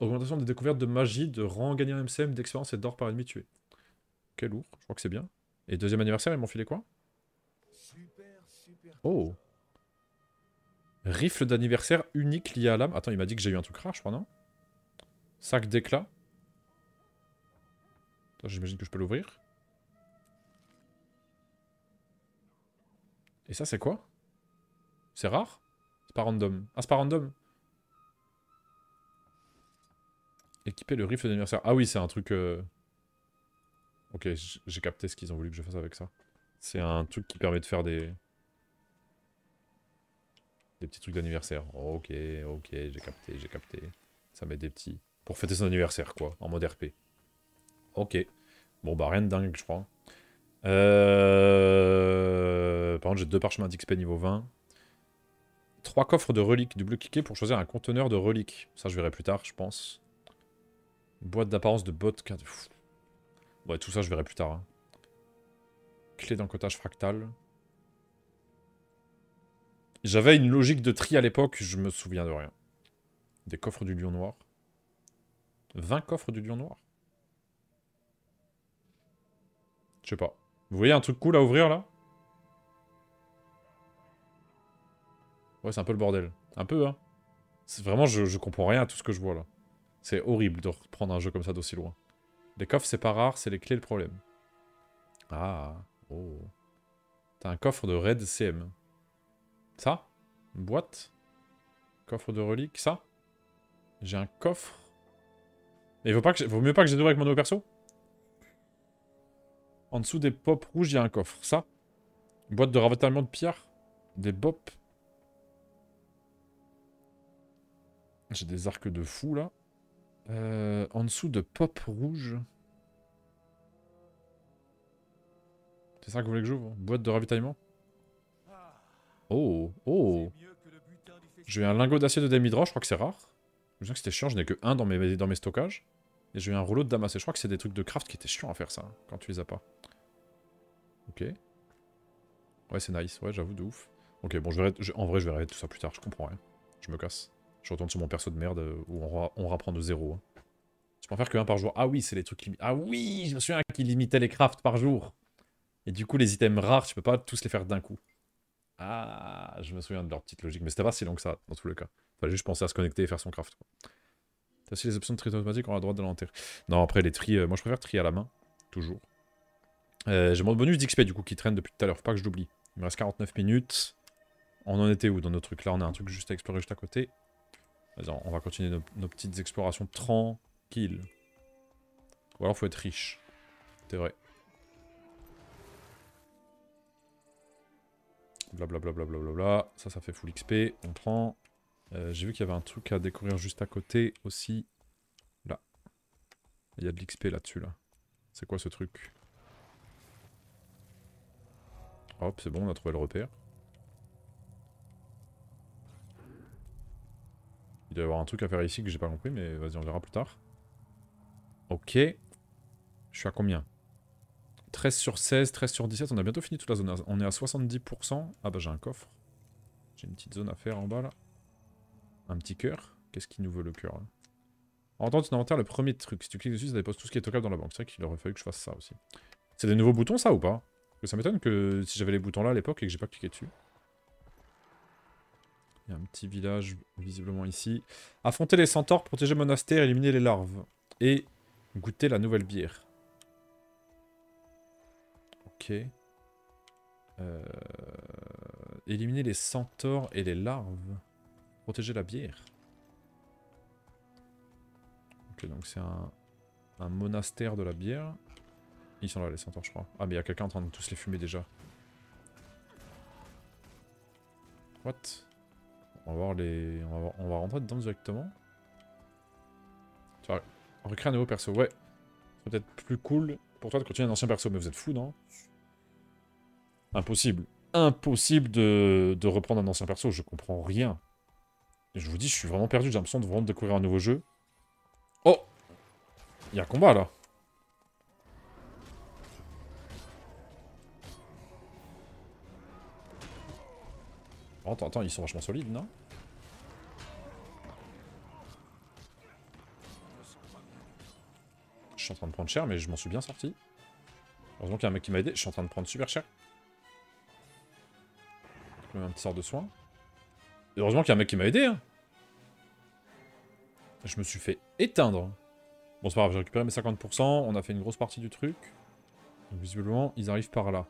Augmentation des découvertes de magie, de rang gagné en MCM, d'expérience et d'or par ennemi tué. Quel lourd, je crois que c'est bien. Et deuxième anniversaire, ils m'ont filé quoi Oh Rifle d'anniversaire unique lié à l'âme. Attends, il m'a dit que j'ai eu un truc rare, je crois, non Sac d'éclat. J'imagine que je peux l'ouvrir. Et ça, c'est quoi C'est rare C'est pas random. Ah, c'est pas random Équiper le rifle d'anniversaire. Ah oui, c'est un truc... Euh, ok, j'ai capté ce qu'ils ont voulu que je fasse avec ça. C'est un truc qui permet de faire des... Des petits trucs d'anniversaire. Oh, ok, ok, j'ai capté, j'ai capté. Ça met des petits. Pour fêter son anniversaire, quoi, en mode RP. Ok. Bon, bah rien de dingue, je crois. Euh, par contre, j'ai deux parchemins d'XP niveau 20. Trois coffres de reliques. Double-cliquer pour choisir un conteneur de reliques. Ça, je verrai plus tard, je pense. Boîte d'apparence de bot. Ouais, tout ça, je verrai plus tard. Hein. Clé d'encotage fractal. J'avais une logique de tri à l'époque, je me souviens de rien. Des coffres du lion noir. 20 coffres du lion noir Je sais pas. Vous voyez un truc cool à ouvrir, là Ouais, c'est un peu le bordel. Un peu, hein. C'est vraiment, je, je comprends rien à tout ce que je vois, là. C'est horrible de reprendre un jeu comme ça d'aussi loin. Les coffres, c'est pas rare, c'est les clés le problème. Ah, oh. T'as un coffre de Red CM. Ça boîte Coffre de reliques, ça J'ai un coffre. Et vaut, pas que vaut mieux pas que j'ai avec mon nouveau perso En dessous des pop rouges, il y a un coffre. Ça boîte de ravitaillement de pierre Des bops J'ai des arcs de fou, là. Euh, en dessous de pop rouge... C'est ça que vous voulez que j'ouvre Boîte de ravitaillement Oh, oh. J'ai un lingot d'acier de demi-droit je crois que c'est rare. Je me souviens que c'était chiant, je n'ai que un dans mes, dans mes stockages. Et j'ai un rouleau de damas. Et je crois que c'est des trucs de craft qui étaient chiants à faire ça, hein, quand tu les as pas. Ok. Ouais, c'est nice, ouais, j'avoue, de ouf. Ok, bon, je vais en vrai, je verrai tout ça plus tard, je comprends rien. Je me casse. Je retourne sur mon perso de merde euh, où on, reprend de zéro. Je hein. peux en faire que un par jour. Ah oui, c'est les trucs qui... Ah oui, je me souviens qui limitait les crafts par jour. Et du coup, les items rares, tu peux pas tous les faire d'un coup. Ah, je me souviens de leur petite logique, mais c'était pas si long que ça, dans tous les cas. Fallait juste penser à se connecter et faire son craft. Ça aussi les options de tri automatique, on a le droit de l'enterrer. Non, après les tri, euh, moi je préfère trier à la main, toujours. Euh, j'ai mon bonus d'XP du coup qui traîne depuis tout à l'heure, faut pas que je l'oublie. Il me reste 49 minutes. On en était où dans nos trucs Là, on a un truc juste à explorer juste à côté. on va continuer nos, nos, petites explorations tranquilles. Ou alors faut être riche. C'est vrai. Blablabla. Bla bla bla ça, ça fait full XP. On prend. Euh, j'ai vu qu'il y avait un truc à découvrir juste à côté aussi. Là. Il y a de l'XP là-dessus, là. C'est quoi ce truc Hop, c'est bon, on a trouvé le repère. Il doit y avoir un truc à faire ici que j'ai pas compris, mais vas-y, on verra plus tard. Ok. Je suis à combien 13 sur 16, 13 sur 17, on a bientôt fini toute la zone. On est à 70%. Ah bah j'ai un coffre. J'ai une petite zone à faire en bas là. Un petit cœur. Qu'est-ce qui nous veut le cœur là En tant inventaire, le premier truc, si tu cliques dessus, ça dépose tout ce qui est tocable dans la banque. C'est vrai qu'il aurait fallu que je fasse ça aussi. C'est des nouveaux boutons ça ou pas que ça m'étonne que si j'avais les boutons là à l'époque et que j'ai pas cliqué dessus. Il y a un petit village visiblement ici. Affronter les centaures, protéger monastère, éliminer les larves. Et goûter la nouvelle bière. Euh, éliminer les centaures et les larves. Protéger la bière. Ok, donc c'est un... monastère de la bière. Ils sont là, les centaures, je crois. Ah, mais il y a quelqu'un en train de tous les fumer déjà. What On va voir les... On va, rentrer dedans directement. On un nouveau perso, ouais. peut-être plus cool pour toi de continuer un ancien perso, mais vous êtes fous, non Impossible. Impossible de, reprendre un ancien perso, je comprends rien. je vous dis, je suis vraiment perdu, j'ai l'impression de vraiment découvrir un nouveau jeu. Oh Il y a un combat, là. Oh, attends, ils sont vachement solides, non Je suis en train de prendre cher, mais je m'en suis bien sorti. Heureusement qu'il y a un mec qui m'a aidé. Je suis en train de prendre super cher. Un petit sort de soin. heureusement qu'il y a un mec qui m'a aidé. Hein. Je me suis fait éteindre. Bon, c'est pas grave, j'ai récupéré mes 50%. On a fait une grosse partie du truc. Visuellement visiblement, ils arrivent par là.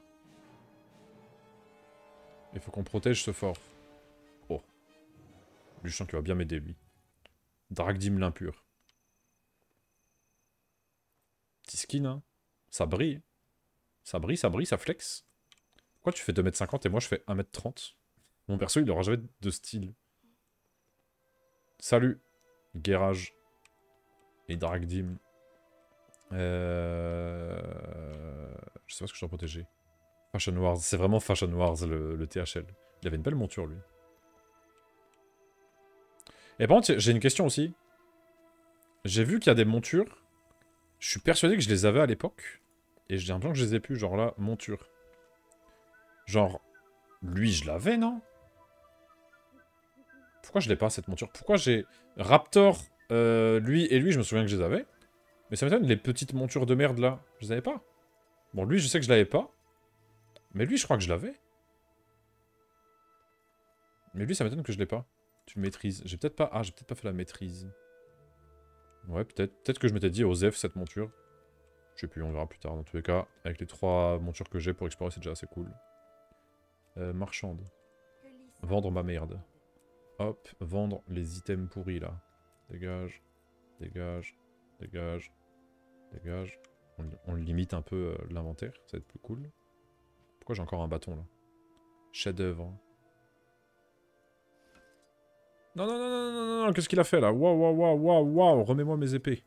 Il faut qu'on protège ce fort. Oh. Lui, je sens qu'il va bien m'aider, lui. Dragdim l'impur. Petit skin, hein. Ça brille. Ça brille, ça brille, ça flexe pourquoi tu fais 2m50 et moi je fais 1m30 Mon perso, il aura jamais de style. Salut, Guérage et Dragdim. Euh, je sais pas ce que je dois protéger. Fashion Wars, c'est vraiment Fashion Wars le, le, THL. Il avait une belle monture lui. Et par contre, j'ai une question aussi. J'ai vu qu'il y a des montures. Je suis persuadé que je les avais à l'époque. Et j'ai l'impression que je les ai plus, genre là, monture. Genre, lui, je l'avais, non Pourquoi je l'ai pas, cette monture Pourquoi j'ai... Raptor, euh, lui et lui, je me souviens que je les avais. Mais ça m'étonne, les petites montures de merde, là, je les avais pas. Bon, lui, je sais que je l'avais pas. Mais lui, je crois que je l'avais. Mais lui, ça m'étonne que je l'ai pas. Tu maîtrises. J'ai peut-être pas... Ah, j'ai peut-être pas fait la maîtrise. Ouais, peut-être. Peut-être que je m'étais dit, Osef, cette monture. Je sais plus, on verra plus tard. Dans tous les cas, avec les trois montures que j'ai pour explorer, c'est déjà assez cool. Euh, marchande. Vendre ma merde. Hop, vendre les items pourris là. Dégage, dégage, dégage, dégage. On, limite un peu euh, l'inventaire, ça va être plus cool. Pourquoi j'ai encore un bâton là Chef d'œuvre. Non, non, non, non, non, non, qu'est-ce qu'il a fait là Waouh, waouh, waouh, waouh, waouh, remets-moi mes épées.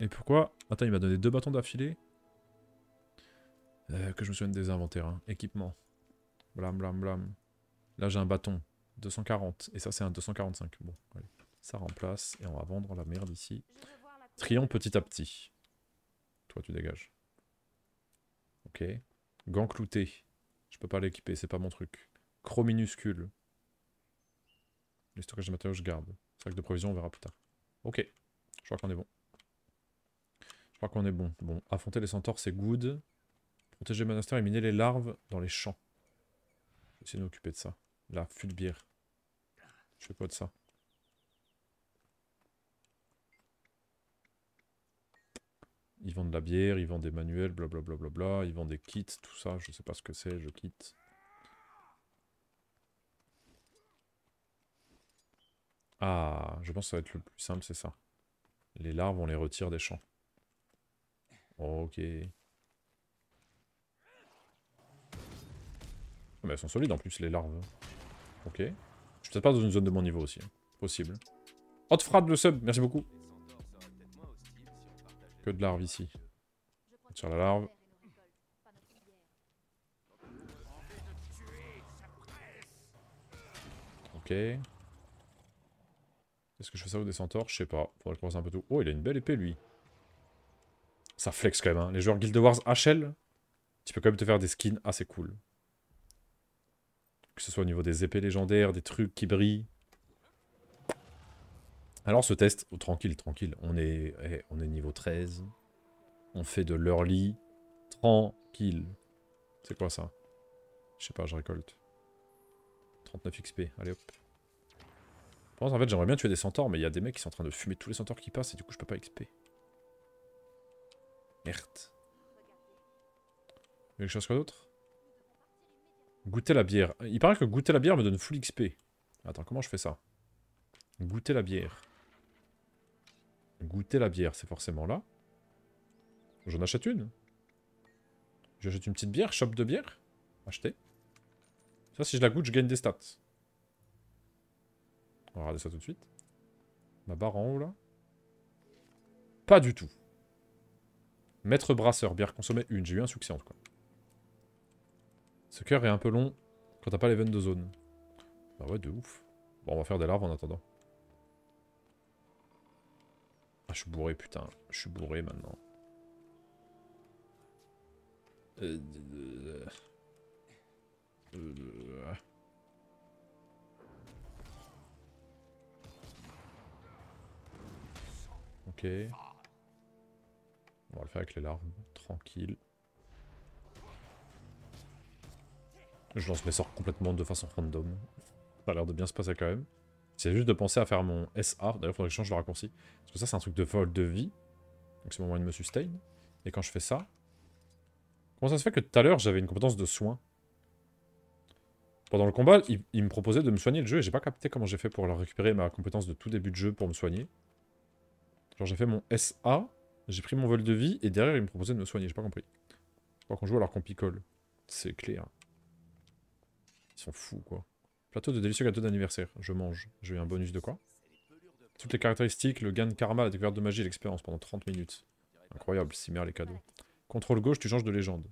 Et pourquoi Attends, il m'a donné deux bâtons d'affilée. Euh, que je me souvienne des inventaires. Hein. Équipement. Blam, blam, blam. Là, j'ai un bâton. 240. Et ça, c'est un 245. Bon, Ça remplace. Et on va vendre la merde ici. Trion petit à petit. Toi, tu dégages. Ok. Gant clouté. Je peux pas l'équiper, c'est pas mon truc. Croc minuscule. Les stockages de matériaux, je garde. Sac de provisions, on verra plus tard. Ok. Je crois qu'on est bon. Je crois qu'on est bon. Bon, affronter les centaures, c'est good. Protéger le monastère, miner les larves dans les champs. Je vais essayer de m'occuper de ça. La bière. Je fais pas de ça Ils vendent de la bière, ils vendent des manuels, blablabla, bla bla bla ils vendent des kits, tout ça, je sais pas ce que c'est, je quitte. Ah, je pense que ça va être le plus simple, c'est ça. Les larves, on les retire des champs. Ok. Ah, mais elles sont solides en plus, les larves. Ok. Je suis peut-être pas dans une zone de mon niveau aussi. Hein. Possible. Hot frappe le sub, merci beaucoup. Que de larves ici. On la larve. Ok. Est-ce que je fais ça au des centaures Je sais pas. Faudrait croiser un peu tout. Oh, il a une belle épée, lui. Ça flex quand même, hein. Les joueurs Guild Wars HL, tu peux quand même te faire des skins assez ah, cool. Que ce soit au niveau des épées légendaires, des trucs qui brillent. Alors ce test, oh, tranquille, tranquille, on est, eh, on est niveau 13. On fait de l'early. Tranquille. C'est quoi ça Je sais pas, je récolte. 39 XP, allez hop. Je pense en fait j'aimerais bien tuer des centaures, mais il y a des mecs qui sont en train de fumer tous les centaures qui passent et du coup je peux pas XP. Merde. Quelque chose quoi d'autre Goûter la bière. Il paraît que goûter la bière me donne full XP. Attends, comment je fais ça Goûter la bière. Goûter la bière, c'est forcément là. J'en achète une. J'achète une petite bière, Shop de bière. Acheter. Ça, si je la goûte, je gagne des stats. On va regarder ça tout de suite. Ma barre en haut, là. Pas du tout. Maître brasseur, bière consommée une. J'ai eu un succès, en tout cas. Ce cœur est un peu long quand t'as pas les l'event de zone. Bah ouais, de ouf. Bon, on va faire des larves en attendant. Ah, je suis bourré, putain. Je suis bourré maintenant. ok. On va le faire avec les larves. Tranquille. Je lance mes sorts complètement de façon random. Ça a l'air de bien se passer quand même. C'est juste de penser à faire mon SA. D'ailleurs, faudrait que je change le raccourci. Parce que ça, c'est un truc de vol de vie. Donc c'est mon moyen de me sustain. Et quand je fais ça... Comment ça se fait que tout à l'heure, j'avais une compétence de soin Pendant le combat, il, me proposait de me soigner le jeu et j'ai pas capté comment j'ai fait pour récupérer ma compétence de tout début de jeu pour me soigner. Genre j'ai fait mon SA, j'ai pris mon vol de vie et derrière il me proposait de me soigner, j'ai pas compris. Je crois qu'on joue alors qu'on picole. C'est clair. Ils sont fous, quoi. Plateau de délicieux gâteau d'anniversaire. Je mange. J'ai eu un bonus de quoi Toutes les caractéristiques, le gain de karma, la découverte de magie et l'expérience pendant 30 minutes. Incroyable, mer les cadeaux. Contrôle gauche, tu changes de légende.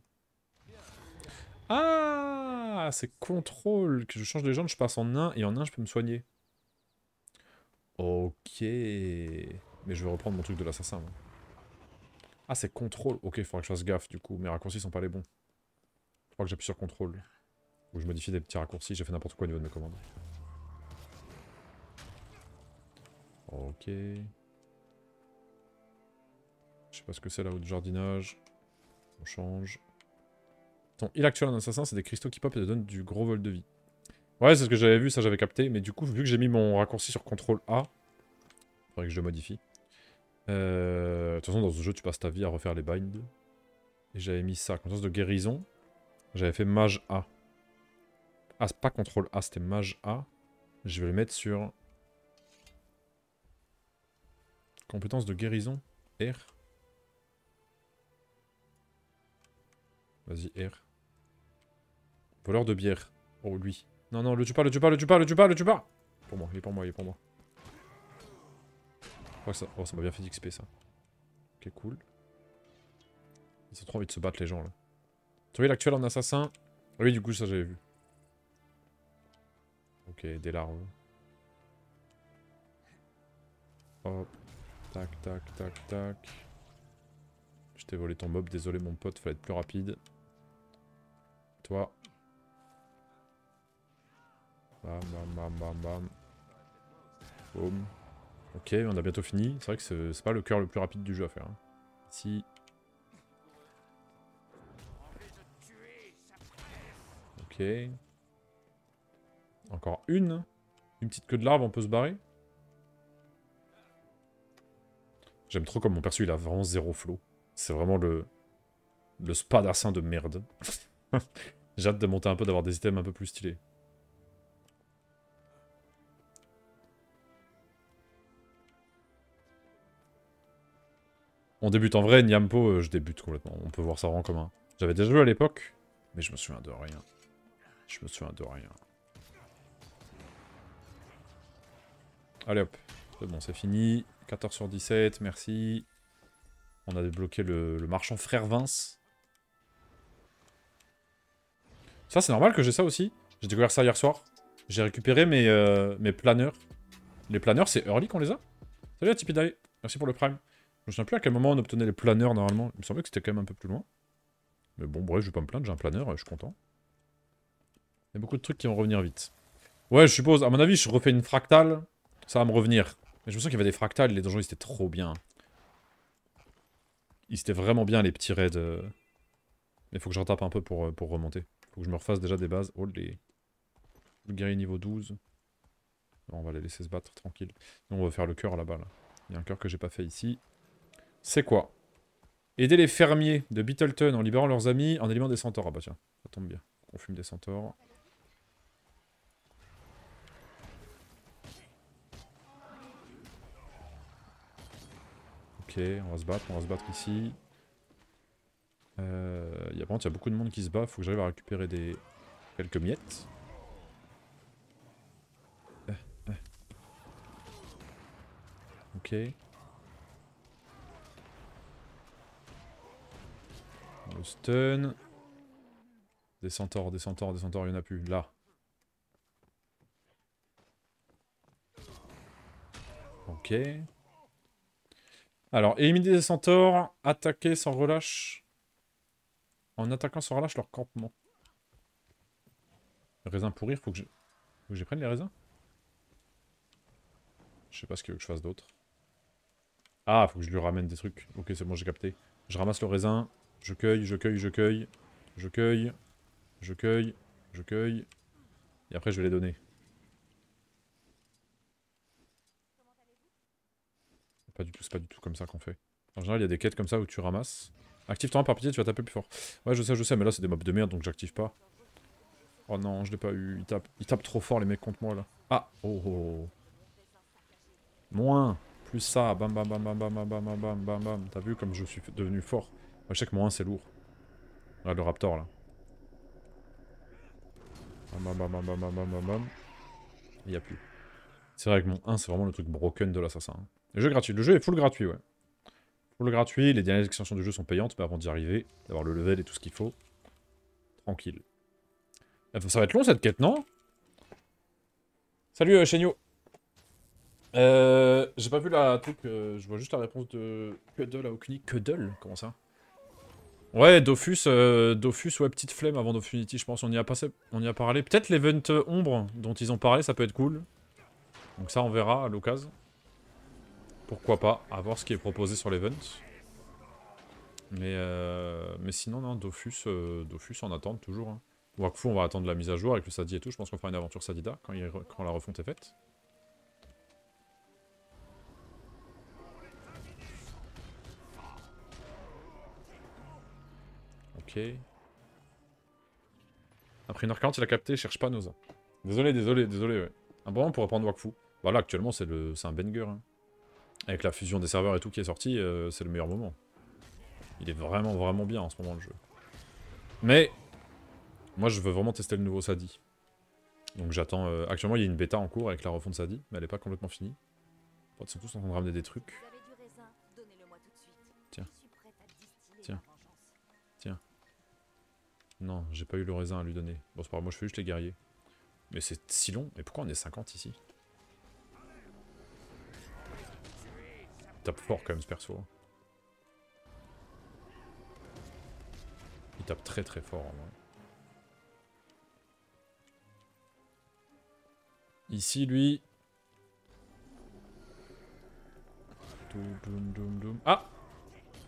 Ah C'est contrôle que je change de légende, je passe en un et en un je peux me soigner. Ok. Mais je vais reprendre mon truc de l'assassin. Ah, c'est contrôle. Ok, il faudra que je fasse gaffe du coup. Mes raccourcis sont pas les bons. Je crois que j'appuie sur contrôle. Où je modifie des petits raccourcis, j'ai fait n'importe quoi au niveau de mes commandes. Ok. Je sais pas ce que c'est là-haut jardinage. On change. Ton il actuel en assassin, c'est des cristaux qui pop et te donnent du gros vol de vie. Ouais, c'est ce que j'avais vu, ça j'avais capté. Mais du coup, vu que j'ai mis mon raccourci sur CTRL A, il faudrait que je le modifie. Euh, de toute façon, dans ce jeu, tu passes ta vie à refaire les binds. Et j'avais mis ça, conscience de guérison. J'avais fait mage A. Ah, pas contrôle A, c'était mage A. Je vais le mettre sur... Compétence de guérison. R. Vas-y, R. Voleur de bière. Oh, lui. Non, non, le tue pas, le tue pas, le tue pas, le tue pas, le Pour moi, il est pour moi, il est pour moi. Oh, ça m'a bien fait d'XP, ça. Ok, cool. Ils ont trop envie de se battre, les gens, là. Tu vois, l'actuel en assassin... Ah oui, du coup, ça, j'avais vu. Ok, des larves. Hop. Tac, tac, tac, tac. Je t'ai volé ton mob, désolé mon pote, fallait être plus rapide. Toi. Bam, bam, bam, bam, Boom. Ok, on a bientôt fini. C'est vrai que c'est pas le cœur le plus rapide du jeu à faire. Hein. si Ok. Encore une. Une petite queue de larve, on peut se barrer. J'aime trop comme mon perso, il a vraiment zéro flow. C'est vraiment le... Le spadassin de merde. J'ai hâte de monter un peu, d'avoir des items un peu plus stylés. On débute en vrai, Nyampo, euh, je débute complètement. On peut voir ça en commun. J'avais déjà joué à l'époque, mais je me souviens de rien. Je me souviens de rien. Allez hop, c'est bon, c'est fini. 14 sur 17, merci. On a débloqué le, marchand frère Vince. Ça, c'est normal que j'ai ça aussi. J'ai découvert ça hier soir. J'ai récupéré mes, euh, mes planeurs. Les planeurs, c'est early qu'on les a Salut à merci pour le prime. Je ne sais plus à quel moment on obtenait les planeurs normalement. Il me semblait que c'était quand même un peu plus loin. Mais bon, bref, je vais pas me plaindre, j'ai un planeur, euh, je suis content. Il y a beaucoup de trucs qui vont revenir vite. Ouais, je suppose, à mon avis, je refais une fractale. Ça va me revenir. Mais je me sens qu'il y avait des fractales, les donjons ils étaient trop bien. Ils étaient vraiment bien les petits raids. Euh. Mais faut que je retape un peu pour, euh, pour remonter. Faut que je me refasse déjà des bases. Oh les... Le guerrier niveau 12. on va les laisser se battre tranquille. on va faire le cœur là-bas. Là. Il y a un cœur que j'ai pas fait ici. C'est quoi Aider les fermiers de Beetleton en libérant leurs amis en éliminant des centaures. Ah bah tiens, ça tombe bien. On fume des centaures. Ok, on va se battre, on va se battre ici. Euh, y a, par il y beaucoup de monde qui se bat, faut que j'arrive à récupérer des quelques miettes. Euh, euh. Ok. Le stun. Des centaures, des centaures, des centaures, il en a plus. Là. Ok. Alors, éliminer des centaures, attaquer sans relâche. En attaquant sans relâche leur campement. Raisin raisins pourrir, faut que je... Faut que je prenne les raisins Je sais pas ce qu'il veut que je fasse d'autre. Ah, faut que je lui ramène des trucs. Ok, c'est bon, j'ai capté. Je ramasse le raisin. Je cueille, je cueille, je cueille. Je cueille. Je cueille. Je cueille. Et après, je vais les donner. Pas du tout, c'est pas du tout comme ça qu'on fait. En général, il y a des quêtes comme ça où tu ramasses. Active ton par pitié, tu vas taper plus fort. Ouais, je sais, je sais, mais là, c'est des mobs de merde, donc j'active pas. Oh non, je l'ai pas eu. Ils tapent, il tape trop fort, les mecs, contre moi, là. Ah Oh, oh. Moins Plus ça Bam, bam, bam, bam, bam, bam, bam, bam, bam, bam. T'as vu comme je suis devenu fort à je sais que moins, c'est lourd. le raptor, là. Bam, bam, bam, bam, bam, bam, bam, bam. Il y a plus. C'est vrai que mon 1, c'est vraiment le truc broken de l'assassin. Le jeu gratuit. Le jeu est full gratuit, ouais. Full gratuit, les dernières extensions du jeu sont payantes, mais avant d'y arriver, d'avoir le level et tout ce qu'il faut, tranquille. Ah, ça va être long cette quête, non Salut Chenio euh, euh, J'ai pas vu la truc, euh, je vois juste la réponse de Cuddle à Okuni. Cuddle Comment ça Ouais, Dofus, euh, Dofus, ouais, petite flemme avant Dofunity, je pense, on y a, passé, on y a parlé. Peut-être l'event Ombre dont ils ont parlé, ça peut être cool. Donc ça, on verra à l'occasion. Pourquoi pas, avoir ce qui est proposé sur l'event. Mais, euh, mais sinon, non, Dofus, euh, Dofus en attente toujours. Hein. Wakfu, on va attendre la mise à jour avec le Sadi et tout. Je pense qu'on fera une aventure Sadida quand, la refonte est faite. Ok. Après 1h40, il a capté, cherche pas nos. Désolé, désolé, désolé, Un bon moment pour reprendre Wakfu. Voilà, actuellement, c'est un banger. Hein avec la fusion des serveurs et tout qui est sorti, euh, c'est le meilleur moment. Il est vraiment, vraiment bien en ce moment, le jeu. Mais, moi, je veux vraiment tester le nouveau Sadi. Donc j'attends... Euh, actuellement, il y a une bêta en cours avec la refonte Sadi, mais elle n'est pas complètement finie. Ils sont tous en train de ramener des trucs. Tiens. Tiens. Tiens. Non, j'ai pas eu le raisin à lui donner. Bon, c'est pas grave, moi je fais juste les guerriers. Mais c'est si long. Et pourquoi on est 50 ici Il tape fort quand même ce perso. Il tape très très fort en vrai. Ici, lui... Ah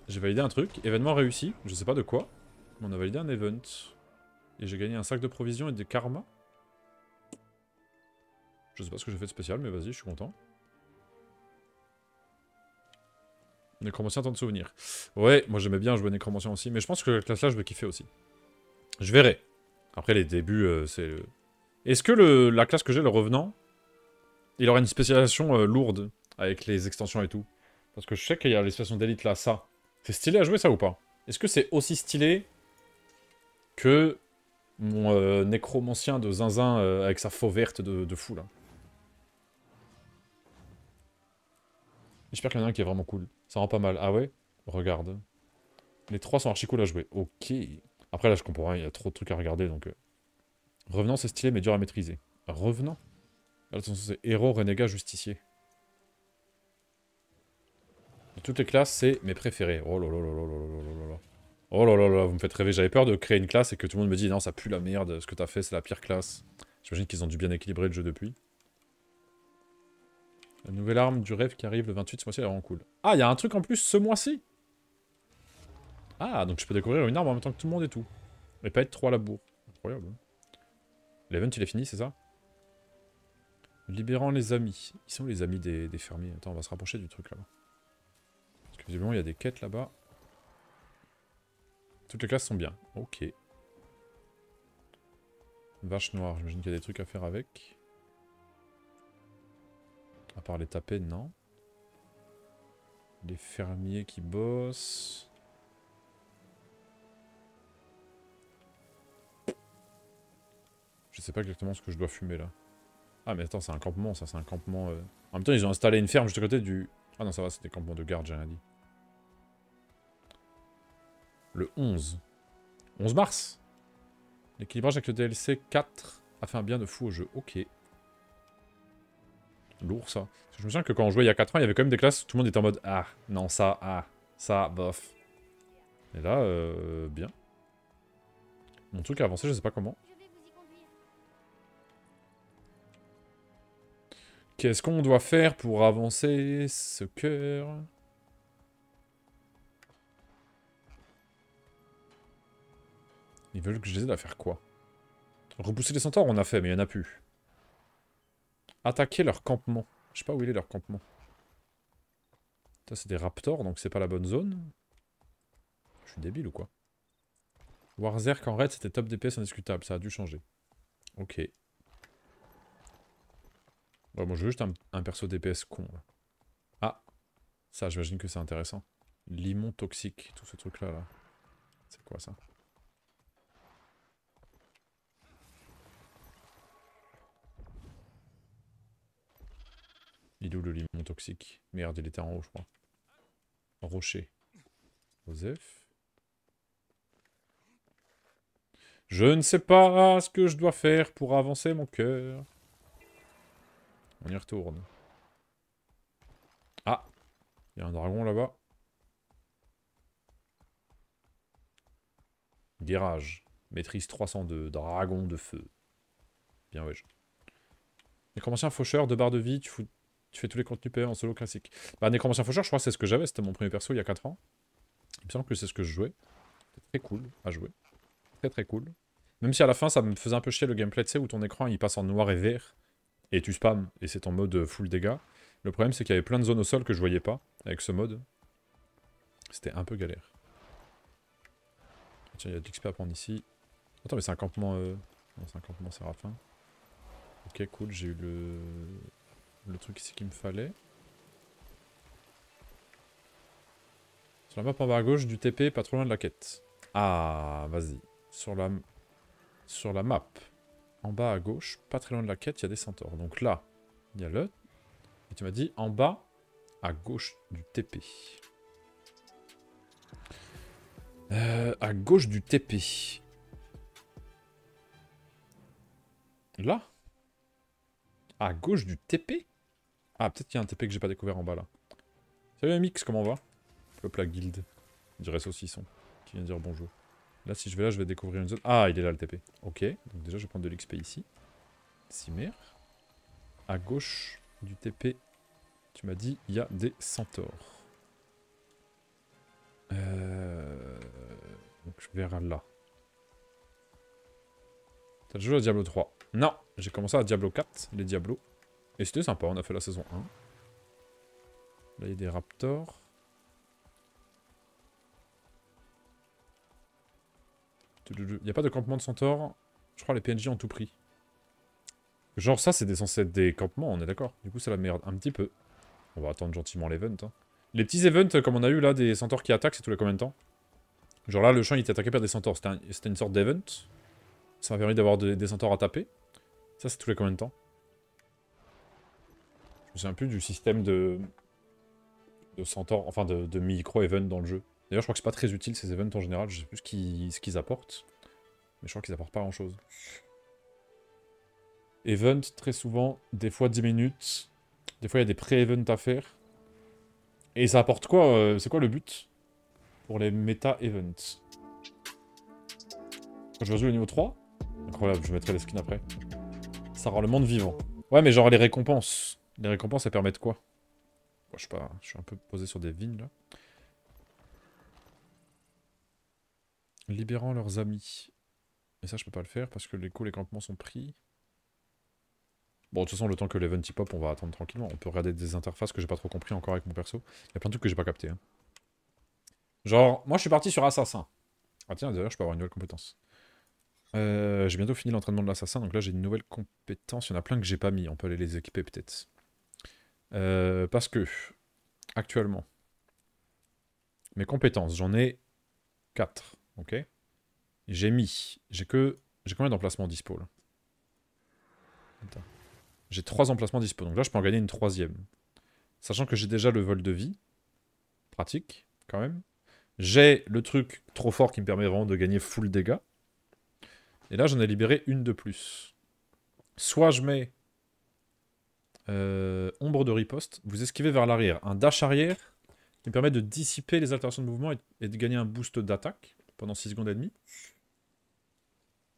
J'ai validé un truc. Événement réussi. Je sais pas de quoi. on a validé un event. Et j'ai gagné un sac de provisions et des karma. Je sais pas ce que j'ai fait de spécial, mais vas-y, je suis content. Nécromancien, tant de souvenir. Ouais, moi j'aimais bien jouer Nécromancien aussi, mais je pense que la classe-là, je vais kiffer aussi. Je verrai. Après, les débuts, euh, c'est... Est-ce que la classe que j'ai, le Revenant, il aura une spécialisation euh, lourde avec les extensions et tout Parce que je sais qu'il y a les d'élite là, ça. C'est stylé à jouer ça ou pas Est-ce que c'est aussi stylé que mon euh, nécromancien de zinzin avec sa faux verte de fou là J'espère qu'il y en a un qui est vraiment cool. Ça rend pas mal. Ah ouais Regarde. Les trois sont archi cool à jouer. Ok. Après là je comprends rien, il y a trop de trucs à regarder donc... Euh. Revenant c'est stylé mais dur à maîtriser. Revenant Attention c'est héros, renégat, justicier. toutes les classes c'est mes préférés. Oh là là là là là là là là. Oh là là là, vous me faites rêver. J'avais peur de créer une classe et que tout le monde me dise non ça pue la merde, ce que t'as fait c'est la pire classe. J'imagine qu'ils ont dû bien équilibrer le jeu depuis. La nouvelle arme du rêve qui arrive le 28 ce mois-ci, elle est vraiment cool. Ah, il y a un truc en plus ce mois-ci Ah, donc je peux découvrir une arme en même temps que tout le monde et tout. Et pas être trop à la bourre. Incroyable. Hein. L'event, il est fini, c'est ça Libérant les amis. Ils sont les amis des, fermiers. Attends, on va se rapprocher du truc là-bas. Parce que visiblement, il y a des quêtes là-bas. Toutes les classes sont bien. Ok. Vache noire, j'imagine qu'il y a des trucs à faire avec. À part les taper, non. Les fermiers qui bossent. Je sais pas exactement ce que je dois fumer là. Ah mais attends, c'est un campement ça, c'est un campement... Euh. En même temps, ils ont installé une ferme juste à côté du... Ah non, ça va, c'était des campements de garde, j'ai rien dit. Le 11. 11 mars L'équilibrage avec le DLC 4 a fait un bien de fou au jeu. Ok. Lourd ça. je me souviens que quand on jouait il y a 4 ans, il y avait quand même des classes tout le monde était en mode Ah, non, ça, ah, ça, bof. Et là, euh, bien. Mon truc a avancé, je sais pas comment. Qu'est-ce qu'on doit faire pour avancer ce cœur Ils veulent que je les aide à faire quoi Repousser les centaures, on a fait, mais il y en a plus attaquer leur campement. Je sais pas où il est leur campement. Ça, c'est des raptors, donc c'est pas la bonne zone. Je suis débile ou quoi Warzerk en raid, c'était top DPS indiscutable. Ça a dû changer. Ok. Bon, je veux juste un, perso DPS con. Ah Ça, j'imagine que c'est intéressant. Limon toxique, tout ce truc Là. là. C'est quoi ça Il est le limon toxique Merde, il était en haut, je crois. Rocher. Joseph. Je ne sais pas ce que je dois faire pour avancer mon cœur. On y retourne. Ah Il y a un dragon là-bas. Garage. Maîtrise 302. Dragon de feu. Bien wesh. Ouais, je... un faucheur, de barre de vie, tu fous tu fais tous les contenus PvE en solo classique. Bah, Nécromancien Faucheur, je crois que c'est ce que j'avais. C'était mon premier perso il y a 4 ans. Il me semble que c'est ce que je jouais. C'était très cool à jouer. Très très cool. Même si à la fin, ça me faisait un peu chier le gameplay, tu sais, où ton écran il passe en noir et vert. Et tu spams. Et c'est en mode euh, full dégâts. Le problème, c'est qu'il y avait plein de zones au sol que je voyais pas avec ce mode. C'était un peu galère. Tiens, il y a de l'XP à prendre ici. Attends, mais c'est un campement. Euh, non, c'est un campement séraphin. Ok, cool, j'ai eu le. Le truc ici qu'il me fallait. Sur la map en bas à gauche du TP, pas trop loin de la quête. Ah, vas-y. Sur la... Sur la map, en bas à gauche, pas très loin de la quête, il y a des centaures. Donc là, il y a le... Et tu m'as dit en bas à gauche du TP. Euh, à gauche du TP. Là À gauche du TP ah, peut-être qu'il y a un TP que j'ai pas découvert en bas, là. Salut mix, comment on va le la guilde. On dirait saucisson, qui vient dire bonjour. Là, si je vais là, je vais découvrir une zone. Ah, il est là, le TP. Ok, donc déjà, je vais prendre de l'XP ici. Cimer. À gauche du TP, tu m'as dit, il y a des centaures. Euh... Donc, je verrai là. T'as joué à Diablo 3 Non, j'ai commencé à Diablo 4, les Diablos. Et c'était sympa, on a fait la saison 1. Là, il y a des raptors. Il n'y a pas de campement de centaures. Je crois les PNJ ont tout pris. Genre ça, c'est censé être des campements, on est d'accord. Du coup, ça la merde un petit peu. On va attendre gentiment l'event. Hein. Les petits events, comme on a eu là, des centaures qui attaquent, c'est tous les combien de temps Genre là, le champ, il était attaqué par des centaures. C'était une sorte d'event. Ça m'a permis d'avoir des centaures à taper. Ça, c'est tous les combien de temps c'est un plus du système de, de centaure, enfin de, micro-event dans le jeu. D'ailleurs, je crois que c'est pas très utile ces events en général, je sais plus ce qu'ils apportent. Mais je crois qu'ils apportent pas grand chose. Event, très souvent, des fois 10 minutes. Des fois, il y a des pré-events à faire. Et ça apporte quoi euh, C'est quoi le but Pour les méta-events. je vais le niveau 3 Incroyable, je mettrai les skins après. Ça rend le monde vivant. Ouais, mais genre les récompenses. Les récompenses, elles permettent quoi Je sais pas, je suis un peu posé sur des vignes, là. Libérant leurs amis. Et ça, je peux pas le faire parce que les coups, les campements sont pris. Bon, de toute façon, le temps que l'event pop on va attendre tranquillement. On peut regarder des interfaces que j'ai pas trop compris encore avec mon perso. Il y a plein de trucs que j'ai pas capté. Hein. Genre, moi, je suis parti sur assassin. Ah tiens, d'ailleurs, je peux avoir une nouvelle compétence. Euh, j'ai bientôt fini l'entraînement de l'assassin, donc là, j'ai une nouvelle compétence. Il y en a plein que j'ai pas mis. On peut aller les équiper, peut-être. Euh, parce que, actuellement, mes compétences, j'en ai 4. Ok J'ai mis. J'ai que. J'ai combien d'emplacements dispo là J'ai 3 emplacements dispo. Donc là, je peux en gagner une troisième. Sachant que j'ai déjà le vol de vie. Pratique, quand même. J'ai le truc trop fort qui me permet vraiment de gagner full dégâts. Et là, j'en ai libéré une de plus. Soit je mets euh, ombre de riposte. Vous esquivez vers l'arrière. Un dash arrière qui permet de dissiper les altérations de mouvement et, et de gagner un boost d'attaque pendant 6 secondes et demie.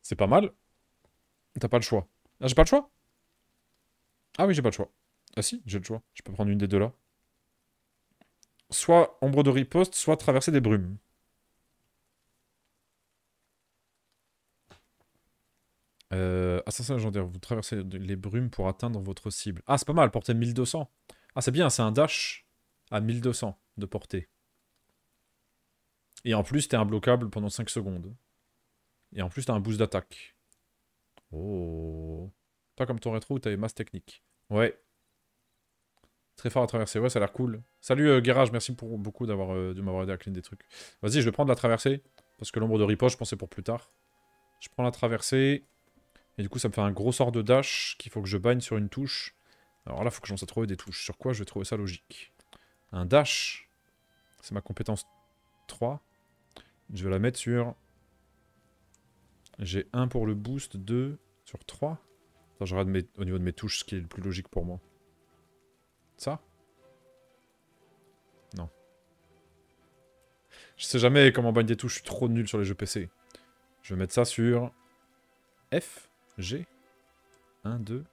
C'est pas mal. T'as pas le choix. Ah, j'ai pas le choix Ah oui, j'ai pas le choix. Ah si, j'ai le choix. Je peux prendre une des deux là. Soit ombre de riposte, soit traverser des brumes. Euh, assassin ah, légendaire, vous traversez les brumes pour atteindre votre cible. Ah, c'est pas mal, portée 1200. Ah, c'est bien, c'est un dash à 1200 de portée. Et en plus, t'es imbloquable pendant 5 secondes. Et en plus, t'as un boost d'attaque. Oh. Pas comme ton rétro où t'avais masse technique. Ouais. Très fort à traverser. Ouais, ça a l'air cool. Salut, euh, Garage. Merci pour beaucoup d'avoir euh, de m'avoir aidé à clean des trucs. Vas-y, je vais prendre la traversée. Parce que l'ombre de riposte, je pensais pour plus tard. Je prends la traversée. Et du coup, ça me fait un gros sort de dash qu'il faut que je bagne sur une touche. Alors là, il faut que j'en à trouver des touches. Sur quoi je vais trouver ça logique Un dash. C'est ma compétence 3. Je vais la mettre sur... J'ai 1 pour le boost, 2 sur 3. Attends, je regarde au niveau de mes touches ce qui est le plus logique pour moi. Ça Non. Je sais jamais comment bagne des touches, je suis trop nul sur les jeux PC. Je vais mettre ça sur... F G 1, 2.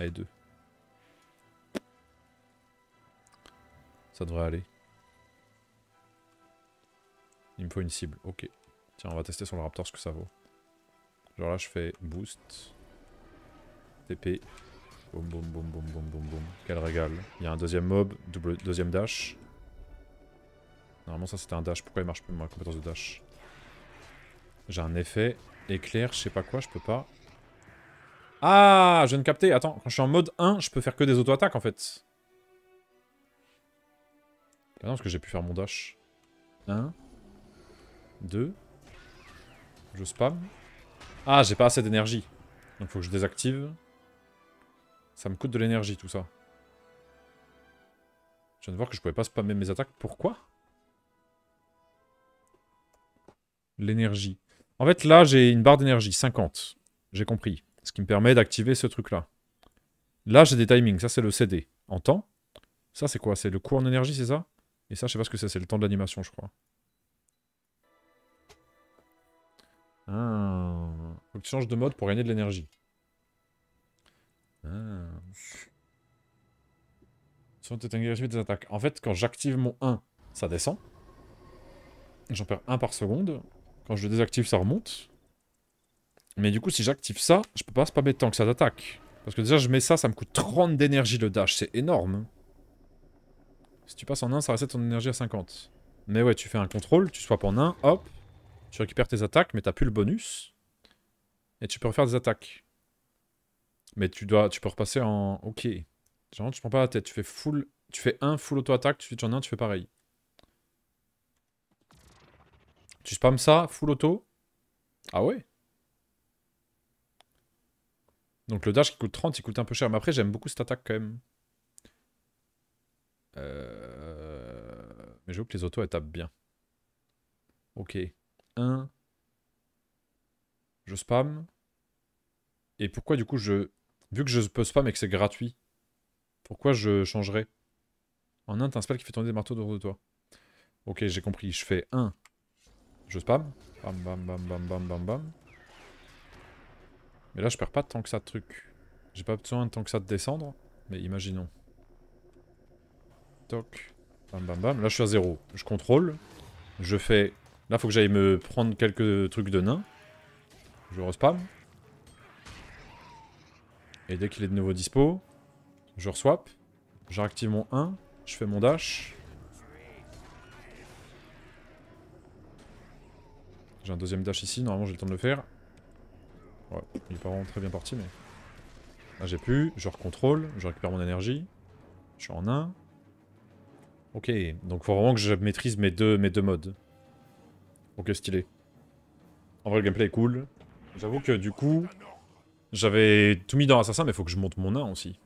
et 2. Ça devrait aller. Il me faut une cible. Ok. Tiens, on va tester sur le Raptor ce que ça vaut. Genre là, je fais boost. TP. Boum, boum, boum, boum, boum, boum, boum. Quel régal. Il y a un deuxième mob, double, deuxième dash. Normalement, ça c'était un dash. Pourquoi il marche plus ma compétence de dash J'ai un effet éclair, je sais pas quoi, je peux pas. Ah, je viens de capter. Attends, quand je suis en mode 1, je peux faire que des auto-attaques, en fait. Ah non, parce que j'ai pu faire mon dash. 1. 2. Je spam. Ah, j'ai pas assez d'énergie. Donc faut que je désactive. Ça me coûte de l'énergie, tout ça. Je viens de voir que je pouvais pas spammer mes attaques. Pourquoi L'énergie. En fait, là, j'ai une barre d'énergie, 50. J'ai compris. Ce qui me permet d'activer ce truc-là. Là, j'ai des timings. Ça, c'est le CD. En temps. Ça, c'est quoi C'est le coût en énergie, c'est ça Et ça, je sais pas ce que c'est. C'est le temps de l'animation, je crois. Ah. Faut de mode pour gagner de l'énergie. Ah. des attaques. En fait, quand j'active mon 1, ça descend. J'en perds 1 par seconde. Quand je le désactive, ça remonte. Mais du coup, si j'active ça, je peux pas spammer tant que ça d'attaque. Parce que déjà, je mets ça, ça me coûte 30 d'énergie le dash. C'est énorme. Si tu passes en 1, ça restait ton énergie à 50. Mais ouais, tu fais un contrôle, tu swaps en 1, hop. Tu récupères tes attaques, mais t'as plus le bonus. Et tu peux refaire des attaques. Mais tu dois, tu peux repasser en... Ok. Genre, tu prends pas la tête. Tu fais full... Tu fais un full auto-attaque, tu fais en 1, tu fais pareil. Tu spams ça, full auto. Ah ouais donc le dash qui coûte 30, il coûte un peu cher. Mais après, j'aime beaucoup cette attaque quand même. Euh, mais je veux que les autos, elles tapent bien. Ok. 1. Je spam. Et pourquoi du coup je... Vu que je peux spam et que c'est gratuit, pourquoi je changerais En 1, t'as un spell qui fait tomber des marteaux autour de toi. Ok, j'ai compris. Je fais 1. Je spam. Bam, bam, bam, bam, bam, bam, bam. Mais là, je perds pas tant que ça de trucs. J'ai pas besoin tant que ça de descendre. Mais imaginons. Toc. Bam bam bam. Là, je suis à zéro. Je contrôle. Je fais... Là, faut que j'aille me prendre quelques trucs de nain. Je respam. Et dès qu'il est de nouveau dispo, je reswap. Je réactive mon 1. Je fais mon dash. J'ai un deuxième dash ici. Normalement, j'ai le temps de le faire. Ouais, il est pas vraiment très bien parti, mais... Là, ah, j'ai plus, je recontrôle, je récupère mon énergie. Je suis en 1. Ok, donc faut vraiment que je maîtrise mes deux, mes deux modes. Ok, stylé. En vrai, le gameplay est cool. J'avoue que du coup, j'avais tout mis dans Assassin, mais faut que je monte mon 1 aussi.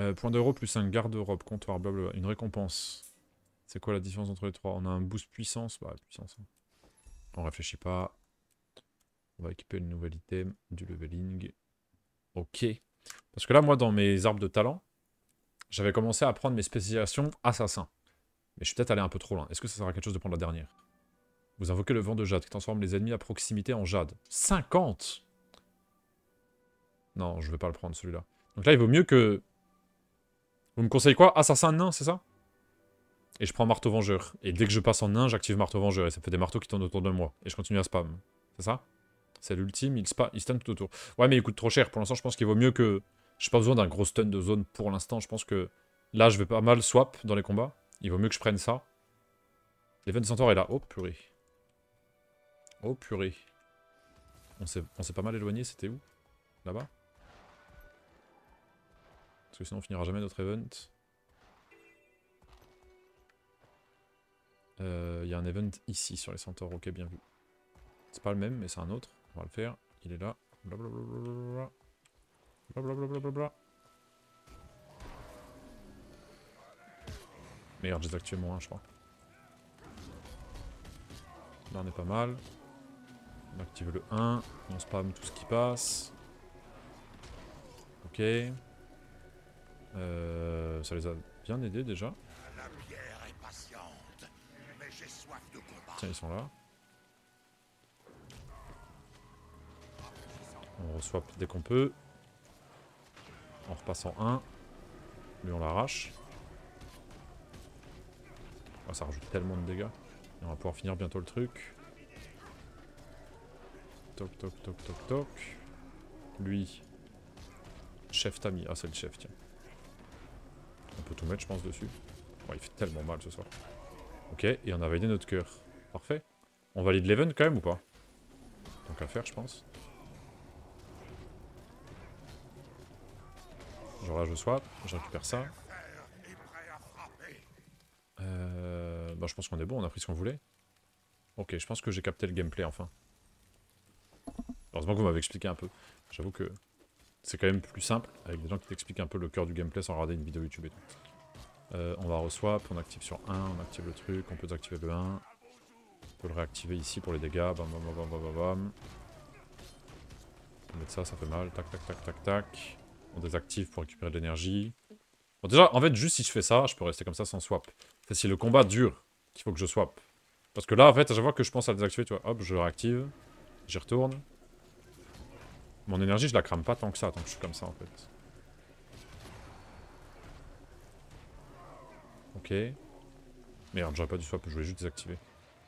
Euh, point d'euro plus un garde-robe, comptoir, blablabla. Une récompense. C'est quoi la différence entre les trois On a un boost puissance Bah, puissance. Hein. On réfléchit pas. On va équiper une nouvelle item du leveling. Ok. Parce que là, moi, dans mes arbres de talent, j'avais commencé à prendre mes spécialisations assassin. Mais je suis peut-être allé un peu trop loin. Est-ce que ça sera quelque chose de prendre la dernière Vous invoquez le vent de jade qui transforme les ennemis à proximité en jade. 50 Non, je vais pas le prendre celui-là. Donc là, il vaut mieux que... Vous me conseillez quoi Assassin nain, c'est ça Et je prends marteau vengeur. Et dès que je passe en nain, j'active marteau vengeur. Et ça fait des marteaux qui tournent autour de moi. Et je continue à spam. C'est ça c'est l'ultime, il, il stun tout autour. Ouais, mais il coûte trop cher. Pour l'instant, je pense qu'il vaut mieux que... J'ai pas besoin d'un gros stun de zone pour l'instant. Je pense que là, je vais pas mal swap dans les combats. Il vaut mieux que je prenne ça. L'Event Centaure est là. Oh, purée. Oh, purée. On s'est pas mal éloigné, c'était où Là-bas Parce que sinon on finira jamais notre event. Euh, il y a un event ici sur les centaures, ok bien vu. C'est pas le même mais c'est un autre. On va le faire. Il est là. Blablabla. Blablabla. Merde, j'ai un moins, je crois. Là, on est pas mal. On active le 1. On spam tout ce qui passe. Ok. Euh, ça les a bien aidés déjà. Tiens, ils sont là. On reçoit dès qu'on peut. en repassant un 1. Lui, on l'arrache. Ah, ça rajoute tellement de dégâts. Et on va pouvoir finir bientôt le truc. Toc, toc, toc, toc, toc. Lui. Chef Tami. Ah, c'est le chef, tiens. On peut tout mettre, je pense, dessus. il fait tellement mal ce soir. Ok, et on a validé notre cœur. Parfait. On valide l'event quand même ou pas Donc à faire, je pense. Genre là, je swap, je récupère ça. Euh, bah, je pense qu'on est bon, on a pris ce qu'on voulait. Ok, je pense que j'ai capté le gameplay enfin. Heureusement que vous m'avez expliqué un peu. J'avoue que c'est quand même plus simple avec des gens qui t'expliquent un peu le cœur du gameplay sans regarder une vidéo YouTube et tout. Euh, on va re-swap, on active sur 1, on active le truc, on peut désactiver le 1. On peut le réactiver ici pour les dégâts. Bam, bam, bam, bam, bam, bam. On met ça, ça fait mal. Tac, tac, tac, tac, tac. On désactive pour récupérer de l'énergie. Bon, déjà, en fait, juste si je fais ça, je peux rester comme ça sans swap. C'est si le combat dure qu'il faut que je swap. Parce que là, en fait, à chaque fois que je pense à désactiver, tu vois, hop, je réactive. J'y retourne. Mon énergie, je la crame pas tant que ça, tant que je suis comme ça, en fait. Ok. Merde, j'aurais pas dû swap, je voulais juste désactiver.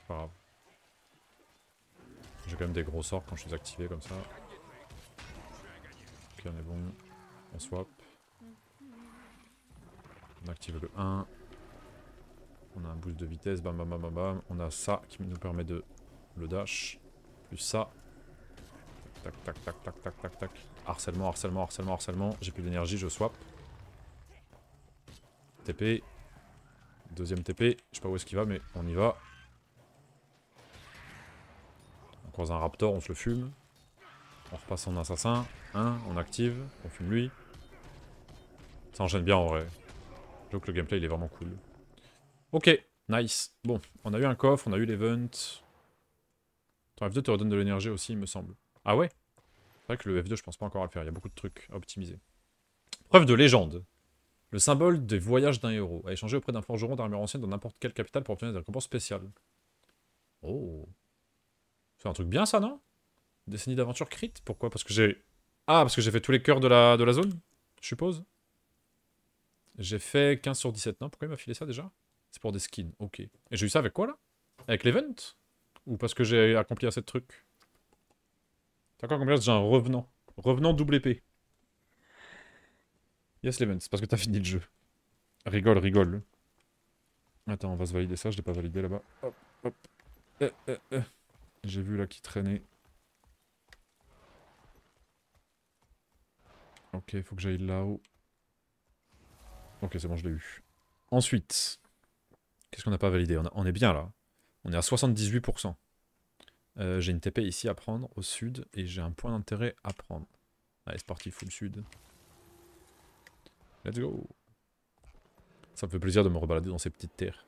Pas grave. J'ai quand même des gros sorts quand je suis activé comme ça. Ok, on est bon. On swap. On active le 1. On a un boost de vitesse, bam bam bam bam bam. On a ça qui nous permet de le dash. Plus ça. Tac tac tac tac tac tac tac. Harcèlement, harcèlement, harcèlement, harcèlement. J'ai plus d'énergie, je swap. TP. Deuxième TP. Je sais pas où est-ce qu'il va, mais on y va. On croise un raptor, on se le fume. On repasse en assassin. Hein, on active, on fume lui. Ça enchaîne bien en vrai. Je trouve que le gameplay il est vraiment cool. Ok, nice. Bon, on a eu un coffre, on a eu l'event. Ton F2 te redonne de l'énergie aussi, il me semble. Ah ouais C'est vrai que le F2, je pense pas encore à le faire. Il y a beaucoup de trucs à optimiser. Preuve de légende. Le symbole des voyages d'un héros. À échanger auprès d'un forgeron d'armure ancienne dans n'importe quelle capitale pour obtenir des récompenses spéciales. Oh. C'est un truc bien ça, non Décennie d'aventure crite Pourquoi Parce que j'ai ah, parce que j'ai fait tous les cœurs de la, de la zone, je suppose. J'ai fait 15 sur 17. Non, pourquoi il m'a filé ça déjà C'est pour des skins, ok. Et j'ai eu ça avec quoi, là Avec l'event Ou parce que j'ai accompli assez de trucs T'as quoi combien J'ai un revenant. Revenant double épée. Yes, l'event, c'est parce que t'as fini le jeu. Rigole, rigole. Attends, on va se valider ça, je l'ai pas validé là-bas. Hop, hop. Eh, eh, eh. J'ai vu là qui traînait. Ok, il faut que j'aille là-haut. Ok, c'est bon, je l'ai eu. Ensuite, qu'est-ce qu'on n'a pas validé on, est bien là. On est à 78%. Euh, j'ai une TP ici à prendre, au sud, et j'ai un point d'intérêt à prendre. Allez, c'est parti, full sud. Let's go Ça me fait plaisir de me rebalader dans ces petites terres.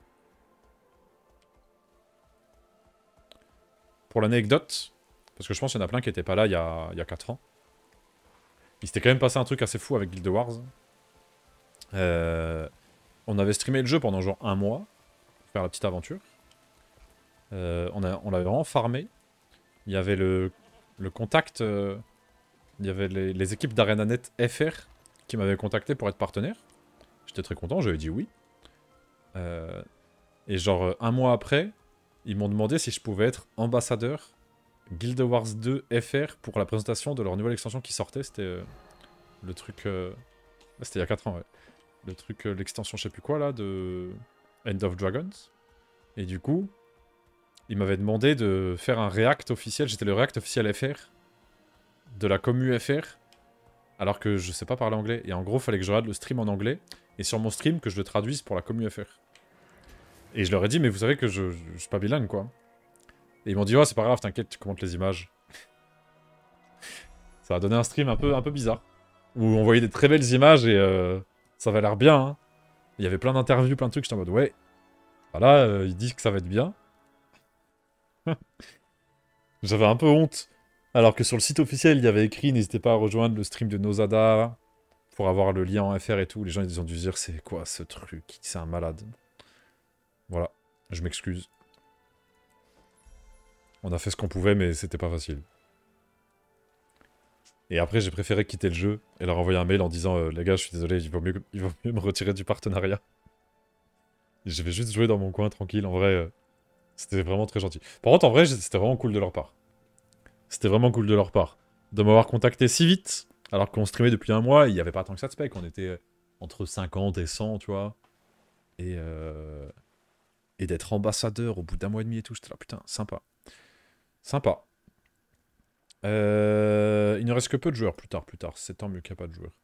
Pour l'anecdote, parce que je pense qu'il y en a plein qui n'étaient pas là il y a, il y a 4 ans. Il s'était quand même passé un truc assez fou avec Guild Wars. Euh, on avait streamé le jeu pendant genre un mois, pour faire la petite aventure. Euh, on, on l'avait vraiment farmé. Il y avait le, contact, euh, il y avait les, les équipes d'ArenaNet FR qui m'avaient contacté pour être partenaire. J'étais très content, j'avais dit oui. et genre un mois après, ils m'ont demandé si je pouvais être ambassadeur Guild Wars 2 FR pour la présentation de leur nouvelle extension qui sortait. C'était euh, le truc. Euh, c'était il y a 4 ans, ouais. Le truc, euh, l'extension, je sais plus quoi, là, de End of Dragons. Et du coup, ils m'avaient demandé de faire un React officiel. J'étais le React officiel FR de la commu FR. Alors que je sais pas parler anglais. Et en gros, fallait que je regarde le stream en anglais. Et sur mon stream, que je le traduise pour la commu FR. Et je leur ai dit, mais vous savez que je, je, je suis pas bilingue, quoi ils m'ont dit, ouais, oh, c'est pas grave, t'inquiète, tu commentes les images. ça a donné un stream un peu, un peu bizarre. Où on voyait des très belles images et euh, ça avait l'air bien. Hein. Il y avait plein d'interviews, plein de trucs, j'étais en mode, ouais. Voilà, bah euh, ils disent que ça va être bien. J'avais un peu honte. Alors que sur le site officiel, il y avait écrit, n'hésitez pas à rejoindre le stream de Nozada pour avoir le lien en FR et tout. Les gens, ils ont dû dire, c'est quoi ce truc C'est un malade. Voilà, je m'excuse. On a fait ce qu'on pouvait, mais c'était pas facile. Et après, j'ai préféré quitter le jeu et leur envoyer un mail en disant euh, Les gars, je suis désolé, il vaut, mieux, vaut me retirer du partenariat. » Je vais juste jouer dans mon coin, tranquille. En vrai, euh, c'était vraiment très gentil. Par contre, en vrai, c'était vraiment cool de leur part. C'était vraiment cool de leur part. De m'avoir contacté si vite, alors qu'on streamait depuis un mois, il n'y avait pas tant que ça de spec. On était euh, entre 50 et 100, tu vois. Et, et d'être ambassadeur au bout d'un mois et demi et tout, j'étais là, putain, sympa. Sympa. Euh, il ne reste que peu de joueurs plus tard, plus tard. C'est tant mieux qu'il n'y a pas de joueurs.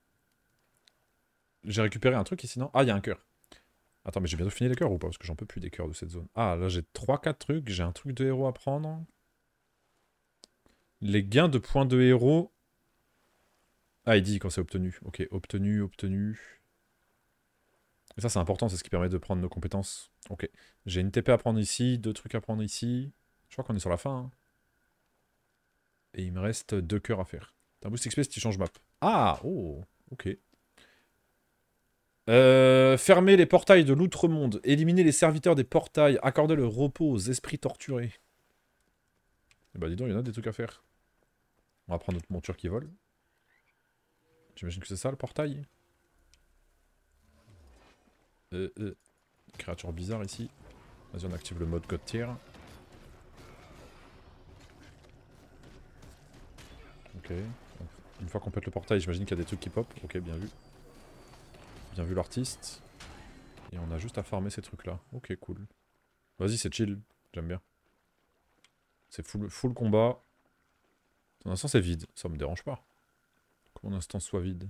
J'ai récupéré un truc ici, non Ah, il y a un cœur. Attends, mais j'ai bientôt fini les cœurs ou pas Parce que j'en peux plus des cœurs de cette zone. Ah, là j'ai 3-4 trucs. J'ai un truc de héros à prendre. Les gains de points de héros... Ah, il dit quand c'est obtenu. Ok, obtenu, obtenu. Et ça, c'est important. C'est ce qui permet de prendre nos compétences. Ok. J'ai une TP à prendre ici, deux trucs à prendre ici. Je crois qu'on est sur la fin. Hein. Et il me reste deux cœurs à faire. T'as un boost XP si tu changes map. Ah Oh Ok. Euh, fermer les portails de l'outre-monde. Éliminer les serviteurs des portails. Accorder le repos aux esprits torturés. Et eh bah ben, dis donc, il y en a des trucs à faire. On va prendre notre monture qui vole. J'imagine que c'est ça le portail. Euh, euh. Créature bizarre ici. Vas-y, on active le mode code tier. Ok. une fois qu'on pète le portail, j'imagine qu'il y a des trucs qui pop. Ok, bien vu. Bien vu l'artiste. Et on a juste à farmer ces trucs-là. Ok, cool. Vas-y, c'est chill. J'aime bien. C'est full, full combat. Ton instant, c'est vide. Ça me dérange pas. Que mon instant soit vide.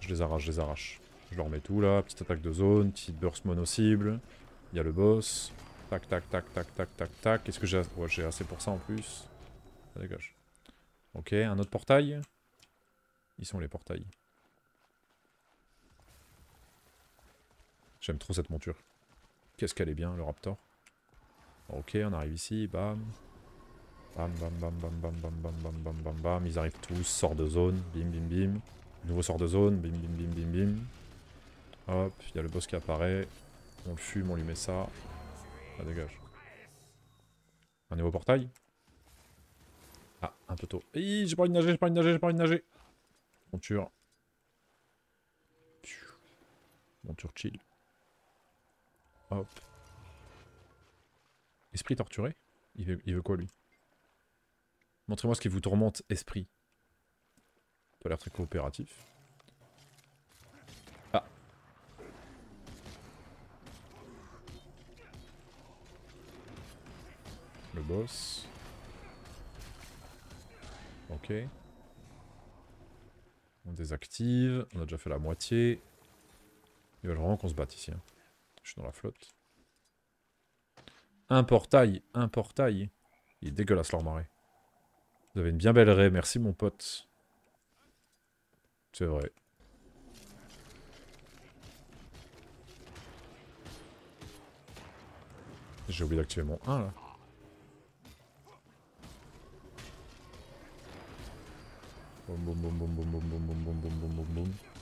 Je les arrache, je les arrache. Je leur mets tout là. Petite attaque de zone, petite burst mono-cible. Il y a le boss. Tac, tac, tac, tac, tac, tac, tac. Qu'est-ce que j'ai j'ai assez pour ça en plus. Ça dégage. Ok, un autre portail. Ils sont les portails. J'aime trop cette monture. Qu'est-ce qu'elle est bien, le Raptor. Ok, on arrive ici, bam. Bam, bam, bam, bam, bam, bam, bam, bam, bam, bam, bam. Ils arrivent tous, sort de zone, bim, bim, bim. Nouveau sort de zone, bim, bim, bim, bim, bim. Hop, il y a le boss qui apparaît. On le fume, on lui met ça. Ah, dégage. Un au portail. Ah, un peu tôt. J'ai pas envie de nager, j'ai pas envie de nager, j'ai pas envie de nager. Monture. Monture chill. Hop. Esprit torturé il veut, quoi, lui Montrez-moi ce qui vous tourmente, esprit. a l'air très coopératif. boss. Ok. On désactive. On a déjà fait la moitié. Il va vraiment qu'on se batte ici. Hein. Je suis dans la flotte. Un portail. Un portail. Il est dégueulasse leur marée. Vous avez une bien belle raie. Merci mon pote. C'est vrai. J'ai oublié d'activer mon 1 là.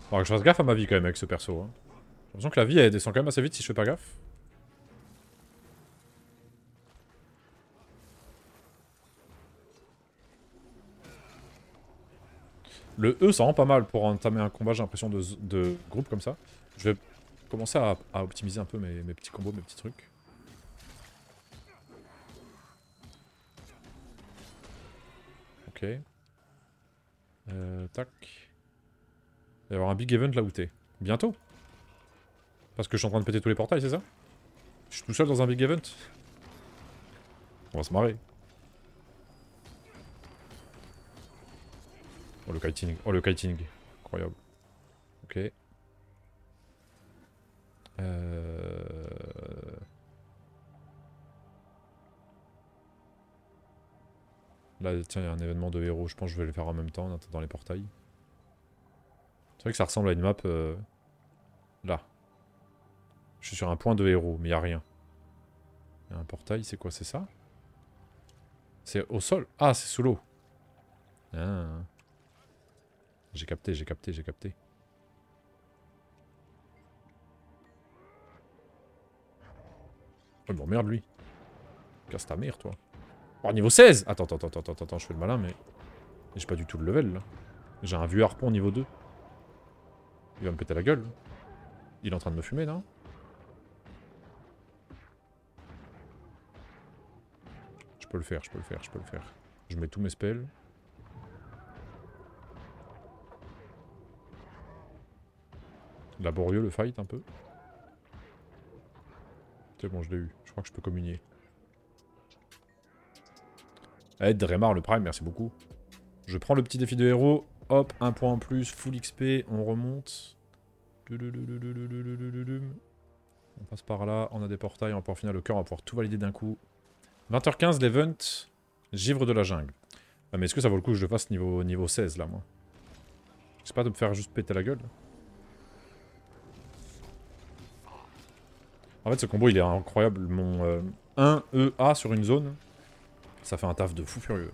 Faudra que je fasse gaffe à ma vie quand même avec ce perso. Hein. J'ai l'impression que la vie elle descend quand même assez vite si je fais pas gaffe. Le E, ça rend pas mal pour entamer un combat, j'ai l'impression, de, de, groupe comme ça. Je vais commencer à, à optimiser un peu mes, mes, petits combos, mes petits trucs. Ok. Euh, tac. Il va y avoir un big event là où t'es. Bientôt Parce que je suis en train de péter tous les portails, c'est ça Je suis tout seul dans un big event On va se marrer. Oh le kiting, oh le kiting. Incroyable. Ok. Euh... Là, tiens, il y a un événement de héros. Je pense que je vais le faire en même temps en attendant les portails. C'est vrai que ça ressemble à une map... Euh, là. Je suis sur un point de héros, mais il n'y a rien. Y a un portail, c'est quoi C'est ça C'est au sol Ah, c'est sous l'eau. Ah. J'ai capté, j'ai capté, j'ai capté. Oh, bon, merde, lui. Casse ta mère, toi. Oh, niveau 16 attends, attends, attends, attends, je fais le malin, mais... J'ai pas du tout le level, là. J'ai un vieux harpon niveau 2. Il va me péter la gueule. Il est en train de me fumer, non Je peux le faire, je peux le faire, je peux le faire. Je mets tous mes spells. Laborieux le fight un peu. C'est bon, je l'ai eu. Je crois que je peux communier. Eh, Dremar le Prime, merci beaucoup. Je prends le petit défi de héros. Hop, un point en plus, full XP, on remonte. On passe par là, on a des portails, on va pouvoir finir le cœur, on va pouvoir tout valider d'un coup. 20h15, l'event, givre de la jungle. Ah, mais est-ce que ça vaut le coup que je le fasse niveau, niveau 16 là, moi C'est pas de me faire juste péter la gueule En fait, ce combo il est incroyable. Mon 1 1 EA sur une zone, ça fait un taf de fou furieux.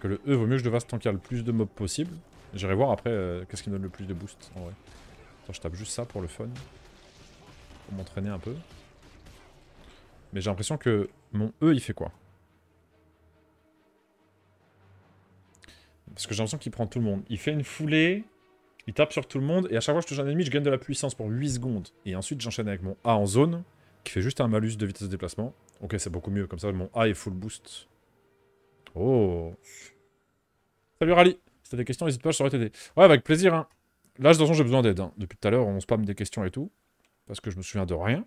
Que le E, vaut mieux que je devasse a le plus de mobs possible. J'irai voir après euh, qu'est-ce qui me donne le plus de boost, en vrai. Attends, je tape juste ça pour le fun. Pour m'entraîner un peu. Mais j'ai l'impression que mon E, il fait quoi Parce que j'ai l'impression qu'il prend tout le monde. Il fait une foulée, il tape sur tout le monde, et à chaque fois que je touche un ennemi, je gagne de la puissance pour 8 secondes. Et ensuite, j'enchaîne avec mon A en zone, qui fait juste un malus de vitesse de déplacement. Ok, c'est beaucoup mieux, comme ça mon A est full boost. Oh Salut Rally Si t'as des questions, n'hésite pas, je saurais t'aider. Ouais, avec plaisir, hein. Là, de j'ai besoin d'aide. Hein. Depuis tout à l'heure, on spam des questions et tout, parce que je me souviens de rien.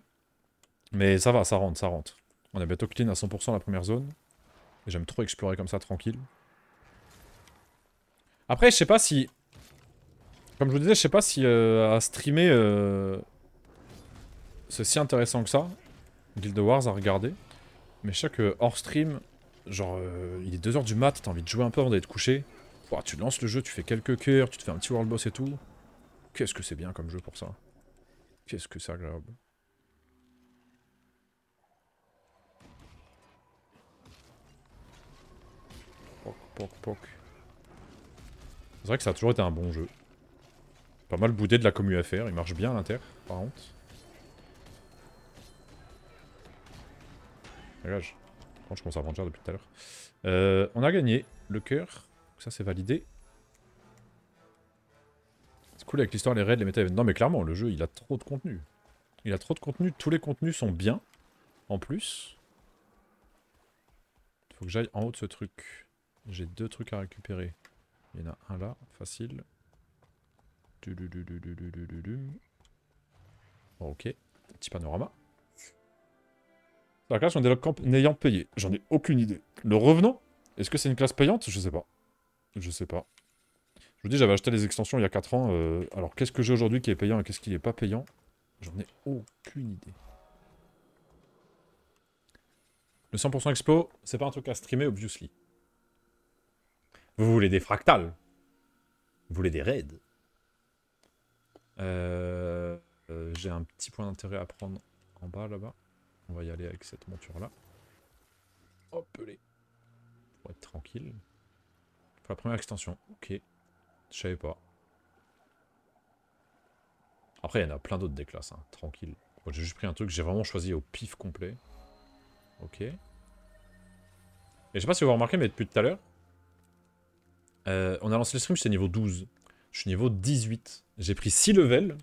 Mais ça va, ça rentre, ça rentre. On est bientôt clean à 100% la première zone. Et j'aime trop explorer comme ça, tranquille. Après, je sais pas si... Comme je vous disais, je sais pas si euh, à streamer... Euh, c'est si intéressant que ça, Guild Wars à regarder. Mais je sais que hors stream, genre, euh, il est 2h du mat, t'as envie de jouer un peu avant d'être couché. Ouah, tu lances le jeu, tu fais quelques cœurs, tu te fais un petit world boss et tout. Qu'est-ce que c'est bien comme jeu pour ça Qu'est-ce que c'est agréable. Poc, poc, poc. C'est vrai que ça a toujours été un bon jeu. Pas mal boudé de la commu à faire, il marche bien à l'inter, par contre. Dégage. Ah, je commence à depuis tout à l'heure. Euh, on a gagné le cœur. Ça, c'est validé. C'est cool avec l'histoire, les raids, les méta Non, mais clairement, le jeu, il a trop de contenu. Il a trop de contenu. Tous les contenus sont bien. En plus. Il Faut que j'aille en haut de ce truc. J'ai deux trucs à récupérer. Il y en a un là, facile. ok, petit panorama la classe, on développe n'ayant payé. J'en ai aucune idée. Le revenant Est-ce que c'est une classe payante Je sais pas. Je sais pas. Je vous dis, j'avais acheté les extensions il y a 4 ans. Euh, alors, qu'est-ce que j'ai aujourd'hui qui est payant et qu'est-ce qui n'est pas payant J'en ai aucune idée. Le 100% expo, c'est pas un truc à streamer, obviously. Vous voulez des fractales Vous voulez des raids euh, euh, J'ai un petit point d'intérêt à prendre en bas, là-bas. On va y aller avec cette monture-là. Hop, les. Pour être tranquille. la première extension. Ok. Je savais pas. Après, il y en a plein d'autres des classes. Hein. Tranquille. j'ai juste pris un truc. J'ai vraiment choisi au pif complet. Ok. Et je sais pas si vous avez remarqué, mais depuis tout à l'heure, euh, on a lancé le stream, j'étais niveau 12. Je suis niveau 18. J'ai pris 6 levels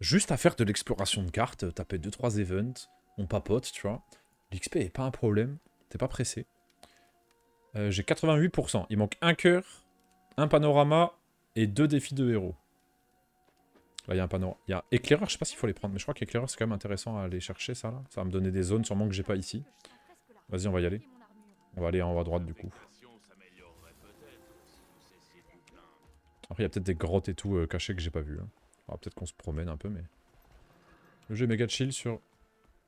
juste à faire de l'exploration de cartes, taper 2-3 events, on papote, tu vois. L'XP est pas un problème, t'es pas pressé. Euh, j'ai 88%, il manque un cœur, un panorama et deux défis de héros. Là, il y a un panorama. Il y a éclaireur, je sais pas s'il faut les prendre, mais je crois qu'éclaireur, c'est quand même intéressant à aller chercher, ça, là. Ça va me donner des zones, sûrement, que j'ai pas ici. Vas-y, on va y aller. On va aller en haut à droite, du coup. Après, il y a peut-être des grottes et tout euh, cachées que j'ai pas vu. Hein. peut-être qu'on se promène un peu, mais... Le jeu est méga chill sur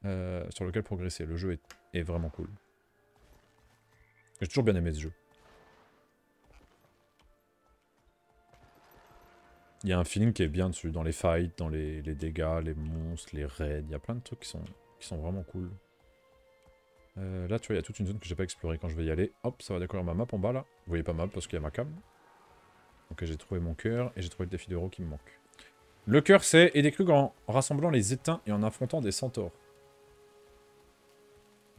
euh, sur lequel progresser. Le jeu est, vraiment cool. J'ai toujours bien aimé ce jeu. Il y a un feeling qui est bien dessus, dans les fights, dans les, dégâts, les monstres, les raids. Il y a plein de trucs qui sont, vraiment cool. Euh, là, tu vois, il y a toute une zone que j'ai pas explorée. Quand je vais y aller, hop, ça va découvrir ma map en bas, là. Vous voyez pas ma map parce qu'il y a ma cam. Donc j'ai trouvé mon cœur et j'ai trouvé le défi d'euro qui me manque. Le cœur, c'est des plus en rassemblant les éteints et en affrontant des centaures.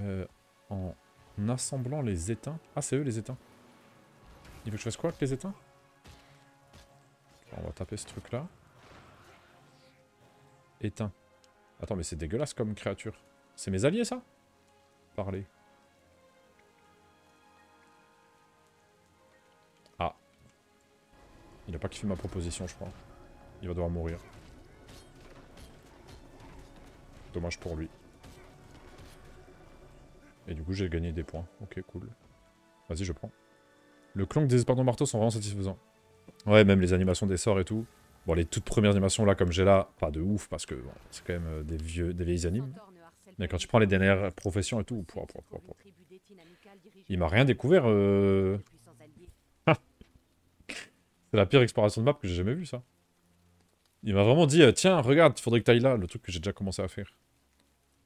Euh, en assemblant les étains. Ah, c'est eux les éteints Il veut que je fasse quoi avec les éteints On va taper ce truc-là. Éteins. Attends, mais c'est dégueulasse comme créature. C'est mes alliés, ça Parler. Ah. Il a pas kiffé ma proposition, je crois. Il va devoir mourir. Dommage pour lui. Et du coup, j'ai gagné des points. Ok, cool. Vas-y, je prends. Le clonk des espadons marteaux sont vraiment satisfaisants. Ouais, même les animations des sorts et tout. Bon, les toutes premières animations, là, comme j'ai là, pas de ouf, parce que c'est quand même euh, des, vieux, des vieilles animes. Mais quand tu prends les dernières professions et tout, il m'a rien découvert. Euh... Ah. c'est la pire exploration de map que j'ai jamais vue, ça. Il m'a vraiment dit, euh, tiens, regarde, il faudrait que ailles là, le truc que j'ai déjà commencé à faire.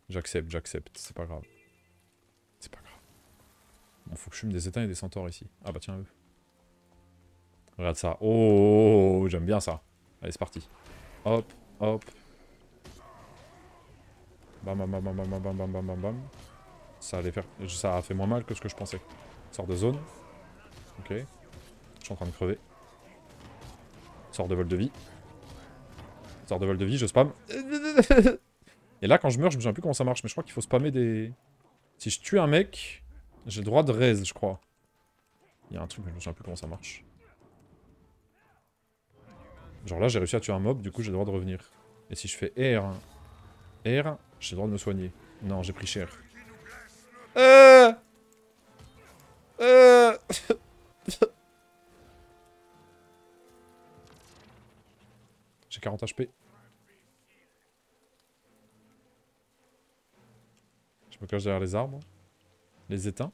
J'accepte, j'accepte, c'est pas grave. Bon, faut que je fume des étains et des centaures ici. Ah bah tiens, eux. Regarde ça. Oh, oh, oh, oh, j'aime bien ça. Allez, c'est parti. Hop, hop. Bam, bam, bam, bam, bam, bam, bam, bam, bam, Ça, allait faire... ça a fait moins mal que ce que je pensais. Sort de zone. Ok. Je suis en train de crever. Sort de vol de vie. Sort de vol de vie, je spam. Et là, quand je meurs, je me souviens plus comment ça marche, mais je crois qu'il faut spammer des... Si je tue un mec, j'ai le droit de raise, je crois. Il y a un truc, mais je ne sais plus comment ça marche. Genre là, j'ai réussi à tuer un mob, du coup, j'ai le droit de revenir. Et si je fais R, R, j'ai le droit de me soigner. Non, j'ai pris cher. Euh euh j'ai 40 HP. Je me cache derrière les arbres les éteints.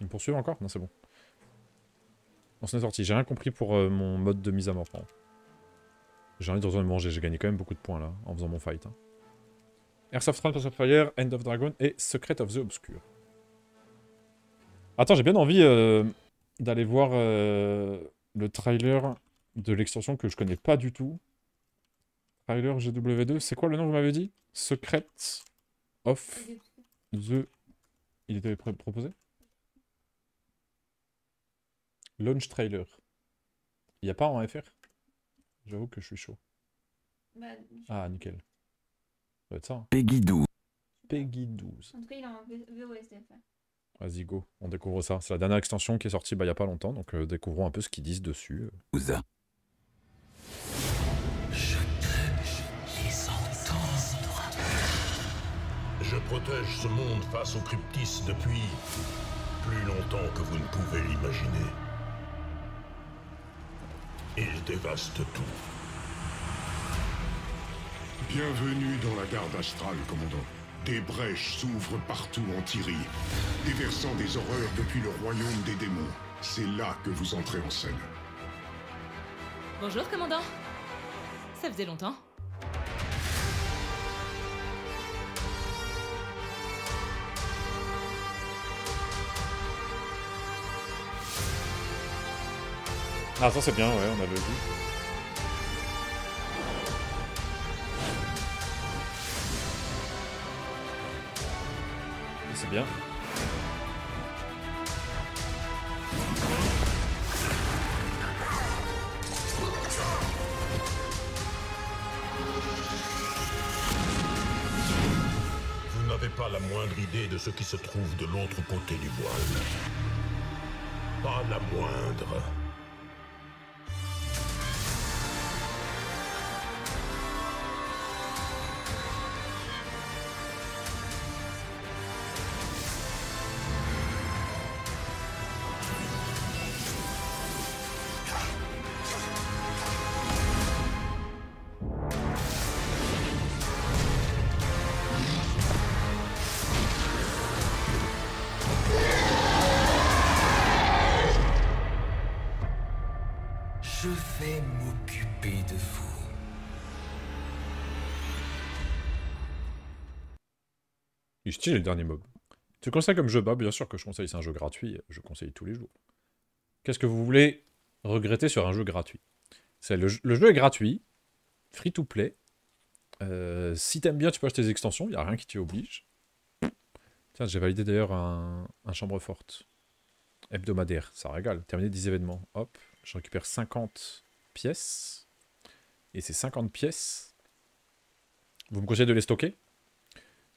Ils me poursuivent encore Non, c'est bon. On s'en est sorti. J'ai rien compris pour euh, mon mode de mise à mort. J'ai envie de retourner manger. J'ai gagné quand même beaucoup de points là, en faisant mon fight. Hein. Airsoft 3, of Fire, End of Dragon et Secret of the Obscure. Attends, j'ai bien envie euh, d'aller voir euh, le trailer de l'extension que je connais pas du tout. Trailer GW2, c'est quoi le nom que vous m'avez dit Secret of... The, il était proposé Launch trailer. Il n'y a pas en FR J'avoue que je suis chaud. Bah, ah, nickel. Ça va être ça. Hein. Peggy 12. Peggy 12. En tout cas, il est en VOSDF. Vas-y, go. On découvre ça. C'est la dernière extension qui est sortie bah, il n'y a pas longtemps. Donc, euh, découvrons un peu ce qu'ils disent dessus. ça euh. protège ce monde face aux cryptis depuis plus longtemps que vous ne pouvez l'imaginer. Il dévaste tout. Bienvenue dans la garde astrale, commandant. Des brèches s'ouvrent partout en Tyrie, déversant des horreurs depuis le royaume des démons. C'est là que vous entrez en scène. Bonjour, commandant. Ça faisait longtemps. Ah ça c'est bien, ouais, on avait vu. C'est bien. Vous n'avez pas la moindre idée de ce qui se trouve de l'autre côté du voile. Pas la moindre. j'ai le dernier mob Tu conseilles comme jeu, bah bien sûr que je conseille, c'est un jeu gratuit, je conseille tous les jours. Qu'est-ce que vous voulez regretter sur un jeu gratuit C'est le, jeu est gratuit, free to play. Euh, si t'aimes bien, tu peux acheter des extensions, il n'y a rien qui t'y oblige. Tiens, j'ai validé d'ailleurs un, un, chambre forte. Hebdomadaire, ça régale. terminé 10 événements. Hop, je récupère 50 pièces. Et ces 50 pièces, vous me conseillez de les stocker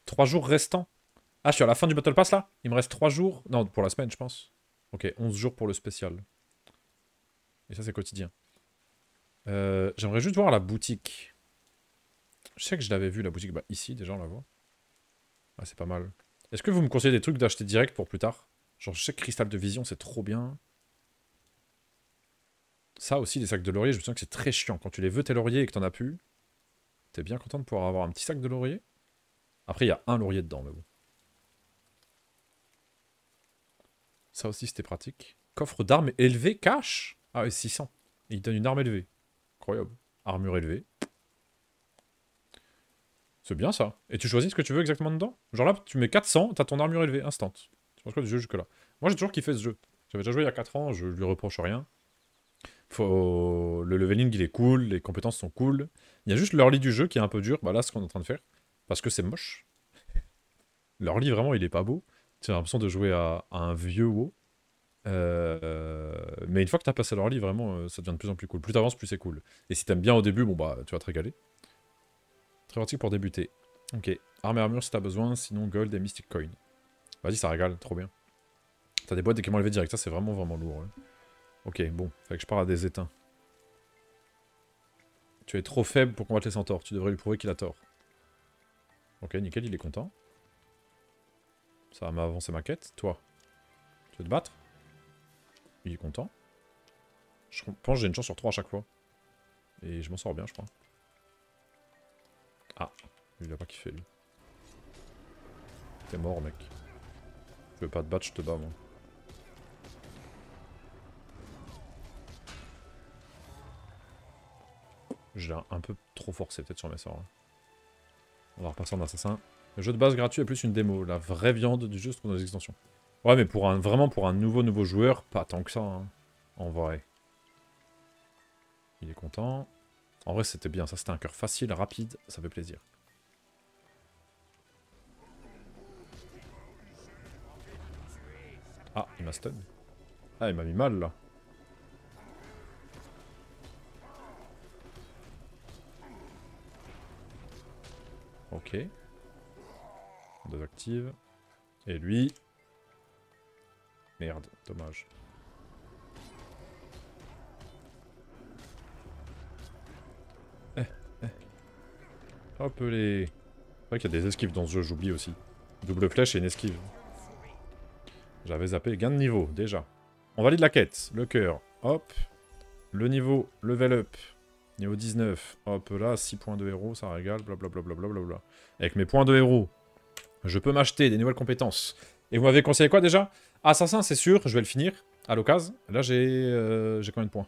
3 jours restants ah, je suis à la fin du Battle Pass là Il me reste 3 jours Non, pour la semaine, je pense. Ok, 11 jours pour le spécial. Et ça, c'est quotidien. Euh, j'aimerais juste voir la boutique. Je sais que je l'avais vu, la boutique. Bah, ici, déjà, on la voit. Ah, c'est pas mal. Est-ce que vous me conseillez des trucs d'acheter direct pour plus tard Genre, je sais que Cristal de Vision, c'est trop bien. Ça aussi, les sacs de laurier, je me sens que c'est très chiant. Quand tu les veux, tes lauriers, et que t'en as plus, t'es bien content de pouvoir avoir un petit sac de laurier. Après, il y a un laurier dedans, mais bon. Ça aussi, c'était pratique. Coffre d'armes élevé, cash Ah, et 600. il donne une arme élevée. Incroyable. Armure élevée. C'est bien ça. Et tu choisis ce que tu veux exactement dedans. Genre là, tu mets 400, t'as ton armure élevée, instant. Tu penses quoi du jeu jusque-là Moi, j'ai toujours kiffé ce jeu. J'avais déjà joué il y a 4 ans, je lui reproche rien. Le leveling, il est cool, les compétences sont cool. Il y a juste l'early du jeu qui est un peu dur. Bah là, ce qu'on est en train de faire. Parce que c'est moche. l'early, vraiment, il est pas beau. Tu as l'impression de jouer à, un vieux WoW. Euh, mais une fois que tu as passé leur lit, vraiment, euh, ça devient de plus en plus cool. Plus t'avances, plus c'est cool. Et si t'aimes bien au début, bon bah, tu vas te régaler. Très pratique pour débuter. Ok, arme et armure si t'as besoin, sinon gold et mystic coin. Vas-y, ça régale, trop bien. T'as des boîtes d'équipement élevé direct, ça c'est vraiment vraiment lourd. Hein. Ok, bon, fait que je pars à des éteints. Tu es trop faible pour combattre les centaures, tu devrais lui prouver qu'il a tort. Ok, nickel, il est content. Ça m'a avancé ma quête. Toi, tu veux te battre Il est content. Je pense que j'ai une chance sur 3 à chaque fois. Et je m'en sors bien, je crois. Ah, il a pas kiffé, lui. T'es mort, mec. Je veux pas te battre, je te bats, moi. J'ai un peu trop forcé, peut-être, sur mes sorts. Hein. On va repasser en assassin. Le jeu de base gratuit est plus une démo, la vraie viande du jeu se trouve dans les extensions. Ouais, mais pour un, vraiment pour un nouveau nouveau joueur, pas tant que ça, hein, en vrai. Il est content. En vrai, c'était bien, ça c'était un cœur facile, rapide, ça fait plaisir. Ah, il m'a stun. Ah, il m'a mis mal, là. Ok désactive. Et lui... Merde, dommage. Eh, eh. Hop les... C'est qu'il y a des esquives dans ce jeu, j'oublie aussi. Double flèche et une esquive. J'avais zappé. Gain de niveau, déjà. On valide la quête. Le cœur. Hop. Le niveau, level up. Niveau 19. Hop là, 6 points de héros, ça régale, blablabla. Avec mes points de héros, je peux m'acheter des nouvelles compétences. Et vous m'avez conseillé quoi déjà Assassin, c'est sûr, je vais le finir à l'occasion. Là, j'ai euh, combien de points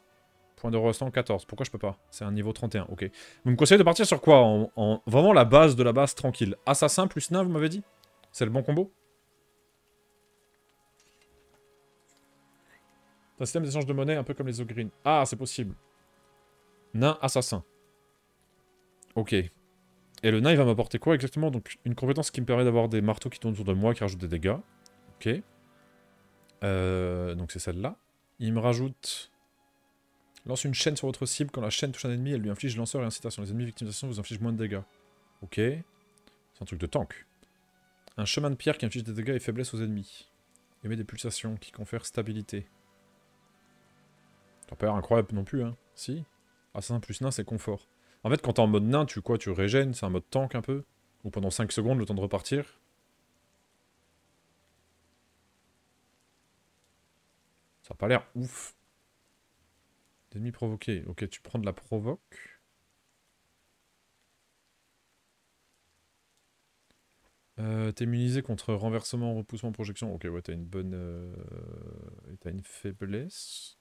Point de restant 14. Pourquoi je peux pas C'est un niveau 31, ok. Vous me conseillez de partir sur quoi en, Vraiment la base de la base tranquille. Assassin plus nain, vous m'avez dit C'est le bon combo un système d'échange de monnaie un peu comme les ogreens. Ah, c'est possible. Nain, assassin. Ok. Et le nain, va m'apporter quoi exactement Donc, une compétence qui me permet d'avoir des marteaux qui tournent autour de moi, qui rajoutent des dégâts. Ok. Euh, donc, c'est celle-là. Il me rajoute... Lance une chaîne sur votre cible. Quand la chaîne touche un ennemi, elle lui inflige lanceur et incitation. Les ennemis victimisation vous inflige moins de dégâts. Ok. C'est un truc de tank. Un chemin de pierre qui inflige des dégâts et faiblesse aux ennemis. Émet des pulsations qui confèrent stabilité. T'as pas incroyable non plus, hein Si Assassin plus nain, c'est confort. En fait, quand t'es en mode nain, tu quoi Tu régènes, c'est un mode tank un peu. Ou pendant 5 secondes, le temps de repartir. Ça a pas l'air ouf. Ennemi provoqué. Ok, tu prends de la provoque. Euh, t'es immunisé contre renversement, repoussement, projection. Ok, ouais, t'as une bonne... Euh, t'as une faiblesse.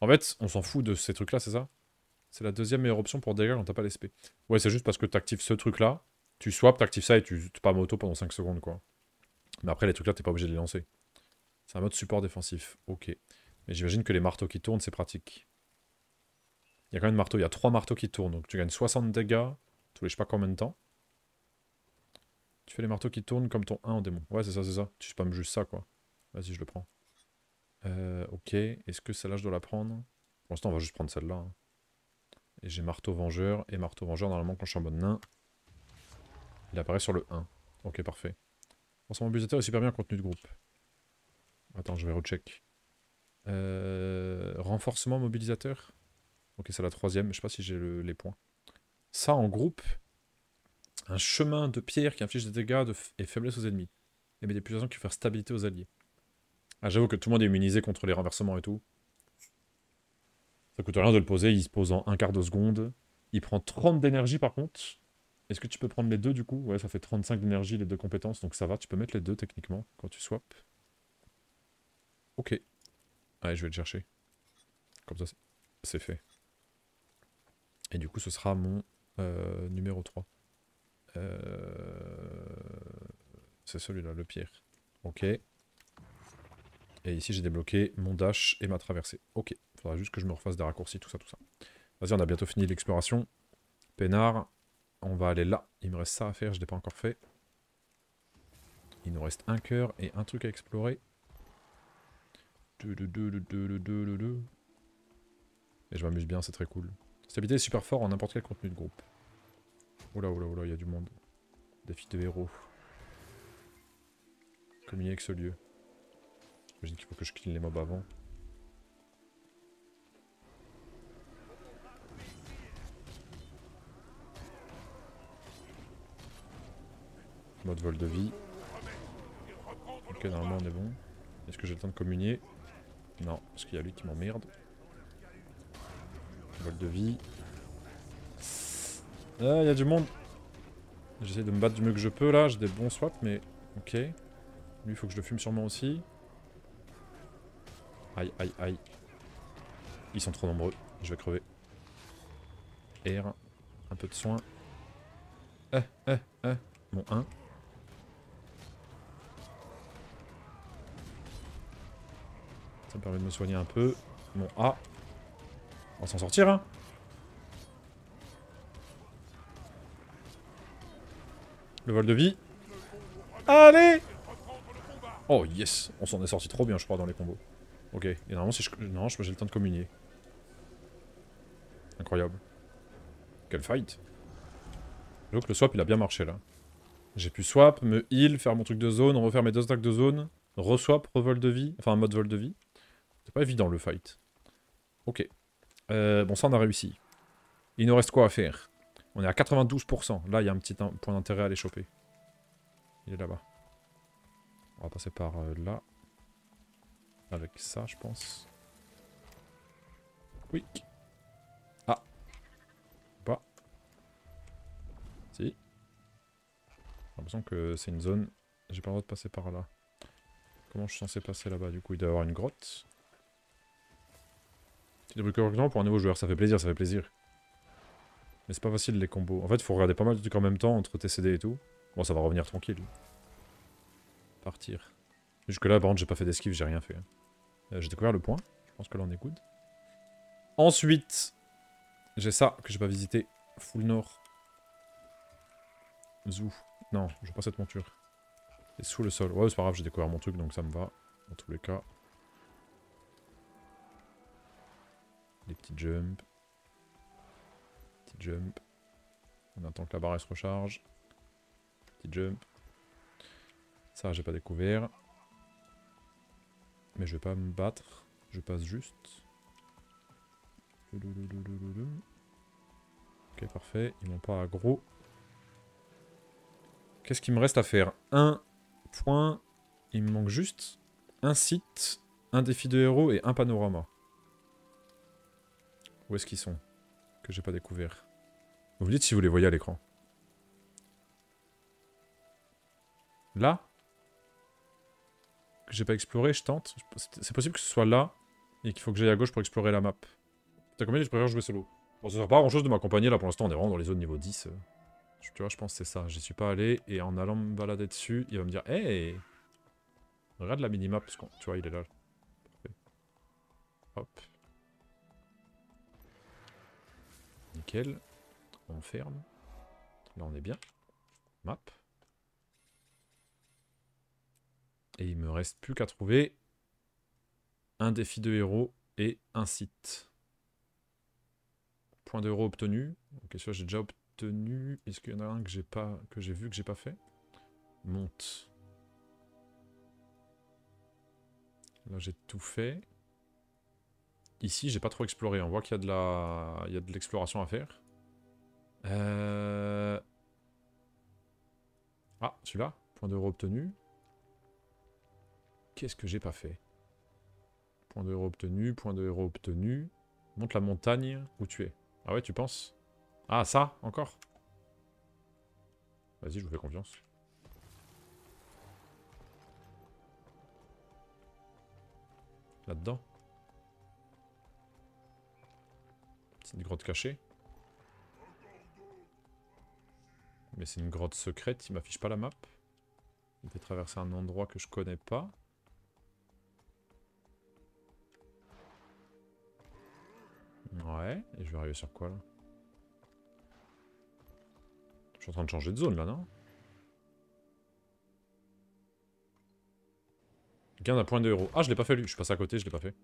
En fait, on s'en fout de ces trucs-là, c'est ça C'est la deuxième meilleure option pour dégâts quand t'as pas l'SP. Ouais, c'est juste parce que t'actives ce truc-là, tu swaps, t'actives ça et tu pas moto pendant 5 secondes, quoi. Mais après, les trucs-là, t'es pas obligé de les lancer. C'est un mode support défensif. Ok. Mais j'imagine que les marteaux qui tournent, c'est pratique. Il y a quand même marteau. Il y a 3 marteaux qui tournent. Donc tu gagnes 60 dégâts tous les je sais pas combien de temps. Tu fais les marteaux qui tournent comme ton 1 en démon. Ouais, c'est ça, c'est ça. Tu spammes juste ça, quoi. Vas-y, je le prends. Euh, ok, est-ce que celle-là je dois la prendre Pour l'instant on va juste prendre celle-là. Hein. Et j'ai marteau vengeur, et marteau vengeur normalement quand je suis en mode nain, il apparaît sur le 1. Ok parfait. Renforcement mobilisateur est super bien contenu de groupe. Attends, je vais recheck. Euh, renforcement mobilisateur Ok, c'est la troisième, je sais pas si j'ai les points. Ça en groupe, un chemin de pierre qui inflige des dégâts et faiblesse aux ennemis. Et met des pulsations qui font stabilité aux alliés. Ah, J'avoue que tout le monde est immunisé contre les renversements et tout. Ça coûte rien de le poser, il se pose en un quart de seconde. Il prend 30 d'énergie par contre. Est-ce que tu peux prendre les deux du coup Ouais, ça fait 35 d'énergie les deux compétences, donc ça va, tu peux mettre les deux techniquement quand tu swaps. Ok. Allez, je vais le chercher. Comme ça, c'est fait. Et du coup, ce sera mon euh, numéro 3. Euh, c'est celui-là, le pire. Ok. Et ici, j'ai débloqué mon dash et ma traversée. Ok, il faudra juste que je me refasse des raccourcis, tout ça, tout ça. Vas-y, on a bientôt fini l'exploration. Peinard, on va aller là. Il me reste ça à faire, je ne l'ai pas encore fait. Il nous reste un cœur et un truc à explorer. Et je m'amuse bien, c'est très cool. Stabilité est super fort en n'importe quel contenu de groupe. Oula, oula, oula, il y a du monde. Défi de héros. Communier avec ce lieu. J'imagine qu'il faut que je kill les mobs avant. Mode vol de vie. Ok, normalement on est bon. Est-ce que j'ai le temps de communier Non, parce qu'il y a lui qui m'emmerde. Vol de vie. Ah, il y a du monde J'essaie de me battre du mieux que je peux là, j'ai des bons swaps, mais ok. Lui, il faut que je le fume sûrement aussi. Aïe, aïe, aïe. Ils sont trop nombreux. Je vais crever. R, Un peu de soin. Eh, eh, eh. mon 1. Ça me permet de me soigner un peu. mon A. On s'en sortir, hein Le vol de vie. Allez Oh yes On s'en est sorti trop bien, je crois, dans les combos. Ok, et normalement je... Non, j'ai le temps de communier. Incroyable. Quel fight Donc le swap il a bien marché là. J'ai pu swap, me heal, faire mon truc de zone, refaire mes deux attaques de zone, re-swap, de vie, enfin un mode vol de vie. C'est pas évident le fight. Ok. Euh, bon ça on a réussi. Il nous reste quoi à faire On est à 92%. Là il y a un petit point d'intérêt à aller choper. Il est là-bas. On va passer par euh, là. Avec ça, je pense. Quick. Ah. Pas. Si. J'ai l'impression que c'est une zone. J'ai pas le droit de passer par là. Comment je suis censé passer là-bas Du coup, il doit y avoir une grotte. Petit correctement pour un nouveau joueur, ça fait plaisir, ça fait plaisir. Mais c'est pas facile les combos. En fait, faut regarder pas mal de trucs en même temps entre TCD et tout. Bon, ça va revenir tranquille. Partir. Jusque-là, par contre, j'ai pas fait d'esquive, j'ai rien fait. Euh, j'ai découvert le point. Je pense que là, on est Ensuite, j'ai ça que j'ai pas visité. Full Nord. Zou. Non, je pas cette monture. Et sous le sol. Ouais, c'est pas grave, j'ai découvert mon truc, donc ça me va. En tous les cas. Des petits jumps. Petit jump. On attend que la barre se recharge. Petit jump. Ça, j'ai pas découvert. Mais je vais pas me battre. Je passe juste. Ok, parfait. Ils m'ont pas gros. Qu'est-ce qu'il me reste à faire Un point. Il me manque juste un site, un défi de héros et un panorama. Où est-ce qu'ils sont Que j'ai pas découvert. Vous me dites si vous les voyez à l'écran. Là j'ai pas exploré, je tente. C'est possible que ce soit là et qu'il faut que j'aille à gauche pour explorer la map. T'as combien je préfère jouer solo Bon, ça sert pas grand chose de m'accompagner là pour l'instant, on est vraiment dans les zones niveau 10. Euh. tu vois, je pense que c'est ça. J'y suis pas allé et en allant me balader dessus, il va me dire Hey Regarde la minimap, parce que tu vois, il est là. Hop. Nickel. On ferme. Là, on est bien. Map. Et il me reste plus qu'à trouver un défi de héros et un site. Point d'euro obtenu. Ok, ça j'ai déjà obtenu. Est-ce qu'il y en a un que j'ai pas, que j'ai vu que j'ai pas fait Monte. Là, j'ai tout fait. Ici, j'ai pas trop exploré. On voit qu'il y a de la, il y a de l'exploration à faire. Euh. Ah, celui-là, point d'euro obtenu. Qu'est-ce que j'ai pas fait Point de héros obtenu, point de héros obtenu. Monte la montagne où tu es. Ah ouais, tu penses Ah, ça Encore Vas-y, je vous fais confiance. Là-dedans C'est une grotte cachée Mais c'est une grotte secrète, il m'affiche pas la map. Il fait traverser un endroit que je connais pas. Ouais, et je vais arriver sur quoi là Je suis en train de changer de zone là, non Gain d'un point de héros. Ah, je l'ai pas fait lui, je suis passé à côté, je l'ai pas fait.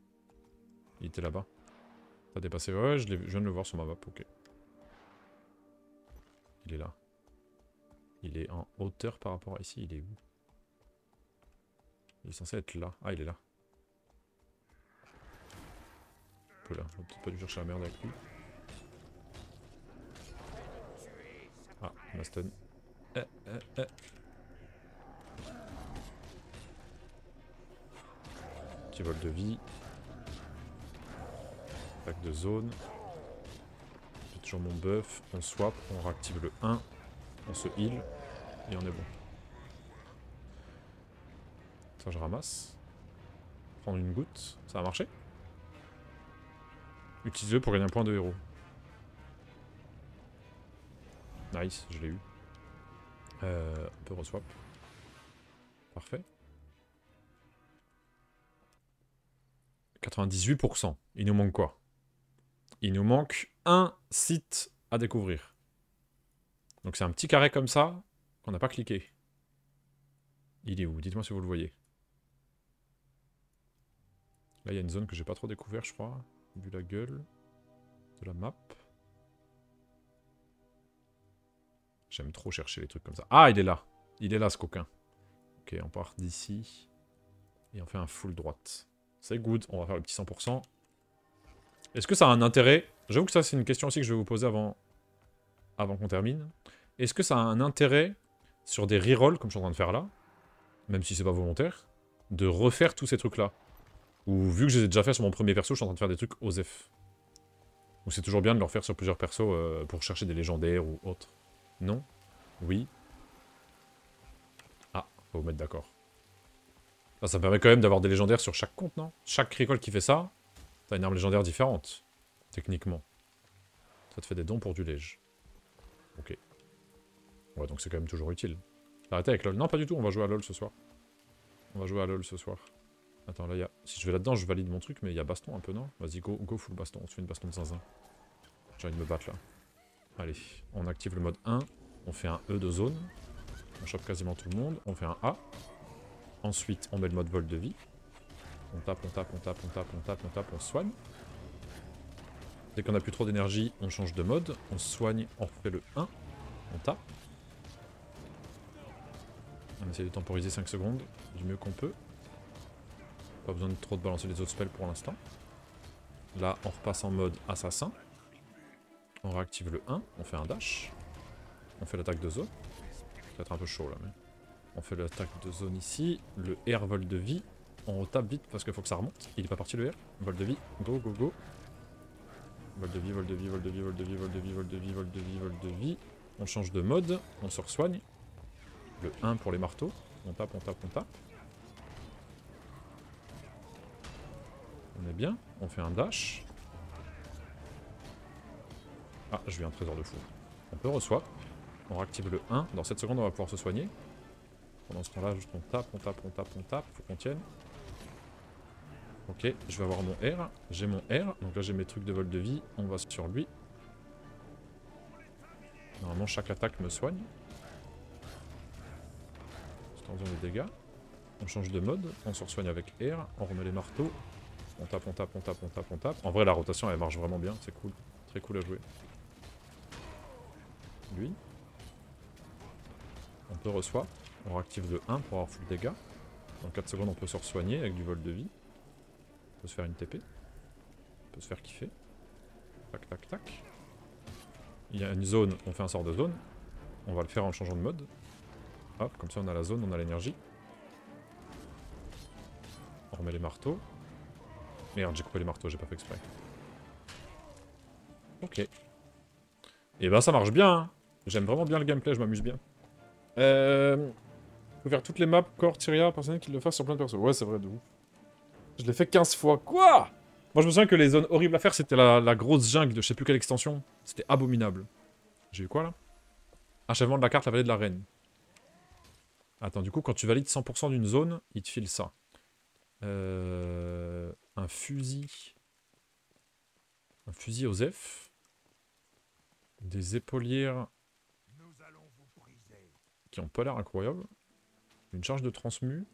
Il était là-bas. T'as dépassé, ouais, je, je viens de le voir sur ma map, ok. Il est là. Il est en hauteur par rapport à ici, il est où Il est censé être là. Ah, il est là. peu On peut-être pas lui chercher la merde avec lui. Ah, Maston. Eh, eh, eh, Petit vol de vie. Pack de zone. J'ai toujours mon buff. On swap, on réactive le 1. On se heal. Et on est bon. Ça, je ramasse. Prendre une goutte. Ça a marché utilisez le pour gagner un point de héros. Nice, je l'ai eu. Euh, un peu swap Parfait. 98%. Il nous manque quoi Il nous manque un site à découvrir. Donc c'est un petit carré comme ça qu'on n'a pas cliqué. Il est où Dites-moi si vous le voyez. Là, il y a une zone que j'ai pas trop découvert, je crois vu la gueule de la map. J'aime trop chercher les trucs comme ça. Ah, il est là Il est là, ce coquin. Ok, on part d'ici. Et on fait un full droite. C'est good, on va faire le petit 100%. Est-ce que ça a un intérêt J'avoue que ça, c'est une question aussi que je vais vous poser avant, avant qu'on termine. Est-ce que ça a un intérêt sur des rerolls, comme je suis en train de faire là, même si c'est pas volontaire, de refaire tous ces trucs-là ou vu que j'ai déjà fait sur mon premier perso, je suis en train de faire des trucs aux F. Donc c'est toujours bien de leur faire sur plusieurs persos euh, pour chercher des légendaires ou autres. Non Oui Ah, faut vous mettre d'accord. Ah, ça permet quand même d'avoir des légendaires sur chaque compte, non Chaque récolte qui fait ça, t'as une arme légendaire différente, techniquement. Ça te fait des dons pour du lége. Ok. Ouais, donc c'est quand même toujours utile. Arrêtez avec LoL. Non, pas du tout, on va jouer à LoL ce soir. On va jouer à LoL ce soir. Attends, là, y a... si je vais là-dedans, je valide mon truc, mais il y a baston un peu, non Vas-y, go, go full baston. On se fait une baston de zinzin. J'ai envie de me battre, là. Allez, on active le mode 1. On fait un E de zone. On chope quasiment tout le monde. On fait un A. Ensuite, on met le mode vol de vie. On tape, on tape, on tape, on tape, on tape, on tape, on soigne. Dès qu'on a plus trop d'énergie, on change de mode. On soigne, on fait le 1. On tape. On essaie de temporiser 5 secondes du mieux qu'on peut. Pas besoin de trop de balancer les autres spells pour l'instant. Là, on repasse en mode assassin. On réactive le 1, on fait un dash. On fait l'attaque de zone. Ça être un peu chaud là, mais... On fait l'attaque de zone ici. Le R vol de vie. On retape vite parce qu'il faut que ça remonte. Il est pas parti le R. Vol de vie. Go, go, go. Vol de vie, vol de vie, vol de vie, vol de vie, vol de vie, vol de vie, vol de vie, vol de vie. On change de mode. On se soigne. Le 1 pour les marteaux. On tape, on tape, on tape. On est bien. On fait un dash. Ah, je vais un trésor de fou. On peut reçoit. On réactive le 1. Dans 7 secondes, on va pouvoir se soigner. Pendant ce temps-là, juste on tape, on tape, on tape, on tape. Faut qu'on tienne. Ok, je vais avoir mon R. J'ai mon R. Donc là, j'ai mes trucs de vol de vie. On va sur lui. Normalement, chaque attaque me soigne. C'est en dégâts. On change de mode. On se soigne avec R. On remet les marteaux. On tape, on tape, on tape, on tape, on tape. En vrai, la rotation, elle marche vraiment bien. C'est cool. Très cool à jouer. Lui. On peut reçoit. On réactive de 1 pour avoir full dégâts. Dans 4 secondes, on peut se soigner avec du vol de vie. On peut se faire une TP. On peut se faire kiffer. Tac, tac, tac. Il y a une zone, on fait un sort de zone. On va le faire en changeant de mode. Hop, comme ça on a la zone, on a l'énergie. On remet les marteaux. Merde, j'ai coupé les marteaux, j'ai pas fait exprès. Ok. Et eh ben, ça marche bien. Hein. J'aime vraiment bien le gameplay, je m'amuse bien. Euh... Faut toutes les maps, corps, Tyria, personne qu'il le fasse sur plein de persos. Ouais, c'est vrai, de ouf. Je l'ai fait 15 fois. Quoi Moi, je me souviens que les zones horribles à faire, c'était la, la, grosse jungle de je sais plus quelle extension. C'était abominable. J'ai eu quoi, là Achèvement de la carte, la vallée de la reine. Attends, du coup, quand tu valides 100% d'une zone, il te file ça. Euh, un fusil. Un fusil f Des épaulières qui ont pas l'air incroyables. Une charge de transmu.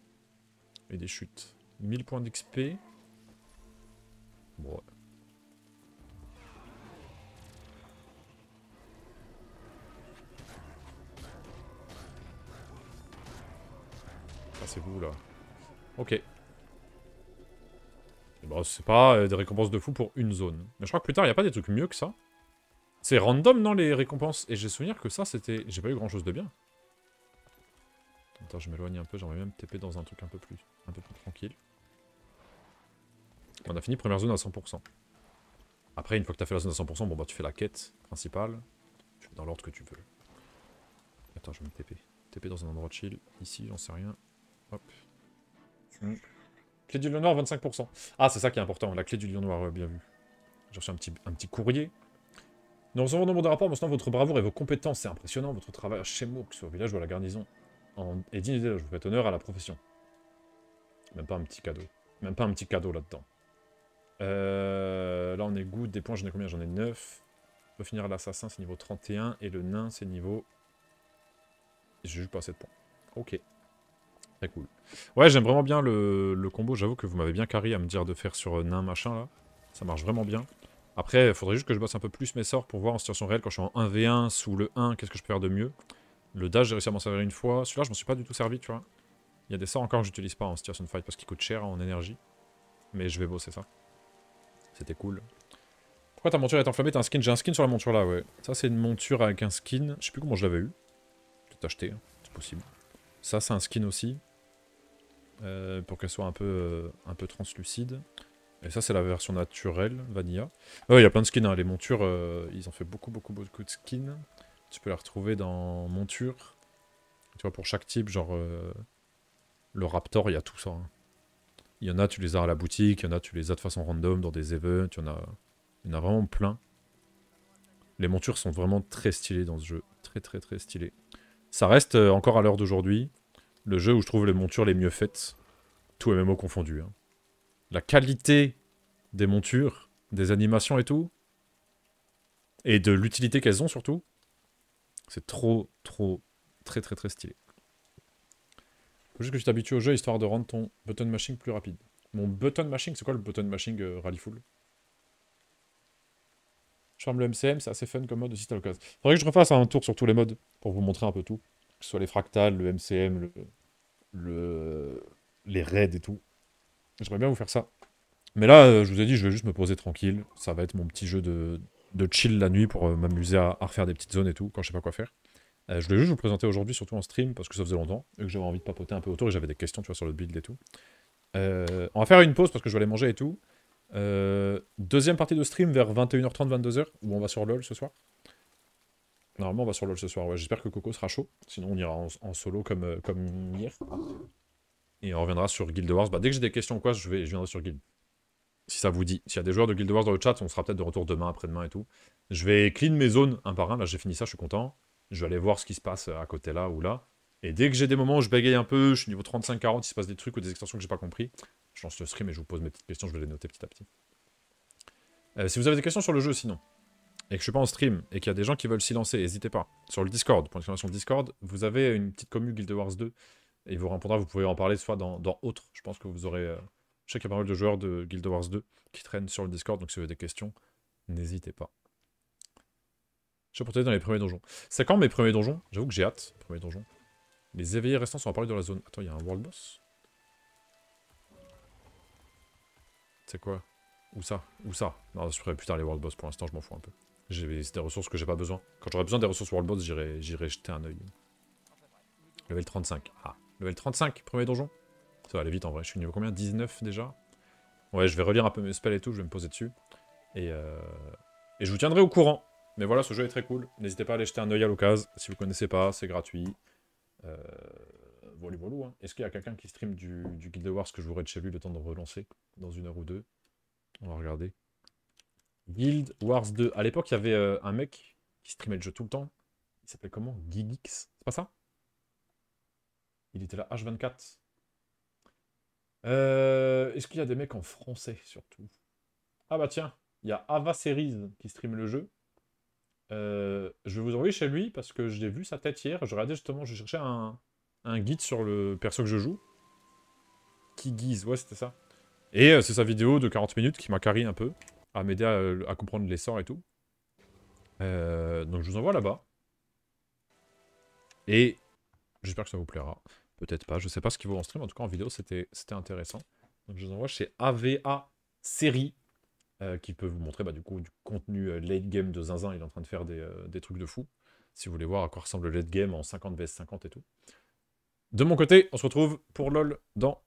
Et des chutes. 1000 points d'XP. Bon. Ah, c'est vous là. Ok. Bon, bah, c'est pas euh, des récompenses de fou pour une zone. Mais je crois que plus tard, il n'y a pas des trucs mieux que ça. C'est random, dans les récompenses Et j'ai souvenir que ça, c'était... J'ai pas eu grand-chose de bien. Attends, je m'éloigne un peu. J'aimerais même TP dans un truc un peu plus, un peu plus tranquille. on a fini première zone à 100%. Après, une fois que t'as fait la zone à 100%, bon bah tu fais la quête principale. Tu dans l'ordre que tu veux. Attends, je vais me TP. TP dans un endroit chill. Ici, j'en sais rien. Hop. Clé du lion noir, 25%. Ah, c'est ça qui est important, la clé du lion noir, euh, bien vu. J'ai reçu un petit, un petit courrier. Nous recevons nombre de rapports mentionnant votre bravoure et vos compétences. C'est impressionnant, votre travail chez Mook, sur le village ou à la garnison. En... Et digne je vous fais honneur à la profession. Même pas un petit cadeau. Même pas un petit cadeau là-dedans. Euh, là, on est goûte, Des points, j'en ai combien J'en ai 9. On peut finir l'assassin, c'est niveau 31. Et le nain, c'est niveau... Je juste pas assez de points. Ok cool. Ouais, j'aime vraiment bien le, combo. J'avoue que vous m'avez bien carré à me dire de faire sur euh, nain machin là. Ça marche vraiment bien. Après, faudrait juste que je bosse un peu plus mes sorts pour voir en situation réelle quand je suis en 1v1 sous le 1, qu'est-ce que je peux faire de mieux. Le dash, j'ai réussi à m'en servir une fois. Celui-là, je m'en suis pas du tout servi, tu vois. Il y a des sorts encore que j'utilise pas en situation fight parce qu'ils coûtent cher hein, en énergie. Mais je vais bosser ça. C'était cool. Pourquoi ta monture est enflammée T'as un skin J'ai un skin sur la monture là, ouais. Ça, c'est une monture avec un skin. Je sais plus comment je l'avais eu. Je être acheté, hein. c'est possible. Ça, c'est un skin aussi. Euh, pour qu'elle soit un peu, euh, un peu translucide. Et ça, c'est la version naturelle, Vanilla. Oh, il y a plein de skins, hein. les montures, euh, ils ont fait beaucoup, beaucoup, beaucoup de skins. Tu peux la retrouver dans monture. Tu vois, pour chaque type, genre le Raptor, il y a tout ça. Hein. Il y en a, tu les as à la boutique, il y en a, tu les as de façon random dans des events, il y en a, en vraiment plein. Les montures sont vraiment très stylées dans ce jeu. Très, très, très stylées. Ça reste encore à l'heure d'aujourd'hui le jeu où je trouve les montures les mieux faites. Tout MMO confondu. Hein. La qualité des montures, des animations et tout. Et de l'utilité qu'elles ont surtout. C'est trop, trop, très, très, très stylé. Faut juste que je t'habitue au jeu histoire de rendre ton button mashing plus rapide. Mon button mashing, c'est quoi le button mashing rally euh, Rallyful Je ferme le MCM, c'est assez fun comme mode aussi, Faudrait que je refasse un tour sur tous les modes pour vous montrer un peu tout que ce soit les fractales, le MCM, le, les raids et tout. J'aimerais bien vous faire ça. Mais là, euh, je vous ai dit, je vais juste me poser tranquille. Ça va être mon petit jeu de, chill la nuit pour euh, m'amuser à, refaire des petites zones et tout, quand je sais pas quoi faire. Euh, je voulais juste vous présenter aujourd'hui, surtout en stream, parce que ça faisait longtemps, et que j'avais envie de papoter un peu autour, et j'avais des questions, tu sur le build et tout. on va faire une pause, parce que je vais aller manger et tout. deuxième partie de stream vers 21h30, 22h, où on va sur LoL ce soir. Normalement, on va sur LoL ce soir. j'espère que Coco sera chaud. Sinon, on ira en, solo comme, euh, comme hier. Et on reviendra sur Guild Wars. Bah, dès que j'ai des questions quoi, je, vais, je viendrai sur Guild. Si ça vous dit. S'il y a des joueurs de Guild Wars dans le chat, on sera peut-être de retour demain, après-demain et tout. Je vais clean mes zones un par un. Là, j'ai fini ça, je suis content. Je vais aller voir ce qui se passe à côté là ou là. Et dès que j'ai des moments où je bégaye un peu, je suis niveau 35-40, il se passe des trucs ou des extensions que j'ai pas compris, je lance le stream et je vous pose mes petites questions, je vais les noter petit à petit. Euh, si vous avez des questions sur le jeu, sinon et que je suis pas en stream et qu'il y a des gens qui veulent s'y lancer, n'hésitez pas. Sur le Discord, pour l'exclamation Discord, vous avez une petite commu Guild Wars 2 et il vous répondra, vous pouvez en parler soit dans, autre, je pense que vous aurez... Euh, je sais qu'il y a pas mal de joueurs de Guild Wars 2 qui traînent sur le Discord, donc si vous avez des questions, n'hésitez pas. Je vais dans les premiers donjons. C'est quand mes premiers donjons J'avoue que j'ai hâte, premiers donjons. Les éveillés restants sont apparus dans la zone. Attends, il y a un world boss C'est quoi Où ça Où ça Non, je ferai plus tard les world boss pour l'instant, je m'en fous un peu. C'est des ressources que j'ai pas besoin. Quand j'aurai besoin des ressources boss j'irai jeter un œil. Level 35. Ah, level 35, premier donjon. Ça va aller vite en vrai. Je suis niveau combien 19 déjà Ouais, je vais relire un peu mes spells et tout, je vais me poser dessus. Et, euh, et je vous tiendrai au courant. Mais voilà, ce jeu est très cool. N'hésitez pas à aller jeter un œil à l'occasion. Si vous connaissez pas, c'est gratuit. Euh... Voilà, voilà. Hein. Est-ce qu'il y a quelqu'un qui stream du, du Guild Wars que je voudrais de chez lui le temps de relancer dans une heure ou deux On va regarder. Guild Wars 2. À l'époque, il y avait euh, un mec qui streamait le jeu tout le temps. Il s'appelait comment Gigix. C'est pas ça Il était là, H24. Euh, est-ce qu'il y a des mecs en français surtout Ah bah tiens, il y a Ava Series qui stream le jeu. Euh, je vais vous envoyer chez lui parce que j'ai vu sa tête hier. Je regardais justement, je cherchais un, guide sur le perso que je joue. Qui ouais, c'était ça. Et c'est sa vidéo de 40 minutes qui m'a carré un peu à m'aider à, comprendre les sorts et tout. Euh, donc je vous envoie là-bas. Et j'espère que ça vous plaira. Peut-être pas, je sais pas ce qu'il vaut en stream, en tout cas en vidéo c'était intéressant. Donc je vous envoie chez AVA Série, euh, qui peut vous montrer bah, du coup du contenu euh, late game de Zinzin, il est en train de faire des, des trucs de fou. Si vous voulez voir à quoi ressemble le late game en 50 vs 50 et tout. De mon côté, on se retrouve pour LOL dans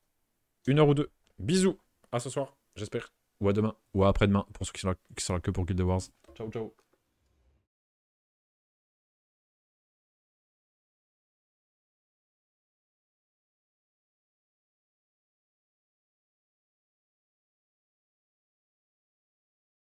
une heure ou deux. Bisous, à ce soir, j'espère ou à demain, ou après-demain, pour ceux qui sont que pour Guild Wars. Ciao, ciao.